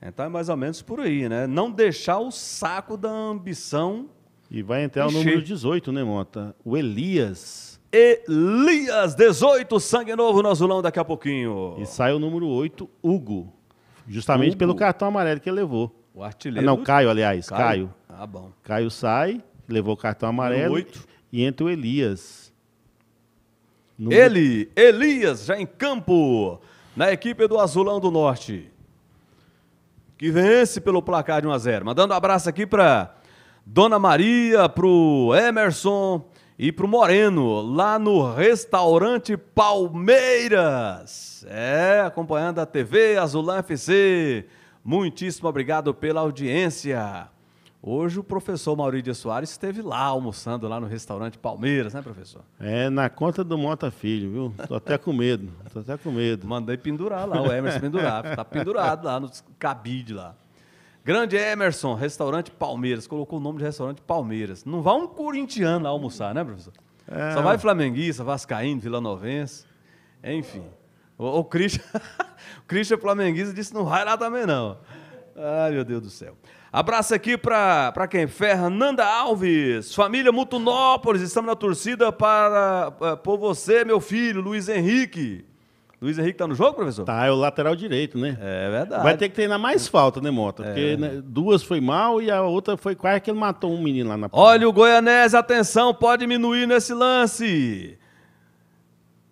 Então é mais ou menos por aí, né? Não deixar o saco da ambição. E vai entrar encher. o número 18, né, Monta? O Elias. Elias 18, sangue novo no azulão daqui a pouquinho. E sai o número 8, Hugo. Justamente Hugo. pelo cartão amarelo que ele levou. O artilheiro. Ah, não, Caio, aliás. Caio. Caio. Ah, bom. Caio sai, levou o cartão amarelo. Oito. E entra o Elias. No... Ele, Elias, já em campo, na equipe do Azulão do Norte. Que vence pelo placar de 1 a 0 Mandando um abraço aqui para Dona Maria, para o Emerson e para o Moreno, lá no restaurante Palmeiras. É, acompanhando a TV Azulão FC. Muitíssimo obrigado pela audiência. Hoje o professor Maurício Soares esteve lá almoçando lá no restaurante Palmeiras, né, professor? É, na conta do Mota Filho, viu? Tô até com medo, tô até com medo. Mandei pendurar lá, o Emerson pendurar, tá pendurado lá no cabide lá. Grande Emerson, restaurante Palmeiras, colocou o nome de restaurante Palmeiras. Não vai um corintiano lá almoçar, né, professor? É... Só vai flamenguista, vascaíno, Vila vilanovense, enfim. O, o Christian, o Christian Flamenguista disse: não vai lá também não. Ai, meu Deus do céu. Abraço aqui para quem? Fernanda Alves, família Mutunópolis, estamos na torcida para, eh, por você, meu filho, Luiz Henrique. Luiz Henrique tá no jogo, professor? Tá, é o lateral direito, né? É verdade. Vai ter que treinar mais falta, né, Mota? É. Porque né, duas foi mal e a outra foi quase que ele matou um menino lá na Olha o Goianese, atenção, pode diminuir nesse lance.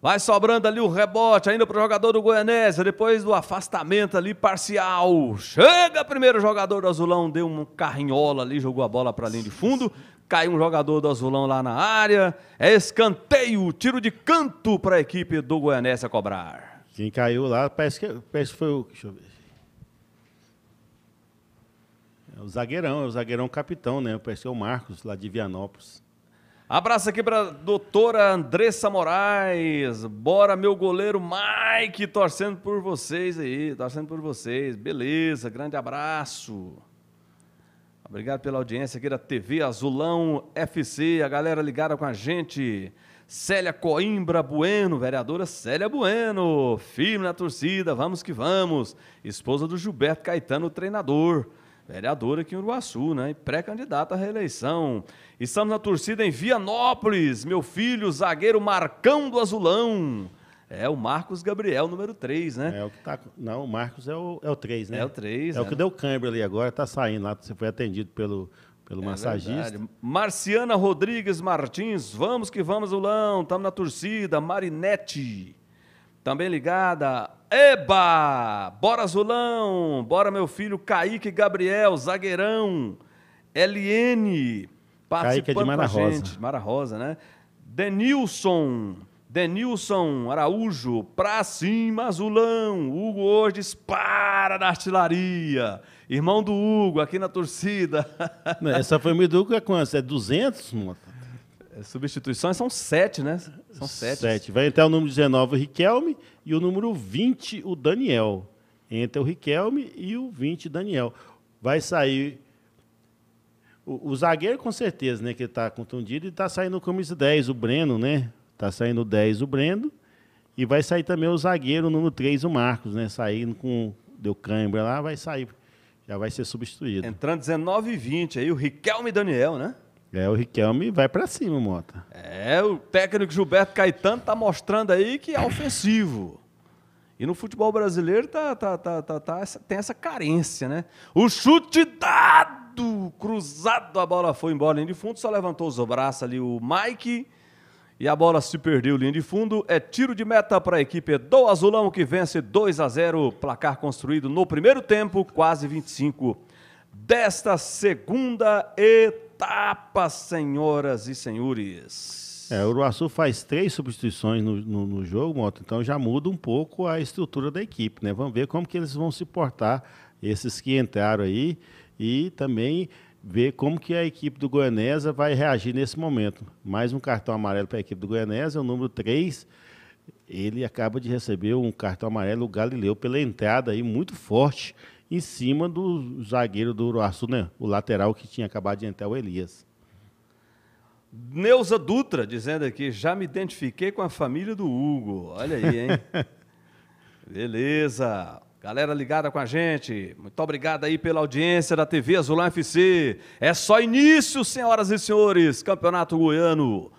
Vai sobrando ali o rebote ainda para o jogador do Goianésia, depois do afastamento ali parcial. Chega primeiro jogador do Azulão, deu um carrinhola ali, jogou a bola para linha de fundo. Caiu um jogador do Azulão lá na área. É escanteio, tiro de canto para a equipe do Goianésia cobrar. Quem caiu lá, parece que, parece que foi o. Deixa eu ver. É o zagueirão, é o zagueirão capitão, né? Parece que é o Marcos, lá de Vianópolis. Abraço aqui para doutora Andressa Moraes. Bora, meu goleiro Mike, torcendo por vocês aí, torcendo por vocês. Beleza, grande abraço. Obrigado pela audiência aqui da TV Azulão FC, a galera ligada com a gente. Célia Coimbra Bueno, vereadora Célia Bueno, firme na torcida, vamos que vamos. Esposa do Gilberto Caetano, treinador vereadora aqui em Uruaçu, né? E pré-candidata à reeleição. Estamos na torcida em Vianópolis, meu filho, zagueiro Marcão do Azulão. É o Marcos Gabriel, número 3, né? É o que tá. Não, o Marcos é o, é o 3, né? É o 3. É, é o né? que né? deu câmbio ali agora, tá saindo lá. Você foi atendido pelo, pelo é massagista. Verdade. Marciana Rodrigues Martins, vamos que vamos, Zulão. Estamos na torcida. Marinete. Também ligada. Eba! Bora Zulão, Bora meu filho Kaique Gabriel, zagueirão. LN participando Kaique é de Mara Rosa. gente. Mara Rosa, né? Denilson. Denilson Araújo, pra cima, Zulão! Hugo hoje dispara da artilharia. Irmão do Hugo, aqui na torcida. Essa família do Hugo é quanto? É 200, monta? É, substituições são sete, né? São sete. Sete. Vai entrar o número 19, o Riquelme, e o número 20, o Daniel. Entra o Riquelme e o 20, Daniel. Vai sair. O, o zagueiro, com certeza, né? Que está contundido, e está saindo o camisa 10, o Breno, né? Está saindo 10, o Breno. E vai sair também o zagueiro, o número 3, o Marcos, né? Saindo com. Deu cãibra lá, vai sair. Já vai ser substituído. Entrando 19 e 20 aí, o Riquelme e Daniel, né? É, o Riquelme vai para cima, Mota. É, o técnico Gilberto Caetano tá mostrando aí que é ofensivo. E no futebol brasileiro tá, tá, tá, tá, tá essa, tem essa carência, né? O chute dado, cruzado, a bola foi embora, linha de fundo, só levantou os braços ali o Mike e a bola se perdeu, linha de fundo. É tiro de meta para a equipe do Azulão que vence 2 a 0, placar construído no primeiro tempo, quase 25 desta segunda etapa etapa, senhoras e senhores. É, o Uruaçu faz três substituições no, no, no, jogo, Moto, então já muda um pouco a estrutura da equipe, né? Vamos ver como que eles vão se portar, esses que entraram aí, e também ver como que a equipe do Goianésia vai reagir nesse momento. Mais um cartão amarelo para a equipe do Goianésia, o número 3, ele acaba de receber um cartão amarelo, o Galileu, pela entrada aí muito forte em cima do zagueiro do Uruaçu, né? o lateral que tinha acabado de entrar, o Elias. Neuza Dutra dizendo aqui, já me identifiquei com a família do Hugo. Olha aí, hein? Beleza. Galera ligada com a gente, muito obrigado aí pela audiência da TV Azul FC. É só início, senhoras e senhores, Campeonato Goiano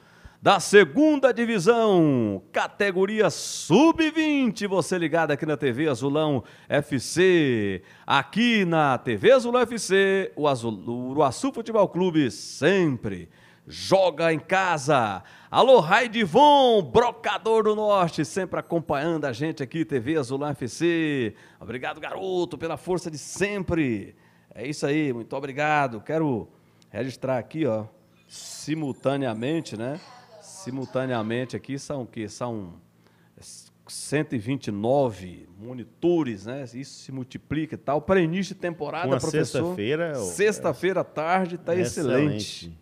da segunda divisão, categoria sub-20. Você ligado aqui na TV Azulão FC. Aqui na TV Azulão FC, o, Azul, o Uruaçu Futebol Clube sempre joga em casa. Alô, Raidivon, brocador do norte, sempre acompanhando a gente aqui, TV Azulão FC. Obrigado, garoto, pela força de sempre. É isso aí, muito obrigado. Quero registrar aqui, ó, simultaneamente, né? simultaneamente aqui são o quê? São 129 monitores, né? Isso se multiplica e tal. Para início de temporada, Uma professor. Sexta-feira. Sexta-feira à tarde está excelente. excelente.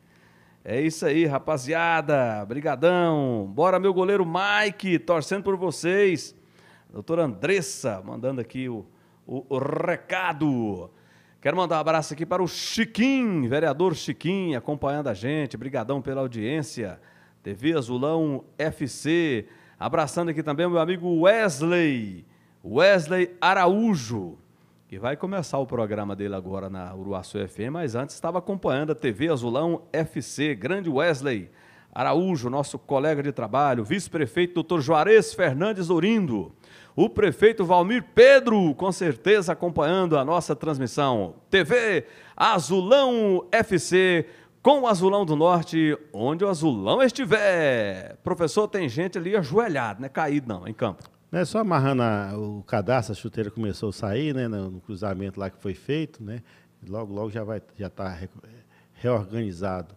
É isso aí, rapaziada. Brigadão. Bora, meu goleiro Mike, torcendo por vocês. Doutora Andressa, mandando aqui o, o, o recado. Quero mandar um abraço aqui para o Chiquim, vereador Chiquim, acompanhando a gente. Brigadão pela audiência. TV Azulão FC. Abraçando aqui também o meu amigo Wesley, Wesley Araújo, que vai começar o programa dele agora na Uruaçu FM, mas antes estava acompanhando a TV Azulão FC. Grande Wesley Araújo, nosso colega de trabalho, vice-prefeito doutor Juarez Fernandes Orindo, o prefeito Valmir Pedro, com certeza acompanhando a nossa transmissão. TV Azulão FC com o Azulão do Norte, onde o Azulão estiver. Professor, tem gente ali ajoelhada, não é caído não, em campo. é só amarrando a, o cadastro, a chuteira começou a sair, né, no, no, cruzamento lá que foi feito, né, logo, logo já vai já está re, reorganizado.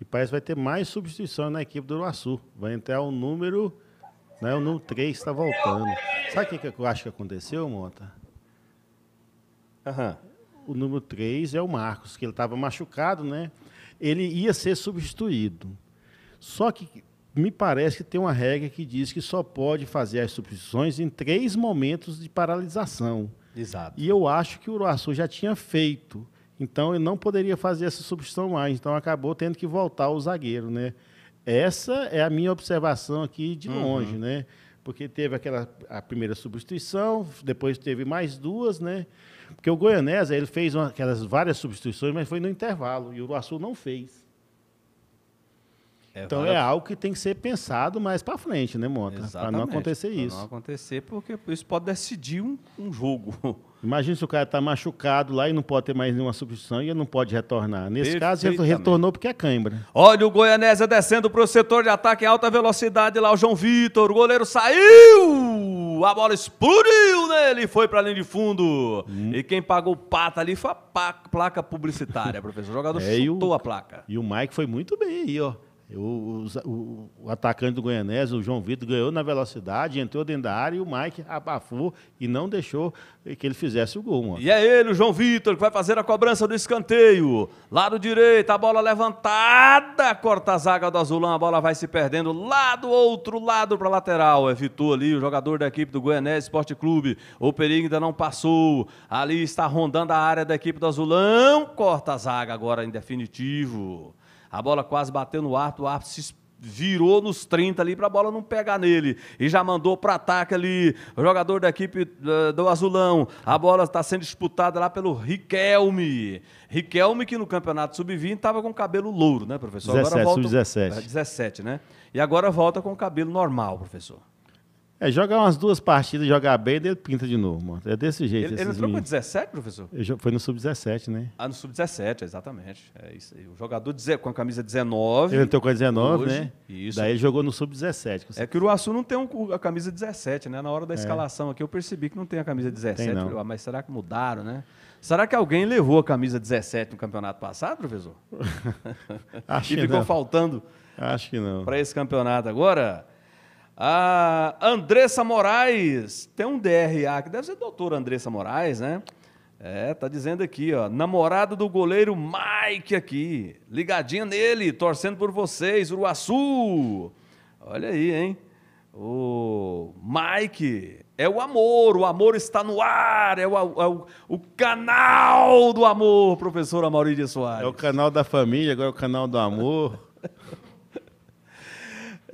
E parece que vai ter mais substituição na equipe do Uruaçu. Vai entrar o número, né, o número 3 está voltando. Sabe o que, que eu acho que aconteceu, Mota? Aham. Uhum o número 3 é o Marcos, que ele estava machucado, né? ele ia ser substituído. Só que me parece que tem uma regra que diz que só pode fazer as substituições em três momentos de paralisação. Exato. E eu acho que o Uruaçu já tinha feito. Então ele não poderia fazer essa substituição mais. Então acabou tendo que voltar o zagueiro, né? Essa é a minha observação aqui de uhum. longe, uhum. né? Porque teve aquela a primeira substituição, depois teve mais duas, né? Porque o Goianésia, ele fez uma, aquelas várias substituições, mas foi no intervalo, e o Uruaçu não fez. É, então várias... é algo que tem que ser pensado mais para frente, né, Mota? Para não acontecer isso. Para não acontecer, porque isso pode decidir um, um jogo. Imagina se o cara está machucado lá e não pode ter mais nenhuma substituição e não pode retornar. Nesse caso, ele retornou porque é cãibra. Olha o Goianésia descendo para o setor de ataque em alta velocidade lá, o João Vitor. O goleiro saiu! A bola explodiu nele, foi para além linha de fundo. Hum. E quem pagou o pato ali foi a placa publicitária, professor. O jogador é, chutou o, a placa. E o Mike foi muito bem aí, ó. O, o, o, atacante do Goianese, o João Vitor, ganhou na velocidade, entrou dentro da área e o Mike abafou e não deixou que ele fizesse o gol. Mano. E é ele, o João Vitor, que vai fazer a cobrança do escanteio. Lado direito, a bola levantada, corta a zaga do Azulão, a bola vai se perdendo lá do outro lado para lateral. Evitou ali o jogador da equipe do Goianese Esporte Clube. O perigo ainda não passou. Ali está rondando a área da equipe do Azulão, corta a zaga agora em definitivo a bola quase bateu no ar, o ar se virou nos 30 ali para a bola não pegar nele e já mandou para ataque ali o jogador da equipe eh, do Azulão. A bola está sendo disputada lá pelo Riquelme. Riquelme que no Campeonato Sub-20 estava com cabelo louro, né, professor? 17, agora volta 17. 17, é, né? E agora volta com cabelo normal, professor. É, jogar umas duas partidas, jogar bem, ele pinta de novo, mano. É desse jeito. Ele, ele entrou meninos. com 17, professor? Ele, foi no sub-17, né? Ah, no sub-17, exatamente. É isso aí. O jogador com a camisa 19. Ele entrou com a 19, hoje, né? Isso. Daí ele jogou no sub-17. É que o Uruaçu não tem um, a camisa 17, né? Na hora da é. escalação aqui eu percebi que não tem a camisa 17. Tem, não. Ah, mas será que mudaram, né? Será que alguém levou a camisa 17 no campeonato passado, professor? Acho que ficou faltando. Acho que não. Para esse campeonato agora. A Andressa Moraes, tem um DRA que deve ser doutora Andressa Moraes, né? É, tá dizendo aqui, ó, namorada do goleiro Mike aqui, ligadinha nele, torcendo por vocês, Uruaçu. Olha aí, hein? O Mike é o amor, o amor está no ar, é o, é o, o canal do amor, professora Maurília Soares. É o canal da família, agora é o canal do amor.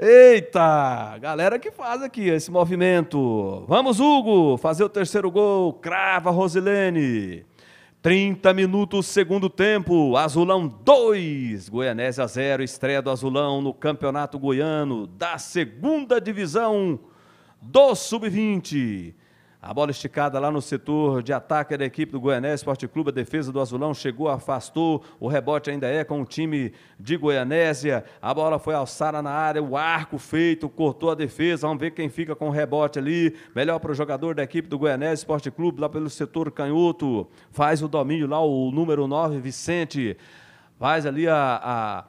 Eita, galera que faz aqui esse movimento. Vamos, Hugo, fazer o terceiro gol. Crava Rosilene. 30 minutos, segundo tempo. Azulão 2, Goianésia 0. Estreia do Azulão no Campeonato Goiano da Segunda Divisão do Sub-20. A bola esticada lá no setor de ataque da equipe do Goiânia Esporte Clube. A defesa do Azulão chegou, afastou. O rebote ainda é com o time de Goianésia. A bola foi alçada na área, o arco feito, cortou a defesa. Vamos ver quem fica com o rebote ali. Melhor para o jogador da equipe do Goianésia Esporte Clube, lá pelo setor canhoto. Faz o domínio lá, o número 9, Vicente. Faz ali a. a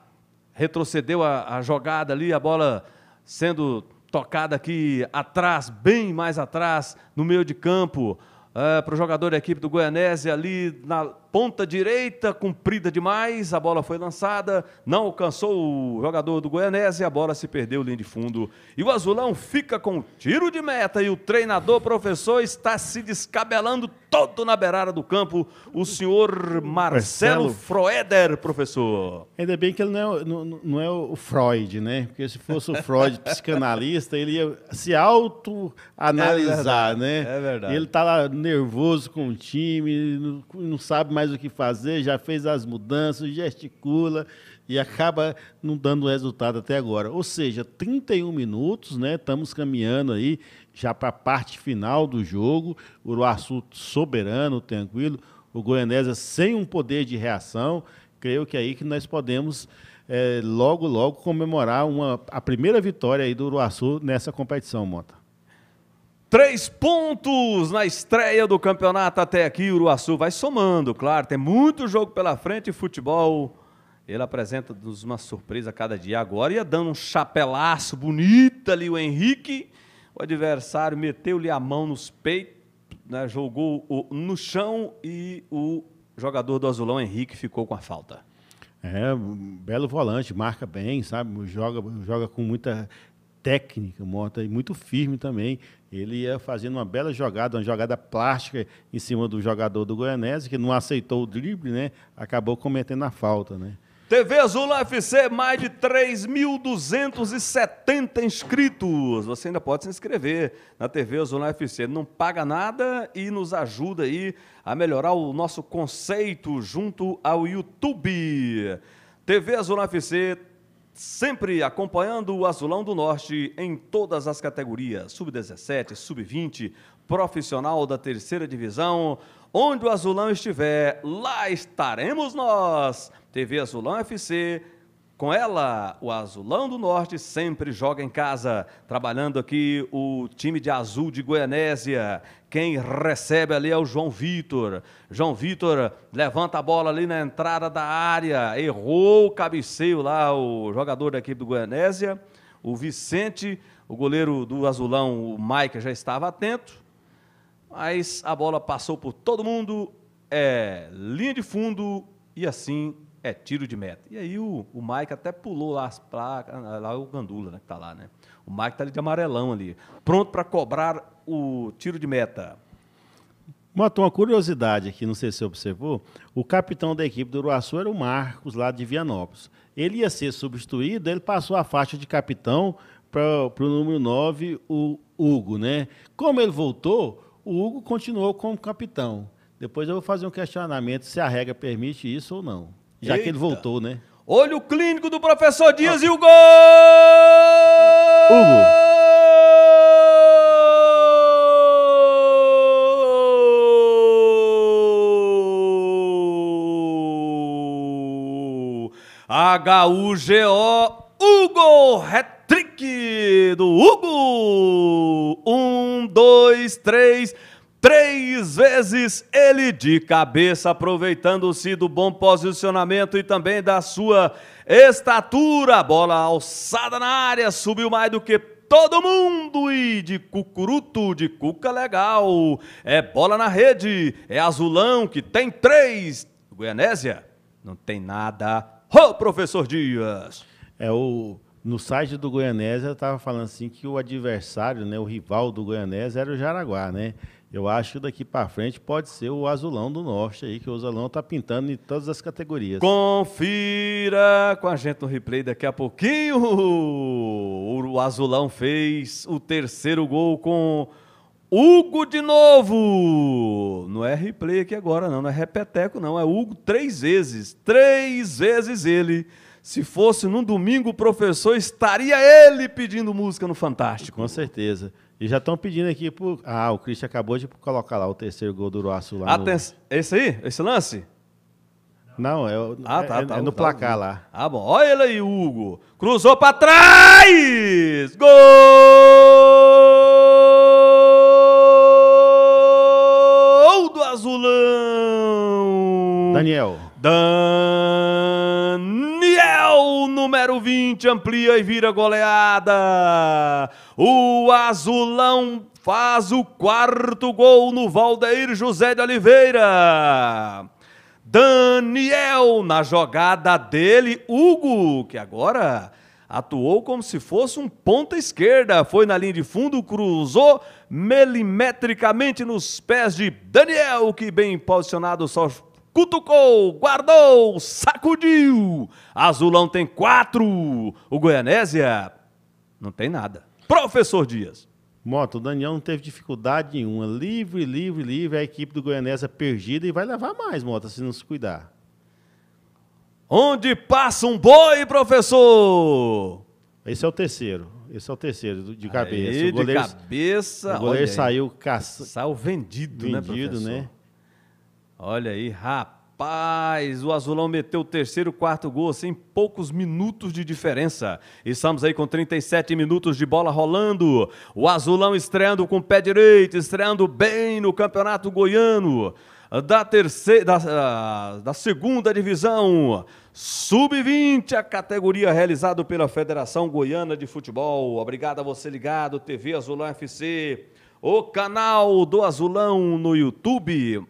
retrocedeu a, a jogada ali, a bola sendo tocada aqui atrás, bem mais atrás, no meio de campo, é, para o jogador da equipe do Goianésia ali na ponta direita, comprida demais, a bola foi lançada, não alcançou o jogador do e a bola se perdeu linha de fundo. E o Azulão fica com tiro de meta e o treinador, professor, está se descabelando todo na beirada do campo, o senhor Marcelo, Marcelo. Froeder, professor. Ainda bem que ele não é, não, não é o Freud, né? Porque se fosse o Freud psicanalista, ele ia se auto-analisar, é né? É verdade. Ele está lá nervoso com o time, não, não sabe mais mais o que fazer, já fez as mudanças, gesticula e acaba não dando resultado até agora. Ou seja, 31 minutos, né? Estamos caminhando aí já para a parte final do jogo. O Uruaçu soberano, tranquilo. O Goianésia sem um poder de reação. Creio que é aí que nós podemos é, logo, logo comemorar uma, a primeira vitória aí do Uruaçu nessa competição, Monta. Três pontos na estreia do campeonato até aqui. Uruaçu vai somando, claro. Tem muito jogo pela frente e futebol. Ele apresenta-nos uma surpresa a cada dia agora. Ia dando um chapelaço bonito ali o Henrique. O adversário meteu-lhe a mão nos peitos, né? jogou o, no chão e o jogador do Azulão, Henrique, ficou com a falta. É, um belo volante, marca bem, sabe? Joga, joga com muita técnica, morta e muito firme também ele ia fazendo uma bela jogada, uma jogada plástica em cima do jogador do Goianese, que não aceitou o drible, né? Acabou cometendo a falta, né? TV Azul FC, mais de 3.270 inscritos. Você ainda pode se inscrever na TV Azul FC. Não paga nada e nos ajuda aí a melhorar o nosso conceito junto ao YouTube. TV Azul FC Sempre acompanhando o Azulão do Norte em todas as categorias, sub-17, sub-20, profissional da terceira divisão. Onde o Azulão estiver, lá estaremos nós. TV Azulão FC com ela, o Azulão do Norte sempre joga em casa. Trabalhando aqui o time de azul de Goianésia. Quem recebe ali é o João Vitor. João Vitor levanta a bola ali na entrada da área. Errou o cabeceio lá, o jogador da equipe do Goianésia. O Vicente, o goleiro do Azulão, o Mike, já estava atento. Mas a bola passou por todo mundo. É linha de fundo e assim é tiro de meta. E aí o, o Mike até pulou lá as placas, ah, lá o Gandula, né, que tá lá, né? O Mike tá ali de amarelão ali, pronto para cobrar o tiro de meta. Matou uma curiosidade aqui, não sei se você observou, o capitão da equipe do Uruaçu era o Marcos, lá de Vianópolis. Ele ia ser substituído, ele passou a faixa de capitão para o número 9, o Hugo, né? Como ele voltou, o Hugo continuou como capitão. Depois eu vou fazer um questionamento se a regra permite isso ou não. Já Eita. que ele voltou, né? Olho clínico do professor Dias ah. e o gol! Hugo. H-U-G-O, Hugo, do Hugo! Um, dois, três... Três vezes ele de cabeça, aproveitando-se do bom posicionamento e também da sua estatura. Bola alçada na área, subiu mais do que todo mundo e de cucuruto, de cuca legal. É bola na rede, é azulão que tem três. Goianésia, não tem nada. Ô, oh, professor Dias! É o. No site do Goianésia estava falando assim que o adversário, né, o rival do Goianésia era o Jaraguá, né? Eu acho que daqui para frente pode ser o azulão do norte aí, que o azulão tá pintando em todas as categorias. Confira com a gente no replay daqui a pouquinho. O azulão fez o terceiro gol com Hugo de novo. Não é replay aqui agora, não. Não é repeteco, não. É Hugo três vezes. Três vezes ele. Se fosse num domingo, o professor estaria ele pedindo música no Fantástico. Com certeza. E já estão pedindo aqui pro. Ah, o Christian acabou de colocar lá o terceiro gol do Uruaçu lá. no... esse aí? Esse lance? Não, é, ah, tá, é, é tá, é no tá, placar tá. lá. Ah, bom. Olha ele aí, Hugo. Cruzou para trás! Gol do Azulão! Daniel. Dan 0,20, amplia e vira goleada. O Azulão faz o quarto gol no Valdeir José de Oliveira. Daniel na jogada dele, Hugo, que agora atuou como se fosse um ponta esquerda, foi na linha de fundo, cruzou milimetricamente nos pés de Daniel, que bem posicionado só cutucou, guardou, sacudiu. Azulão tem quatro. O Goianésia não tem nada. Professor Dias. Moto, o Daniel não teve dificuldade nenhuma. Livre, livre, livre. A equipe do Goianésia perdida e vai levar mais, moto. se não se cuidar. Onde passa um boi, professor? Esse é o terceiro. Esse é o terceiro, de cabeça. Aí, o goleiro, de cabeça. O goleiro saiu caça... Saiu vendido, né, vendido, né, professor? né? Olha aí, rapaz, o Azulão meteu o terceiro, quarto gol sem poucos minutos de diferença. Estamos aí com 37 minutos de bola rolando. O Azulão estreando com o pé direito, estreando bem no Campeonato Goiano. Da terceira, da, ah, da segunda divisão, Sub-20, a categoria realizada pela Federação Goiana de Futebol. Obrigado a você ligado, TV Azulão FC, o canal do Azulão no YouTube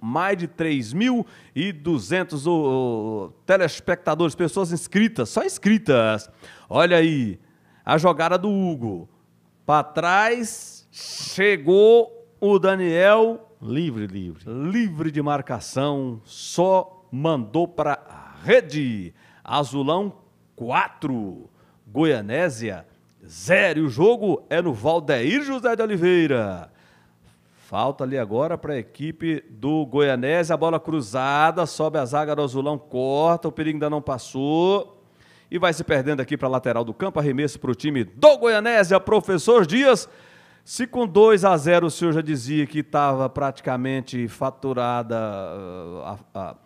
mais de 3.200 telespectadores, pessoas inscritas, só inscritas. Olha aí, a jogada do Hugo. Para trás, chegou o Daniel. Livre, livre. Livre de marcação, só mandou para rede. Azulão 4, Goianésia 0. E o jogo é no Valdeir José de Oliveira. Falta ali agora para a equipe do Goianese. A bola cruzada, sobe a zaga do Azulão, corta, o perigo ainda não passou. E vai se perdendo aqui para a lateral do campo. Arremesso para o time do Goianésia professor Dias. Se com 2 a 0 o senhor já dizia que estava praticamente faturada, ah, a, a,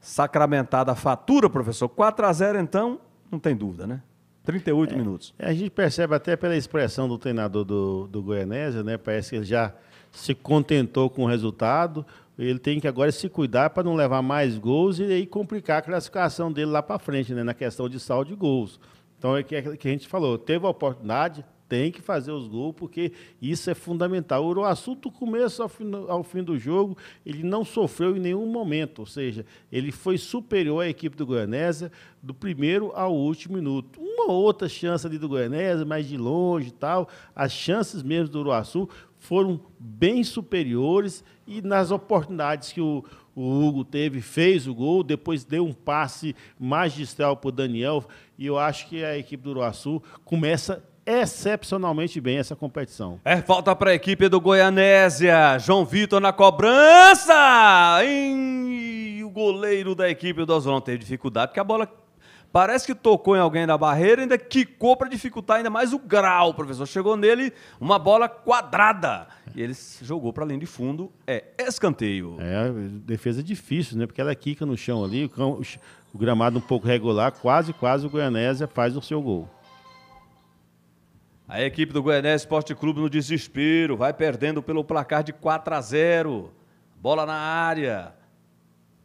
sacramentada a fatura, professor, 4 a 0 então, não tem dúvida, né? 38 é, minutos. A gente percebe até pela expressão do treinador do, do Goianésia, né? Parece que ele já se contentou com o resultado. Ele tem que agora se cuidar para não levar mais gols e aí complicar a classificação dele lá para frente, né, na questão de saldo de gols. Então é que, é que a gente falou, teve a oportunidade, tem que fazer os gols, porque isso é fundamental. O Uruaçu, do começo ao fim, ao fim, do jogo, ele não sofreu em nenhum momento, ou seja, ele foi superior à equipe do Goianésia do primeiro ao último minuto. Uma outra chance ali do Goianésia, mais de longe e tal, as chances mesmo do Uruaçu foram bem superiores e nas oportunidades que o, o Hugo teve, fez o gol, depois deu um passe magistral para o Daniel. E eu acho que a equipe do Uruaçu começa excepcionalmente bem essa competição. É falta para a equipe do Goianésia. João Vitor na cobrança! E o goleiro da equipe do Azulão teve dificuldade, porque a bola Parece que tocou em alguém da barreira, ainda quicou para dificultar ainda mais o grau, professor. Chegou nele uma bola quadrada. E ele jogou para além de fundo. É escanteio. É, defesa é difícil, né? Porque ela quica no chão ali, o gramado um pouco regular, quase, quase o Goianésia faz o seu gol. A equipe do Goianésia Esporte Clube no desespero, vai perdendo pelo placar de 4 a 0. Bola na área.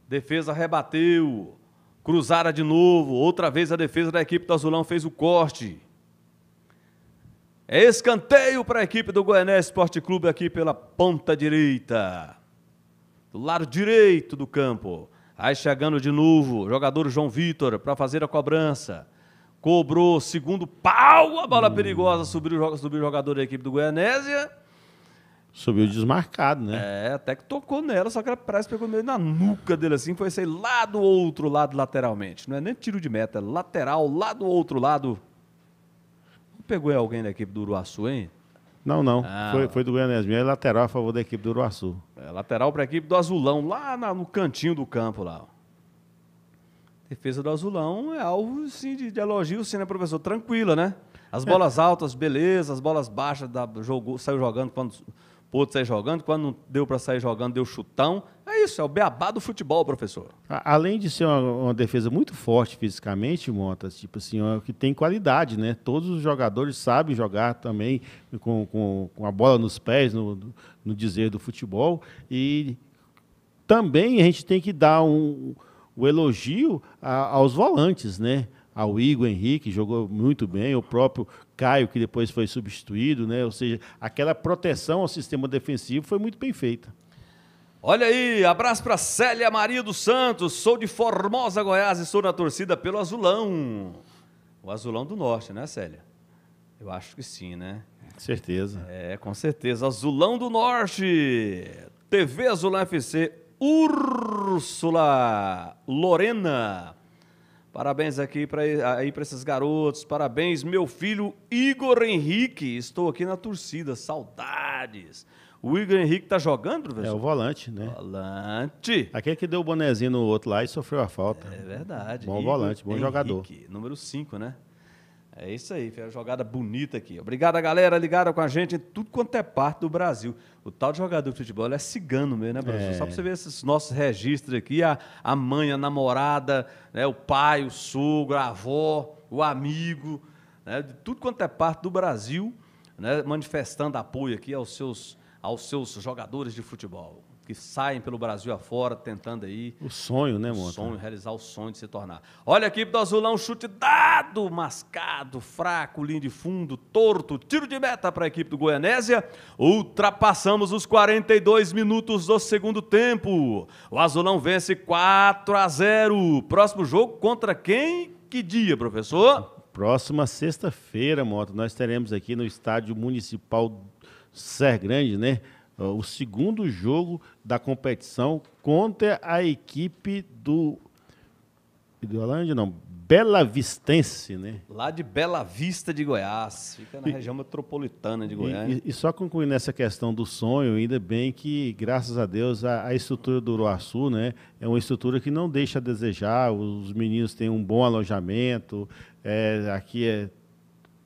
Defesa rebateu. Cruzara de novo, outra vez a defesa da equipe do Azulão fez o corte. É escanteio para a equipe do Goianés Esporte Clube aqui pela ponta direita. Do lado direito do campo. Aí chegando de novo, jogador João Vitor para fazer a cobrança. Cobrou, segundo pau, a bola hum. perigosa, subiu, subiu o jogador da equipe do Goianésia. Subiu desmarcado, né? É, até que tocou nela, só que ela parece que pegou meio na nuca dele assim, foi sei lá do outro lado lateralmente. Não é nem tiro de meta, é lateral, lá do outro lado. Não pegou alguém da equipe do Uruaçu, hein? Não, não. Ah. Foi, foi do Goiânia É lateral a favor da equipe do Uruaçu. É, lateral para a equipe do Azulão, lá na, no cantinho do campo lá. Defesa do Azulão é alvo, sim, de, de elogio, sim, né, professor? Tranquila, né? As é. bolas é. altas, beleza. As bolas baixas, da, jogou, saiu jogando quando pôde sair jogando, quando não deu para sair jogando, deu chutão. É isso, é o beabá do futebol, professor. além de ser uma, uma defesa muito forte fisicamente, Montas, tipo assim, é que tem qualidade, né? Todos os jogadores sabem jogar também com, com, com a bola nos pés, no, no dizer do futebol. E também a gente tem que dar um, o um elogio a, aos volantes, né? Ao Igor Henrique, jogou muito bem, o próprio Caio, que depois foi substituído, né? Ou seja, aquela proteção ao sistema defensivo foi muito bem feita. Olha aí, abraço para Célia Maria dos Santos. Sou de Formosa, Goiás e sou na torcida pelo Azulão. O Azulão do Norte, né, Célia? Eu acho que sim, né? Com certeza. É, com certeza. Azulão do Norte. TV Azulão FC. Úrsula Lorena. Parabéns aqui para aí para esses garotos. Parabéns, meu filho Igor Henrique. Estou aqui na torcida, saudades. O Igor Henrique tá jogando, professor? É o volante, né? Volante. Aquele que deu o bonezinho no outro lá e sofreu a falta. É verdade. Bom Igor volante, bom Henrique, jogador. Número 5, né? É isso aí, foi uma jogada bonita aqui. Obrigado a galera ligada com a gente em tudo quanto é parte do Brasil. O tal de jogador de futebol é cigano mesmo, né, Brasil? É. Só para você ver esses nossos registros aqui, a, a mãe, a namorada, né, o pai, o sogro, a avó, o amigo, né, de tudo quanto é parte do Brasil, né, manifestando apoio aqui aos seus, aos seus jogadores de futebol que saem pelo Brasil afora tentando aí. O sonho, né, moto O sonho, realizar o sonho de se tornar. Olha a equipe do Azulão, chute dado, mascado, fraco, linha de fundo, torto, tiro de meta para a equipe do Goianésia. Ultrapassamos os 42 minutos do segundo tempo. O Azulão vence 4 a 0. Próximo jogo contra quem? Que dia, professor? Próxima sexta-feira, moto nós teremos aqui no estádio municipal Ser Grande, né? Ah, o segundo jogo da competição contra a equipe do. não, Bela Vistense, né? Lá de Bela Vista de Goiás, fica na e, região metropolitana de Goiás. E, e, só concluindo essa questão do sonho, ainda bem que, graças a Deus, a, a, estrutura do Uruaçu, né, é uma estrutura que não deixa a desejar, os meninos têm um bom alojamento, é, aqui é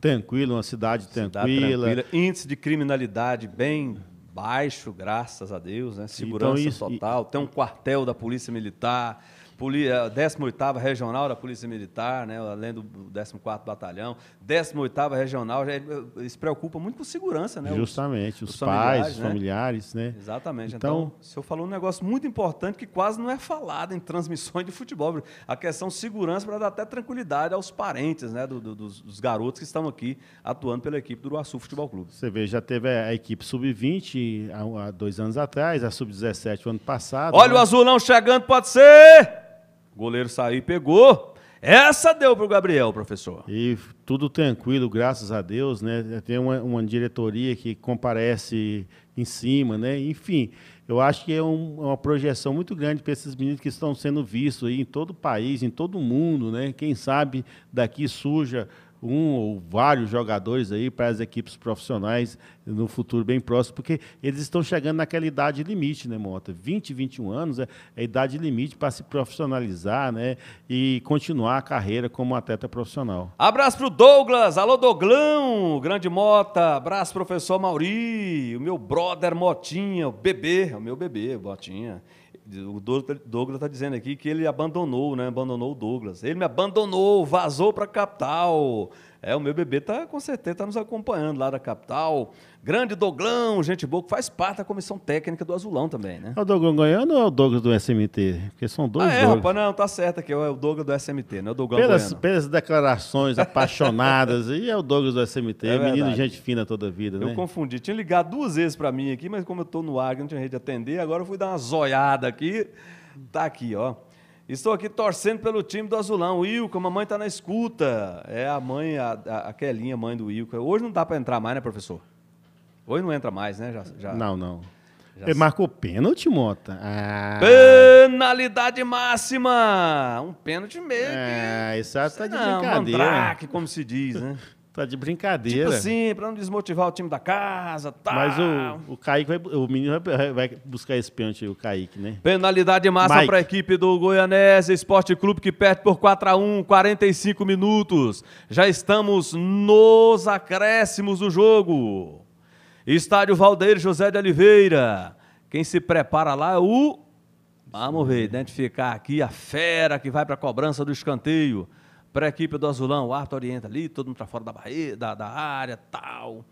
tranquilo, uma cidade tranquila. cidade tranquila. Índice de criminalidade bem baixo, graças a Deus, né? Então Segurança então isso, total. E... Tem um quartel da Polícia Militar 18ª é, Regional da Polícia Militar, né, além do 14º Batalhão, 18ª Regional, já, eh, se preocupa muito com segurança, né? Justamente, os, os, os pais, os familiares, né? familiares, né? Exatamente. Então, então, o senhor falou um negócio muito importante que quase não é falado em transmissões de futebol, a questão segurança para dar até tranquilidade aos parentes, né, do, do, dos, dos, garotos que estão aqui atuando pela equipe do Uruaçu Futebol Clube. Você vê, já teve a equipe sub-20 há, há dois anos atrás, a sub-17 ano passado. Olha né? o azulão chegando, pode ser! O goleiro saiu e pegou. Essa deu para o Gabriel, professor. E tudo tranquilo, graças a Deus, né? Tem uma, uma, diretoria que comparece em cima, né? Enfim, eu acho que é um, é uma projeção muito grande para esses meninos que estão sendo vistos aí em todo o país, em todo o mundo, né? Quem sabe daqui surja um ou vários jogadores aí para as equipes profissionais no futuro bem próximo, porque eles estão chegando naquela idade limite, né, Mota? 20, 21 anos é, a é idade limite para se profissionalizar, né, e continuar a carreira como atleta profissional. Abraço pro Douglas, alô Douglão, grande Mota, abraço professor Mauri, o meu brother Motinha, o bebê, o meu bebê, Motinha o Douglas está tá dizendo aqui que ele abandonou, né? Abandonou o Douglas. Ele me abandonou, vazou para a capital. É, o meu bebê tá com certeza tá nos acompanhando lá da capital. Grande Doglão, gente boa, que faz parte da comissão técnica do Azulão também, né? É o Doglão ganhando ou é o Douglas do SMT? Porque são dois. Ah, é, rapaz, não, tá certo aqui, é o Douglas do SMT, não é o Doglão pelas, ganhando. Pelas declarações apaixonadas, e é o Douglas do SMT, é menino gente fina toda a vida, né? Eu confundi, tinha ligado duas vezes para mim aqui, mas como eu tô no ar, não tinha rede de atender, agora eu fui dar uma zoiada aqui, tá aqui, ó. Estou aqui torcendo pelo time do Azulão. Wilco, a mamãe está na escuta. É a mãe, a, a, aquelinha mãe do Wilco. Hoje não dá para entrar mais, né, professor? Hoje não entra mais, né? Já, já... Não, não. Já Ele marcou pênalti, Mota. Ah. Penalidade máxima! Um pênalti meio. É, que... É, isso aí tá de não, brincadeira. Um mandrake, como se diz, né? Tá de brincadeira. Tipo assim, pra não desmotivar o time da casa, tá. Mas o, o Kaique vai. O menino vai, vai buscar esse pênalti, o Kaique, né? Penalidade massa para a equipe do Goianese Esporte Clube que perde por 4 a 1 45 minutos. Já estamos nos acréscimos do jogo. Estádio Valdeir José de Oliveira. Quem se prepara lá é o. Vamos ver, identificar aqui a fera que vai para a cobrança do escanteio para a equipe do Azulão, o árbitro orienta ali, todo mundo para fora da, barreira, da, da área, tal.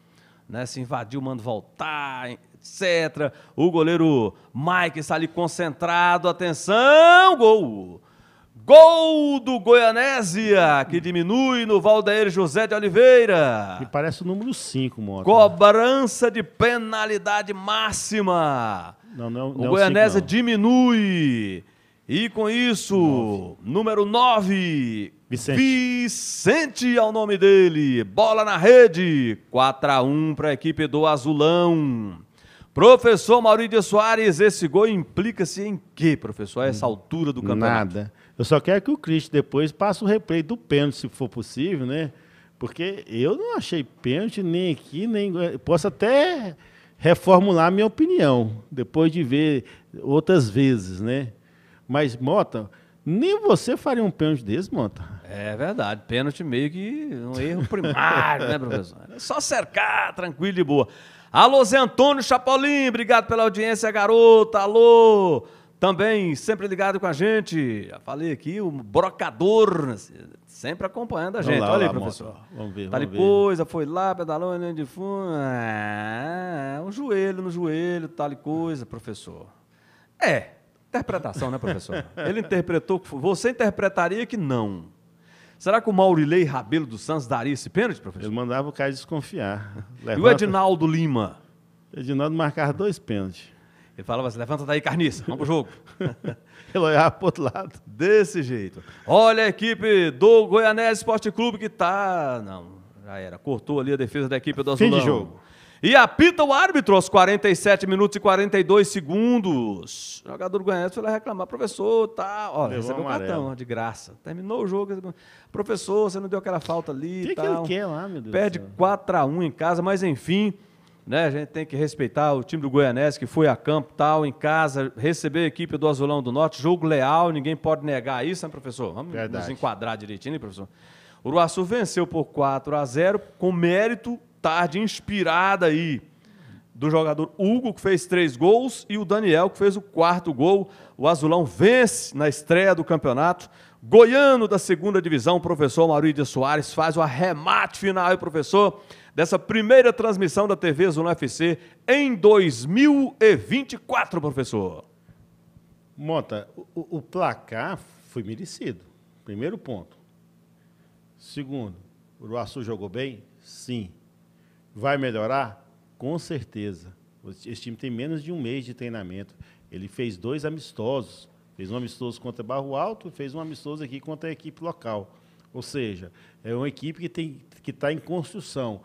Né, se invadiu, manda voltar, etc. O goleiro Mike está ali concentrado, atenção, gol! Gol do Goianésia, que diminui no Valdeir José de Oliveira. Me parece o número 5, Mota. Cobrança de penalidade máxima. Não, não, é não é o Goianésia cinco, diminui. E com isso, Nove. número 9, Vicente. Vicente é o nome dele. Bola na rede. 4 a 1 para a equipe do Azulão. Professor Maurício Soares, esse gol implica-se em quê, professor, a essa altura do campeonato? Nada. Eu só quero que o Cristo depois passe o replay do pênalti, se for possível, né? Porque eu não achei pênalti nem aqui, nem. Posso até reformular minha opinião, depois de ver outras vezes, né? Mas, Mota, nem você faria um pênalti desse, Mota. É verdade. Pênalti meio que um erro primário, né, professor? É só cercar, tranquilo e boa. Alô, Zé Antônio Chapolin, obrigado pela audiência, garota. Alô! Também sempre ligado com a gente. Já falei aqui, o Brocador, sempre acompanhando a gente. Lá, Olha aí, professor. Moto. Vamos ver, tá vamos coisa, ver. foi lá, pedalou, olhando de fundo. É, um joelho no joelho, tal coisa, professor. É, interpretação, né, professor? Ele interpretou, você interpretaria que não. Será que o Maurilei Rabelo dos Santos daria esse pênalti, professor? Ele mandava o cara desconfiar. Levanta. E o Edinaldo Lima? O Edinaldo marcava dois pênaltis. Ele falava assim: levanta daí, carniça, vamos pro jogo. Ele olhava pro outro lado. Desse jeito. Olha a equipe do Goianese Esporte Clube que tá. Não, já era. Cortou ali a defesa da equipe do Azulão. Fim de jogo. E apita o árbitro aos 47 minutos e 42 segundos. O jogador goianiense foi lá reclamar, professor, tá, olha, Levou recebeu um cartão, de graça. Terminou o jogo, professor, você não deu aquela falta ali que Que ele é quer lá, meu Deus Perde 4 a 1 em casa, mas enfim, né, a gente tem que respeitar o time do Goianese que foi a campo, tal, em casa, receber a equipe do Azulão do Norte, jogo leal, ninguém pode negar isso, né, professor? Vamos Verdade. nos enquadrar direitinho, né, professor? O Uruaçu venceu por 4 a 0 com mérito tarde inspirada aí do jogador Hugo, que fez três gols, e o Daniel, que fez o quarto gol. O Azulão vence na estreia do campeonato. Goiano da segunda divisão, professor Maurício Soares, faz o arremate final, professor, dessa primeira transmissão da TV Zona FC em 2024, professor. Monta, o, o placar foi merecido. Primeiro ponto. Segundo, o Uruaçu jogou bem? Sim. Vai melhorar? Com certeza. Esse time tem menos de um mês de treinamento. Ele fez dois amistosos. Fez um amistoso contra Barro Alto e fez um amistoso aqui contra a equipe local. Ou seja, é uma equipe que tem que está em construção.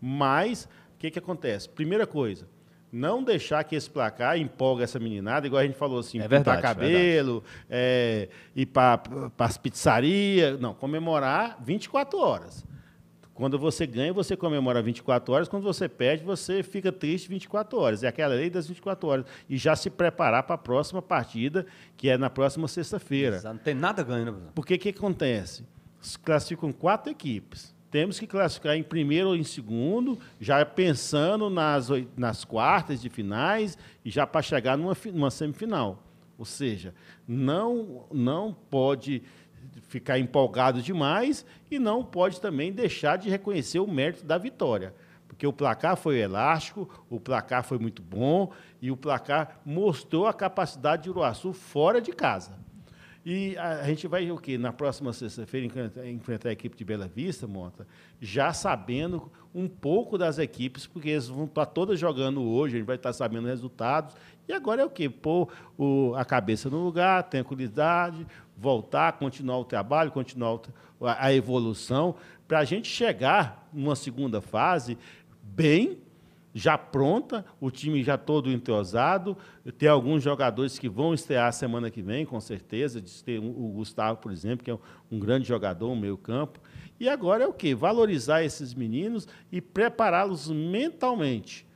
Mas o que, que acontece? Primeira coisa, não deixar que esse placar empolga essa meninada, igual a gente falou assim, é, é verdade, cabelo, É, ir para as pizzarias. Não, comemorar 24 horas. Quando você ganha, você comemora 24 horas. Quando você perde, você fica triste 24 horas. É aquela lei das 24 horas. E já se preparar para a próxima partida, que é na próxima sexta-feira. Não tem nada ganho. Né? Porque o que acontece? Classificam quatro equipes temos que classificar em primeiro ou em segundo, já pensando nas, nas quartas de finais e já para chegar numa, numa semifinal. Ou seja, não, não pode ficar empolgado demais e não pode também deixar de reconhecer o mérito da vitória. Porque o placar foi elástico, o placar foi muito bom e o placar mostrou a capacidade de Uruaçu fora de casa. E a, gente vai o quê? Na próxima sexta-feira enfrentar a equipe de Bela Vista, Monta, já sabendo um pouco das equipes, porque eles vão estar todas jogando hoje, a gente vai estar sabendo resultados e agora é o quê? Pôr o, a cabeça no lugar, tranquilidade, voltar, continuar o trabalho, continuar a, a evolução, para a gente chegar numa segunda fase bem já pronta, o time já todo entrosado. Tem alguns jogadores que vão estrear semana que vem, com certeza. Tem o Gustavo, por exemplo, que é um grande jogador, um meio-campo. E agora é o quê? Valorizar esses meninos e prepará-los mentalmente.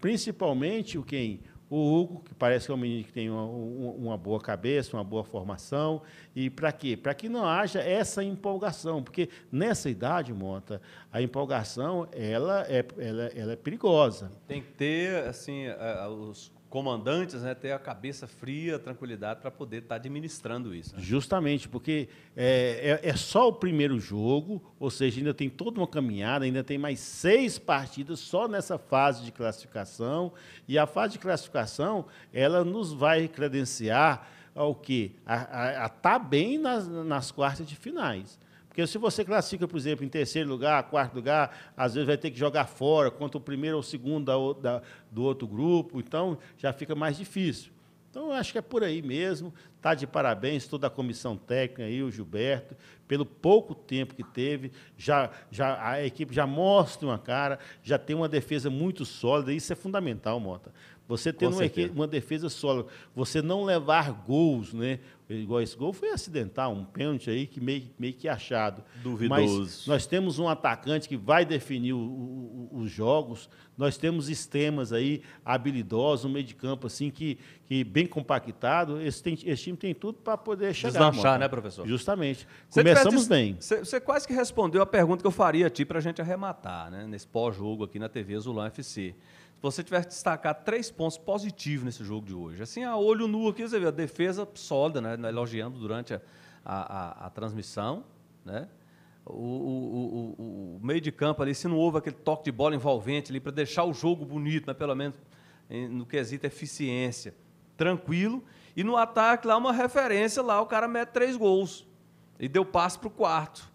Principalmente o quem? O Hugo, que parece que é um menino que tem uma, uma boa cabeça, uma boa formação. E para quê? Para que não haja essa empolgação. Porque nessa idade, Monta, a empolgação ela é, ela, ela é perigosa. Tem que ter assim, é, os comandantes né, ter a cabeça fria, a tranquilidade para poder estar tá administrando isso. Né? Justamente, porque é, é, é, só o primeiro jogo, ou seja, ainda tem toda uma caminhada, ainda tem mais seis partidas só nessa fase de classificação. E a fase de classificação ela nos vai credenciar ao que? A estar tá bem nas, nas quartas de finais. Porque se você classifica, por exemplo, em terceiro lugar, quarto lugar, às vezes vai ter que jogar fora contra o primeiro ou segundo da, da, do outro grupo, então já fica mais difícil. Então, eu acho que é por aí mesmo. Está de parabéns toda a comissão técnica aí, o Gilberto, pelo pouco tempo que teve. Já, já A equipe já mostra uma cara, já tem uma defesa muito sólida. Isso é fundamental, Mota. Você ter uma, uma, defesa sólida, você não levar gols, né? Igual esse gol foi acidental, um pênalti aí que meio, meio que achado. Duvidoso. Mas nós temos um atacante que vai definir o, o, os jogos, nós temos extremas aí habilidosos, um meio de campo assim que, que bem compactado. Esse, tem, esse time tem tudo para poder chegar. Deslanchar, né, professor? Justamente. Cê Começamos tivesse, bem. Você quase que respondeu a pergunta que eu faria a ti para a gente arrematar, né? Nesse pós-jogo aqui na TV Zulão FC você tiver que destacar três pontos positivos nesse jogo de hoje. Assim, a olho nu aqui, você vê a defesa sólida, né? né elogiando durante a, a, a, a transmissão, né? O, o, o, o, meio de campo ali, se não houve aquele toque de bola envolvente ali para deixar o jogo bonito, né? pelo menos no quesito eficiência, tranquilo. E no ataque lá, uma referência lá, o cara mete três gols e deu passe para o quarto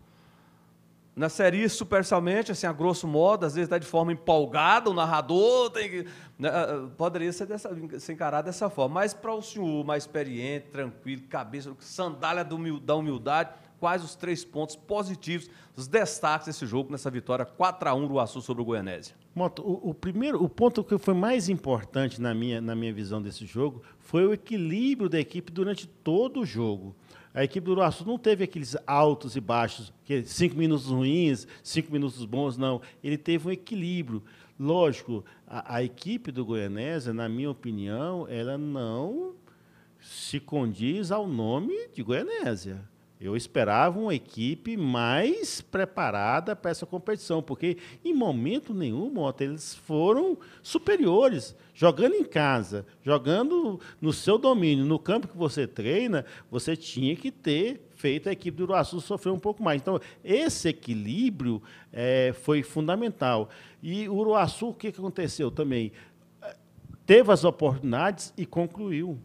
na série isso superficialmente, assim, a grosso modo, às vezes dá de forma empolgada, o narrador tem que, né, ah, ah, poderia ser, dessa, ser encarado dessa forma. Mas para o senhor mais experiente, tranquilo, cabeça, sandália da humildade, quais os três pontos positivos, os destaques desse jogo, nessa vitória 4 a 1 do Açu sobre o Goianésia? Moto, o, o, primeiro, o ponto que foi mais importante na minha, na minha visão desse jogo foi o equilíbrio da equipe durante todo o jogo. A equipe do Uruaçu não teve aqueles altos e baixos, que é cinco minutos ruins, cinco minutos bons, não. Ele teve um equilíbrio. Lógico, a, a equipe do Goianésia, na minha opinião, ela não se condiz ao nome de Goianésia. Eu esperava uma equipe mais preparada para essa competição, porque em momento nenhum, Mota, eles foram superiores. Jogando em casa, jogando no seu domínio, no campo que você treina, você tinha que ter feito a equipe do Uruaçu sofrer um pouco mais. Então, esse equilíbrio é, foi fundamental. E o Uruaçu, o que aconteceu também? Teve as oportunidades e concluiu.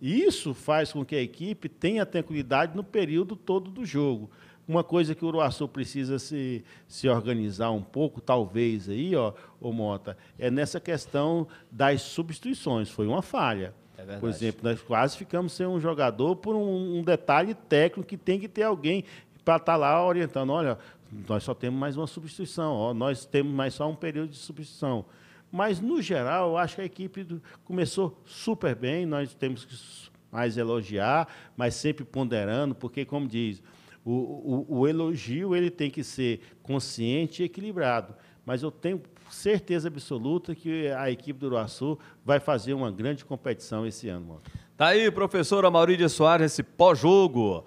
Isso faz com que a equipe tenha tranquilidade no período todo do jogo. Uma coisa que o Uruaçu precisa se, se organizar um pouco, talvez, aí, ó, ô Mota, é nessa questão das substituições. Foi uma falha. É por exemplo, nós quase ficamos sem um jogador por um, um detalhe técnico que tem que ter alguém para estar tá lá orientando. Olha, nós só temos mais uma substituição, ó, nós temos mais só um período de substituição. Mas, no geral, eu acho que a equipe do, começou super bem. Nós temos que mais elogiar, mas sempre ponderando, porque, como diz, o, o, o elogio ele tem que ser consciente e equilibrado. Mas eu tenho certeza absoluta que a equipe do Uruaçu vai fazer uma grande competição esse ano, Mota. Tá aí, professora Maurídia Soares, esse pós-jogo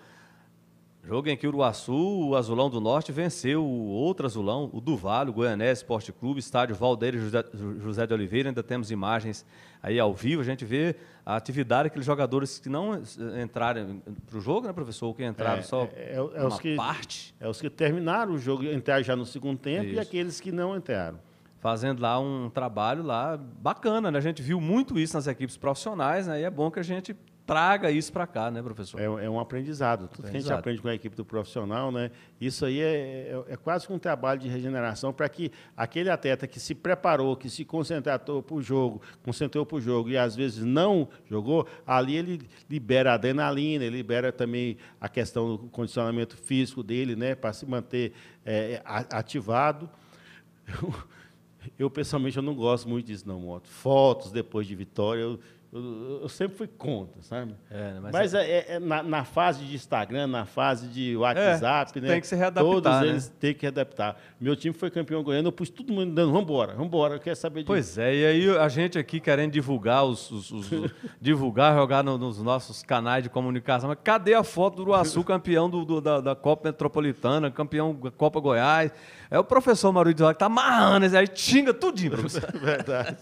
Jogo em que o Uruaçu, o Azulão do Norte, venceu o outro Azulão, o Duvalho, o Esporte Clube, estádio Valdeiro José, José de Oliveira. Ainda temos imagens aí ao vivo. A gente vê a atividade daqueles jogadores que não entraram para o jogo, né, professor? Que entraram é, só é, é, é uma que, parte. É os que terminaram o jogo, entraram já no segundo tempo, Isso. e aqueles que não entraram fazendo lá um trabalho lá bacana, né? A gente viu muito isso nas equipes profissionais, né? E é bom que a gente traga isso para cá, né, professor? É, é um aprendizado. Tudo aprendizado. que a gente aprende com a equipe do profissional, né? Isso aí é, é, é quase que um trabalho de regeneração para que aquele atleta que se preparou, que se concentrou para o jogo, concentrou para o jogo e às vezes não jogou, ali ele libera adrenalina, ele libera também a questão do condicionamento físico dele, né? Para se manter é, ativado. Eu, eu, pessoalmente, eu não gosto muito disso, não, Moto. Fotos depois de vitória, eu, eu, sempre fui contra, sabe? É, né, mas, mas é-, é... É, na, na, fase de Instagram, na fase de WhatsApp, é, né? Tem que se readaptar. Todos né? eles têm que readaptar. Meu time foi campeão goiano, eu pus todo mundo dando, vambora, vambora, eu quero saber disso. Pois é, e aí a gente aqui querendo divulgar os. os, os divulgar, jogar no, nos nossos canais de comunicação. Mas cadê a foto do Uruaçu, campeão do, do da, da, Copa Metropolitana, campeão da Copa Goiás? É o professor Maurício de lá que tá amarrando, aí xinga tudinho, professor. Verdade.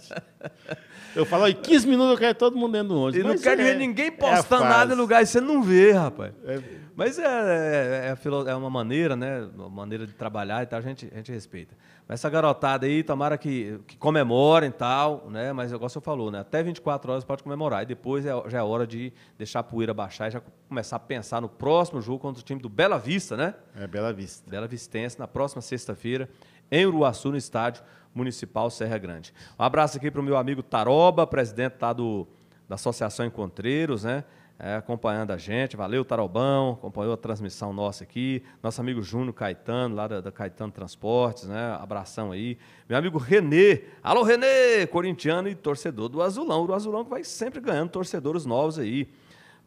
Eu falo, em 15 minutos eu quero todo mundo dentro do ônibus. E não quero é, ver ninguém postando é nada em lugar e você não vê, rapaz. É. Mas é, é, é, é, uma maneira, né? Uma maneira de trabalhar e tal, a gente, a gente respeita. Mas essa garotada aí, tomara que, que comemorem e tal, né? Mas igual você falou, né? Até 24 horas pode comemorar. E depois é, já é hora de deixar a poeira baixar e já começar a pensar no próximo jogo contra o time do Bela Vista, né? É, Bela Vista. Bela Vistense, na próxima sexta-feira, em Uruaçu, no estádio Municipal Serra Grande. Um abraço aqui para o meu amigo Taroba, presidente tá, do, da Associação Encontreiros, né? É, acompanhando a gente. Valeu, Tarobão, acompanhou a transmissão nossa aqui. Nosso amigo Júnior Caetano, lá da, da, Caetano Transportes, né? Abração aí. Meu amigo Renê. Alô, Renê, corintiano e torcedor do Azulão. O Azulão que vai sempre ganhando torcedores novos aí.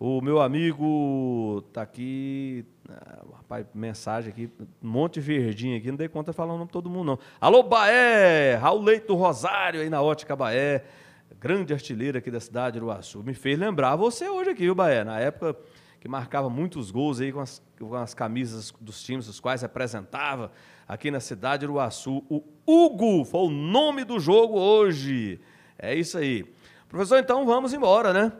O meu amigo tá aqui, ah, rapaz, mensagem aqui, Monte Verdinho aqui, não dei conta de falar o nome de todo mundo, não. Alô, Baé! Raul Leito Rosário aí na Ótica Baé, grande artilheiro aqui da cidade de Uruaçu. Me fez lembrar você hoje aqui, viu, Baé? Na época que marcava muitos gols aí com as, com as camisas dos times dos quais representava aqui na cidade de Uruaçu. O Hugo foi o nome do jogo hoje. É isso aí. Professor, então vamos embora, né?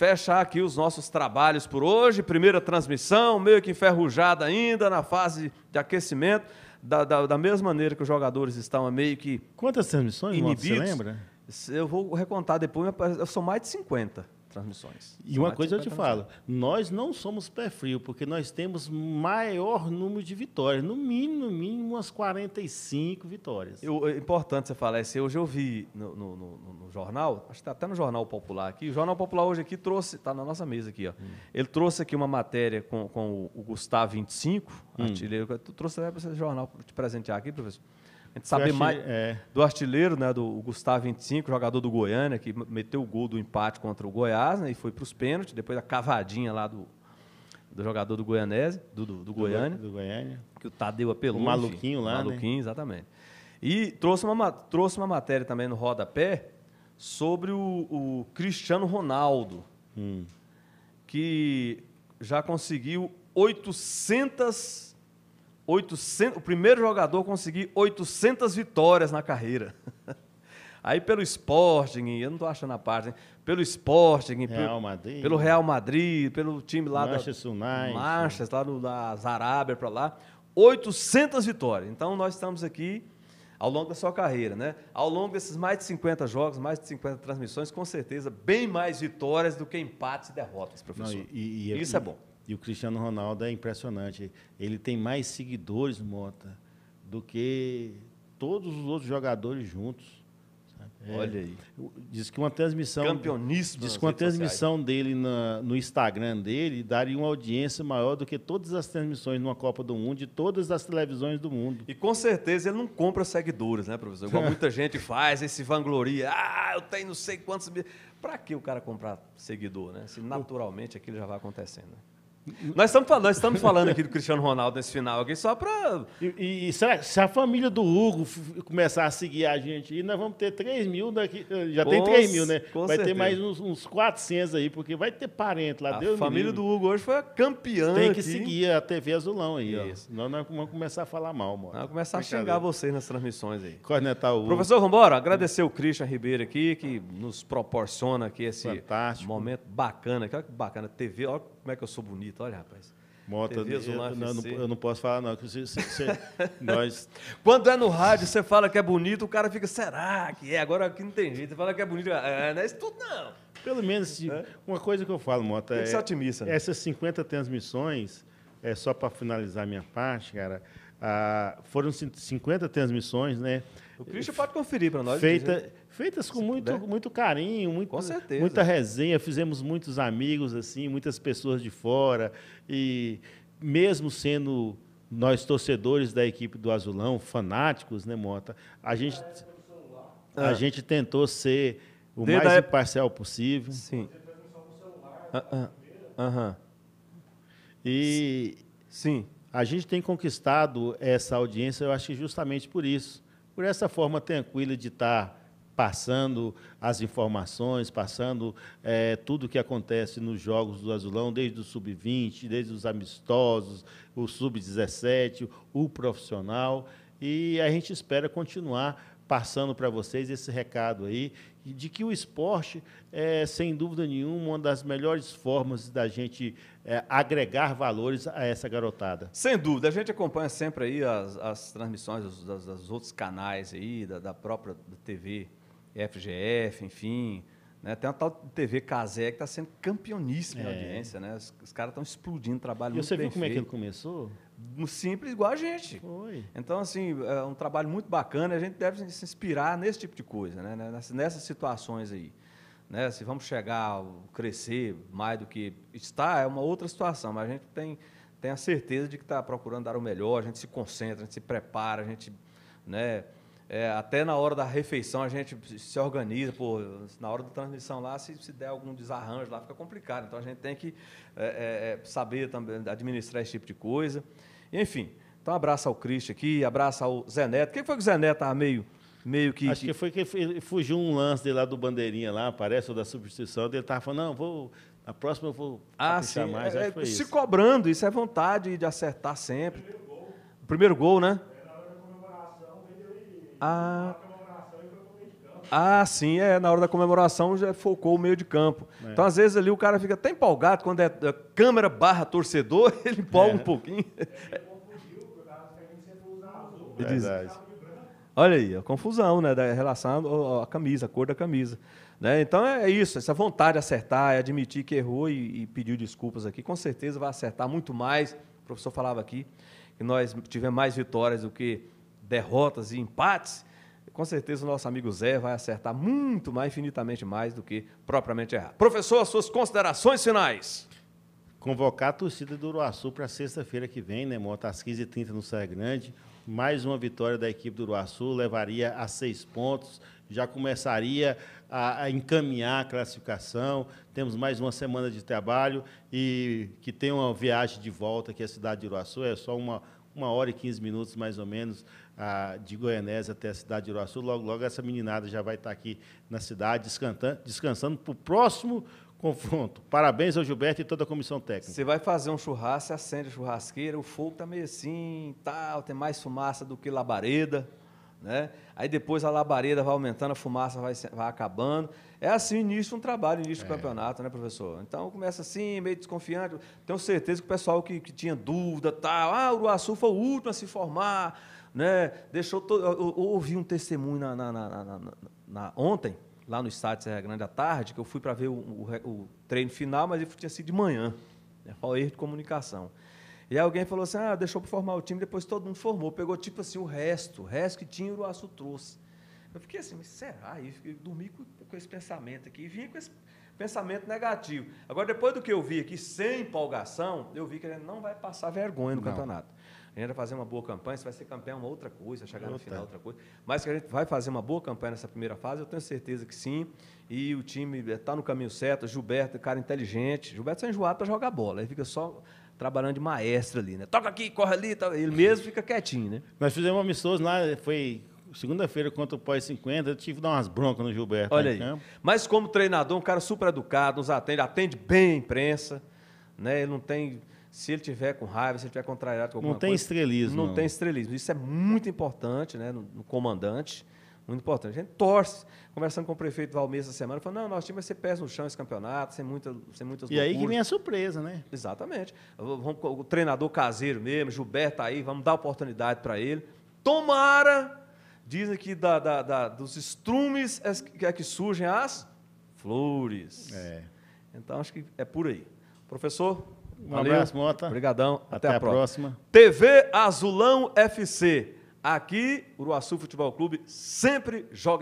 fecha aqui os nossos trabalhos por hoje. Primeira transmissão, meio que enferrujada ainda, na fase de aquecimento. Da, da, da mesma maneira que os jogadores estão é meio que. Quantas transmissões, inibidos, Moto, você lembra? Eu vou recontar depois, eu sou mais de 50 transmissões. E uma coisa eu te falo, nós não somos pé frio, porque nós temos maior número de vitórias, no mínimo, no mínimo umas 45 vitórias. Eu, é importante você falar isso. Hoje eu vi no, no, no, no jornal, acho que está até no Jornal Popular aqui, o Jornal Popular hoje aqui trouxe, está na nossa mesa aqui, ó. Hum. ele trouxe aqui uma matéria com, com o, o Gustavo 25, hum. artilheiro, trouxe até para esse jornal te presentear aqui, professor a gente sabe mais é. do artilheiro, né, do Gustavo 25, jogador do Goiânia, que meteu o gol do empate contra o Goiás né, e foi para os pênaltis, depois a cavadinha lá do, do jogador do Goianese, do, do, do Goiânia, do, Goiânia, que o Tadeu apelou. É o maluquinho lá. lá, né? Maluquinho, né? exatamente. E trouxe uma, trouxe uma matéria também no Rodapé sobre o, o Cristiano Ronaldo, hum. que já conseguiu 800 800, o primeiro jogador a conseguir 800 vitórias na carreira. Aí pelo Sporting, eu não estou achando a parte, pelo Sporting, Real pelo, pelo, Real Madrid, pelo time lá Manchester da United. Manchester, lá da Arábia para lá, 800 vitórias. Então nós estamos aqui ao longo da sua carreira, né? Ao longo desses mais de 50 jogos, mais de 50 transmissões, com certeza bem mais vitórias do que empates e derrotas, professor. Não, e, e, e, isso é bom. E o Cristiano Ronaldo é impressionante. Ele tem mais seguidores, Mota, do que todos os outros jogadores juntos. É, Olha aí. Diz que uma transmissão. Campeoníssimo. Diz que uma transmissão sociais. dele na, no Instagram dele daria uma audiência maior do que todas as transmissões numa Copa do Mundo de todas as televisões do mundo. E com certeza ele não compra seguidores, né, professor? Igual muita gente faz, esse vangloria. Ah, eu tenho não sei quantos. Para que o cara comprar seguidor, né? Se naturalmente aquilo já vai acontecendo. Né? Nós estamos, nós estamos falando aqui do Cristiano Ronaldo nesse final aqui só para. E, e se, se, a, família do Hugo começar a seguir a gente aí, nós vamos ter 3 mil daqui. Eh, já com, tem 3 mil, né? Vai certeza. ter mais uns, uns 400 aí, porque vai ter parente lá. A Deus família do Hugo hoje foi a campeã. Tem que aqui. seguir a TV Azulão aí, Isso. ó. Nós, não vamos começar a falar mal, mano. vamos começar a xingar vocês nas transmissões aí. Cornetar o Hugo. Professor, vamos embora? Agradecer o Christian Ribeiro aqui, que nos proporciona aqui esse Fantástico. momento bacana. Olha que bacana. TV, olha como é que eu sou bonito, olha, rapaz. Mota, de, eu, não, eu, não, posso falar, não. nós... Quando é no rádio, você fala que é bonito, o cara fica, será que é? Agora aqui não tem jeito. Você fala que é bonito, ah, é, não é isso tudo, não. Pelo menos, é? uma coisa que eu falo, Mota, tem que é, ser otimista. Né? Essas 50 transmissões, é só para finalizar minha parte, cara, ah, foram 50 transmissões, né? O Christian pode conferir para nós. Feita, Feitas com muito, muito carinho, muito, com certeza. muita resenha. Fizemos muitos amigos, assim, muitas pessoas de fora. E mesmo sendo nós torcedores da equipe do Azulão, fanáticos, né, Mota? A gente, a é. gente tentou ser o Desde mais imparcial época... possível. Sim. Uh ah, -huh. Né? Ah. E sim, a gente tem conquistado essa audiência, eu acho que justamente por isso, por essa forma tranquila de estar tá passando as informações, passando é, tudo o que acontece nos Jogos do Azulão, desde o sub-20, desde os amistosos, o sub-17, o profissional. E a gente espera continuar passando para vocês esse recado aí de que o esporte é, sem dúvida nenhuma, uma das melhores formas da gente é, agregar valores a essa garotada. Sem dúvida, a gente acompanha sempre aí as, as transmissões dos, das, outros canais aí, da, da própria TV FGF, enfim. Né? Tem uma tal TV Casé que está sendo campeoníssima é. em audiência, né? Os, os caras estão explodindo o trabalho e muito você viu como feito. é que ele começou? Simples, igual a gente. Foi. Então, assim, é um trabalho muito bacana. A gente deve se inspirar nesse tipo de coisa, né? Ness, nessas, situações aí. Né? Se vamos chegar, crescer mais do que está, é uma outra situação, mas a gente tem, tem a certeza de que está procurando dar o melhor, a gente se concentra, a gente se prepara, a gente... Né? É, até na hora da refeição a gente se organiza, pô, na hora da transmissão lá, se, se der algum desarranjo lá, fica complicado. Então a gente tem que é, é, é saber também administrar esse tipo de coisa. Enfim, então abraço ao Cristo aqui, abraço ao Zé Neto. Quem foi que o Zé Neto estava meio, meio que. Acho que foi que fugiu um lance dele lá do bandeirinha lá, parece, ou da substituição, ele estava falando, não, vou. Na próxima eu vou ah, sim, é, é, se isso. cobrando, isso é vontade de acertar sempre. Primeiro gol, Primeiro gol né? Ah, ah, sim, é. Na hora da comemoração já focou o meio de campo. É. Então, às vezes, ali o cara fica até empolgado quando é, é câmera barra torcedor, ele empolga é. um pouquinho. É verdade. Olha aí, a confusão, né? Da relação à, à camisa, a cor da camisa. Né? Então é isso, essa vontade de acertar, é admitir que errou e, e pediu desculpas aqui, com certeza vai acertar muito mais. O professor falava aqui que nós tivemos mais vitórias do que derrotas e empates, com certeza o nosso amigo Zé vai acertar muito mais, infinitamente mais do que propriamente errar. Professor, as suas considerações finais. Convocar a torcida do Uruaçu para sexta-feira que vem, né, Mota? Às 15h30 no Serra Grande. Mais uma vitória da equipe do Uruaçu, levaria a seis pontos, já começaria a, a encaminhar a classificação. Temos mais uma semana de trabalho e que tem uma viagem de volta, que à a cidade de Uruaçu, é só uma, uma hora e 15 minutos mais ou menos a, de Goianésia até a cidade de Iruaçu. Logo, logo essa meninada já vai estar aqui na cidade, descansando, descansando para o próximo confronto. Parabéns ao Gilberto e toda a comissão técnica. Você vai fazer um churrasco, acende a churrasqueira, o fogo está meio assim, tal, tem mais fumaça do que labareda, né? Aí depois a labareda vai aumentando, a fumaça vai, vai acabando. É assim o início de um trabalho, o início é. do campeonato, né, professor? Então começa assim, meio desconfiante. Tenho certeza que o pessoal que, que tinha dúvida, tal, ah, o Uruaçu foi o último a se formar, né? Deixou todo. Eu, ouvi um testemunho na, na, na, na, ontem, lá no estádio Serra Grande à tarde, que eu fui para ver o, o, o, treino final, mas ele tinha sido de manhã. Né? Foi erro de comunicação. E alguém falou assim: ah, deixou para formar o time, depois todo mundo formou. Pegou tipo assim o resto, o resto que tinha, o Uruaçu trouxe. Eu fiquei assim, mas será? E eu dormi com, com, esse pensamento aqui, e vim com esse pensamento negativo. Agora, depois do que eu vi aqui, sem empolgação, eu vi que ele não vai passar vergonha no não. campeonato. A gente vai fazer uma boa campanha, se vai ser campeão é uma outra coisa, chegar no final é outra coisa. Mas que a gente vai fazer uma boa campanha nessa primeira fase, eu tenho certeza que sim. E o time está é, no caminho certo, Gilberto, cara inteligente. Gilberto é enjoado para jogar bola, ele fica só trabalhando de maestro ali, né? Toca aqui, corre ali, ele mesmo fica quietinho, né? Nós fizemos uma amistoso lá, foi segunda-feira contra o Pós 50, eu tive que dar umas broncas no Gilberto. Olha né? aí. Campo. Mas como treinador, um cara super educado, nos atende, atende bem a imprensa, né? Ele não tem se ele tiver com raiva, se ele tiver contrariado com alguma Não tem coisa, estrelismo. Não, tem estrelismo. Isso é muito importante né, no, no, comandante. Muito importante. A gente torce. Conversando com o prefeito Valmir essa semana, falou: não, nosso time vai ser pés no chão esse campeonato, sem, muita, sem muitas E loucuras. aí que vem a surpresa, né? Exatamente. Vamos, o treinador caseiro mesmo, Gilberto tá aí, vamos dar oportunidade para ele. Tomara! Dizem que da, da, da, dos estrumes é, é que surgem as flores. É. Então acho que é por aí. Professor, um Valeu. abraço, Mota. Obrigadão. Até, Até a, a próxima. próxima. TV Azulão FC. Aqui, Uruaçu Futebol Clube sempre joga.